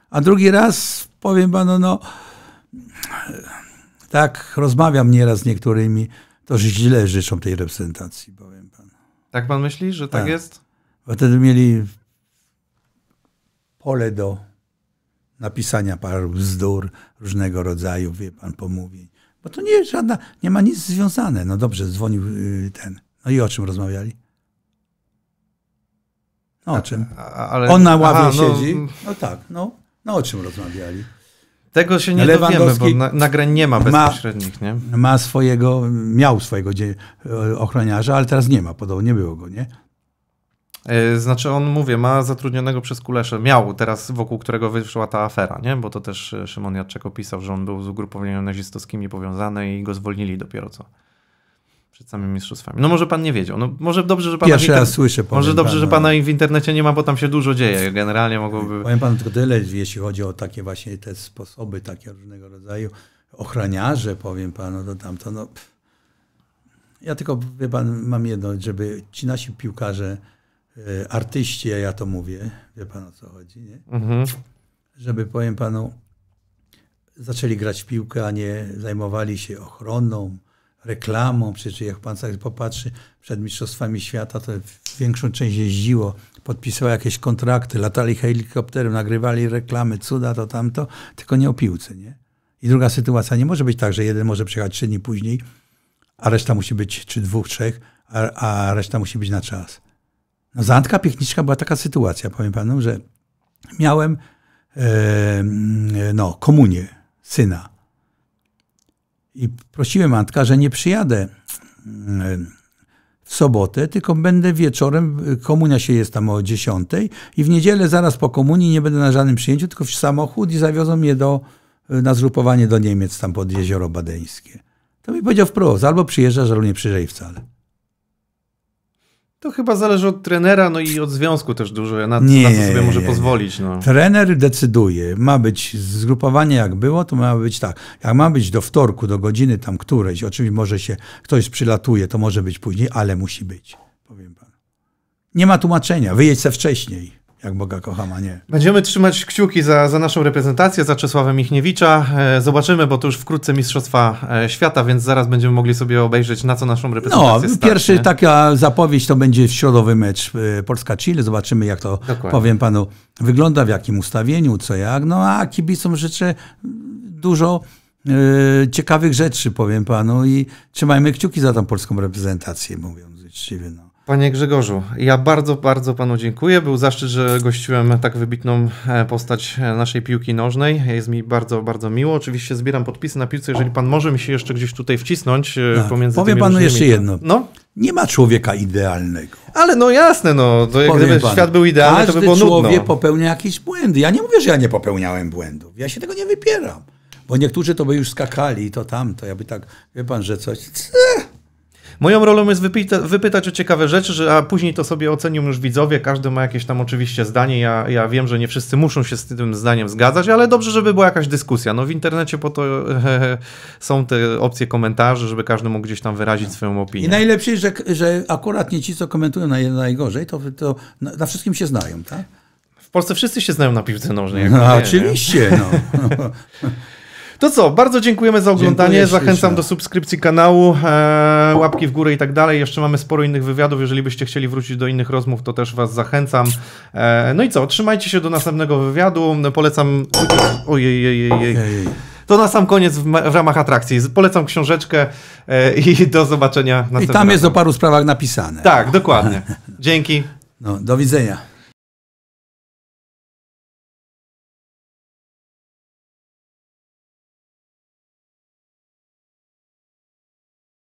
a drugi raz powiem panu, no tak rozmawiam nieraz z niektórymi, to że źle życzą tej reprezentacji, powiem panu. Tak pan myśli, że tak, tak jest? Bo wtedy mieli pole do napisania paru bzdur różnego rodzaju, wie pan, pomówień. Bo to nie jest żadna, nie ma nic związane. No dobrze, dzwonił y, ten. No i o czym rozmawiali? No, o czym? A, ale... On na ławie Aha, no- siedzi. No... no tak, no. No o czym rozmawiali? Tego się nie dowiemy, bo na, nagrań nie ma bezpośrednich, ma, nie? Ma swojego, miał swojego e, ochroniarza, ale teraz nie ma, podobno nie było go, nie? E, znaczy on, mówię, ma zatrudnionego przez Kuleszę, miał teraz, wokół którego wyszła ta afera, nie? Bo to też e, Szymon Jadczek opisał, że on był z ugrupowaniem nazistowskimi powiązany i go zwolnili dopiero co przed samymi mistrzostwami. No może pan nie wiedział. No może dobrze, że pana Pierwszy raz słyszę. Może dobrze, pana. że pana w internecie nie ma, bo tam się dużo dzieje. Generalnie mogłoby... Powiem panu tylko tyle, jeśli chodzi o takie właśnie te sposoby, takie różnego rodzaju ochroniarze, powiem panu, to tamto, no... Ja tylko, wie pan, mam jedno, żeby ci nasi piłkarze, e, artyści, ja to mówię, wie pan o co chodzi, nie? Mhm. Żeby, powiem panu, zaczęli grać w piłkę, a nie zajmowali się ochroną, reklamą, przecież jak pan tak popatrzy, przed Mistrzostwami Świata to większą część jeździło, podpisało jakieś kontrakty, latali helikopterem, nagrywali reklamy, cuda, to tamto, tylko nie o piłce, nie? I druga sytuacja, nie może być tak, że jeden może przyjechać trzy dni później, a reszta musi być, czy dwóch, trzech, a, a reszta musi być na czas. No, za Piechniczka była taka sytuacja, powiem panu, że miałem e, no, komunię syna i prosiłem matka, że nie przyjadę mm, w sobotę, tylko będę wieczorem, komunia się jest tam o 10 i w niedzielę zaraz po komunii nie będę na żadnym przyjęciu, tylko w samochód i zawiozą mnie do, y, na zgrupowanie do Niemiec tam pod Jezioro Badeńskie. To mi powiedział wprost, albo przyjeżdżasz, albo nie przyjeżdżaj wcale. To chyba zależy od trenera, no i od związku też dużo, na, nie, na to sobie może nie, pozwolić. No. Trener decyduje. Ma być zgrupowanie jak było, to ma być tak. Jak ma być do wtorku, do godziny tam którejś, oczywiście może się ktoś przylatuje, to może być później, ale musi być, powiem panu. Nie ma tłumaczenia, wyjedź se wcześniej jak Boga kocham, a nie. Będziemy trzymać kciuki za, za naszą reprezentację, za Czesławem Michniewicza. E, zobaczymy, bo to już wkrótce Mistrzostwa e, Świata, więc zaraz będziemy mogli sobie obejrzeć, na co naszą reprezentację No, pierwsza pierwszy taka zapowiedź to będzie w środowy mecz e, Polska-Chile. Zobaczymy, jak to, Dokładnie. powiem panu, wygląda, w jakim ustawieniu, co jak. No, a kibicom życzę dużo Yy, ciekawych rzeczy, powiem panu, i trzymajmy kciuki za tą polską reprezentację, mówiąc uczciwie. No. Panie Grzegorzu, ja bardzo, bardzo Panu dziękuję. Był zaszczyt, że gościłem tak wybitną e, postać e, naszej piłki nożnej. Jest mi bardzo, bardzo miło. Oczywiście zbieram podpisy na piłce, jeżeli Pan może mi się jeszcze gdzieś tutaj wcisnąć e, tak. pomiędzy Powiem Panu różnymi. jeszcze jedno. No? Nie ma człowieka idealnego. Ale no jasne, no. To jak gdyby panu, świat był idealny, to by było człowiek nudno. człowiek popełnia jakieś błędy. Ja nie mówię, że ja nie popełniałem błędów. Ja się tego nie wypieram. Bo niektórzy to by już skakali i to tamto. Ja by tak, wie Pan, że coś... Moją rolą jest wypyta, wypytać o ciekawe rzeczy, a później to sobie ocenią już widzowie. Każdy ma jakieś tam oczywiście zdanie. Ja, ja wiem, że nie wszyscy muszą się z tym zdaniem zgadzać, ale dobrze, żeby była jakaś dyskusja. No w internecie po to są te opcje komentarzy, żeby każdy mógł gdzieś tam wyrazić swoją opinię. I najlepiej, że, że akurat nie ci, co komentują naj, najgorzej, to, to na, na wszystkim się znają, tak? W Polsce wszyscy się znają na piwce, nożnej. No, oczywiście. No. To co, bardzo dziękujemy za oglądanie. Dziękuję Zachęcam do subskrypcji kanału, e, łapki w górę i tak dalej. Jeszcze mamy sporo innych wywiadów. Jeżeli byście chcieli wrócić do innych rozmów, to też Was zachęcam. E, no i co, trzymajcie się do następnego wywiadu. Polecam. Ojej, ojej, ojej. To na sam koniec w, w ramach atrakcji. Polecam książeczkę e, i do zobaczenia Następnym I tam jest o paru sprawach napisane. Tak, dokładnie. Dzięki. No, do widzenia.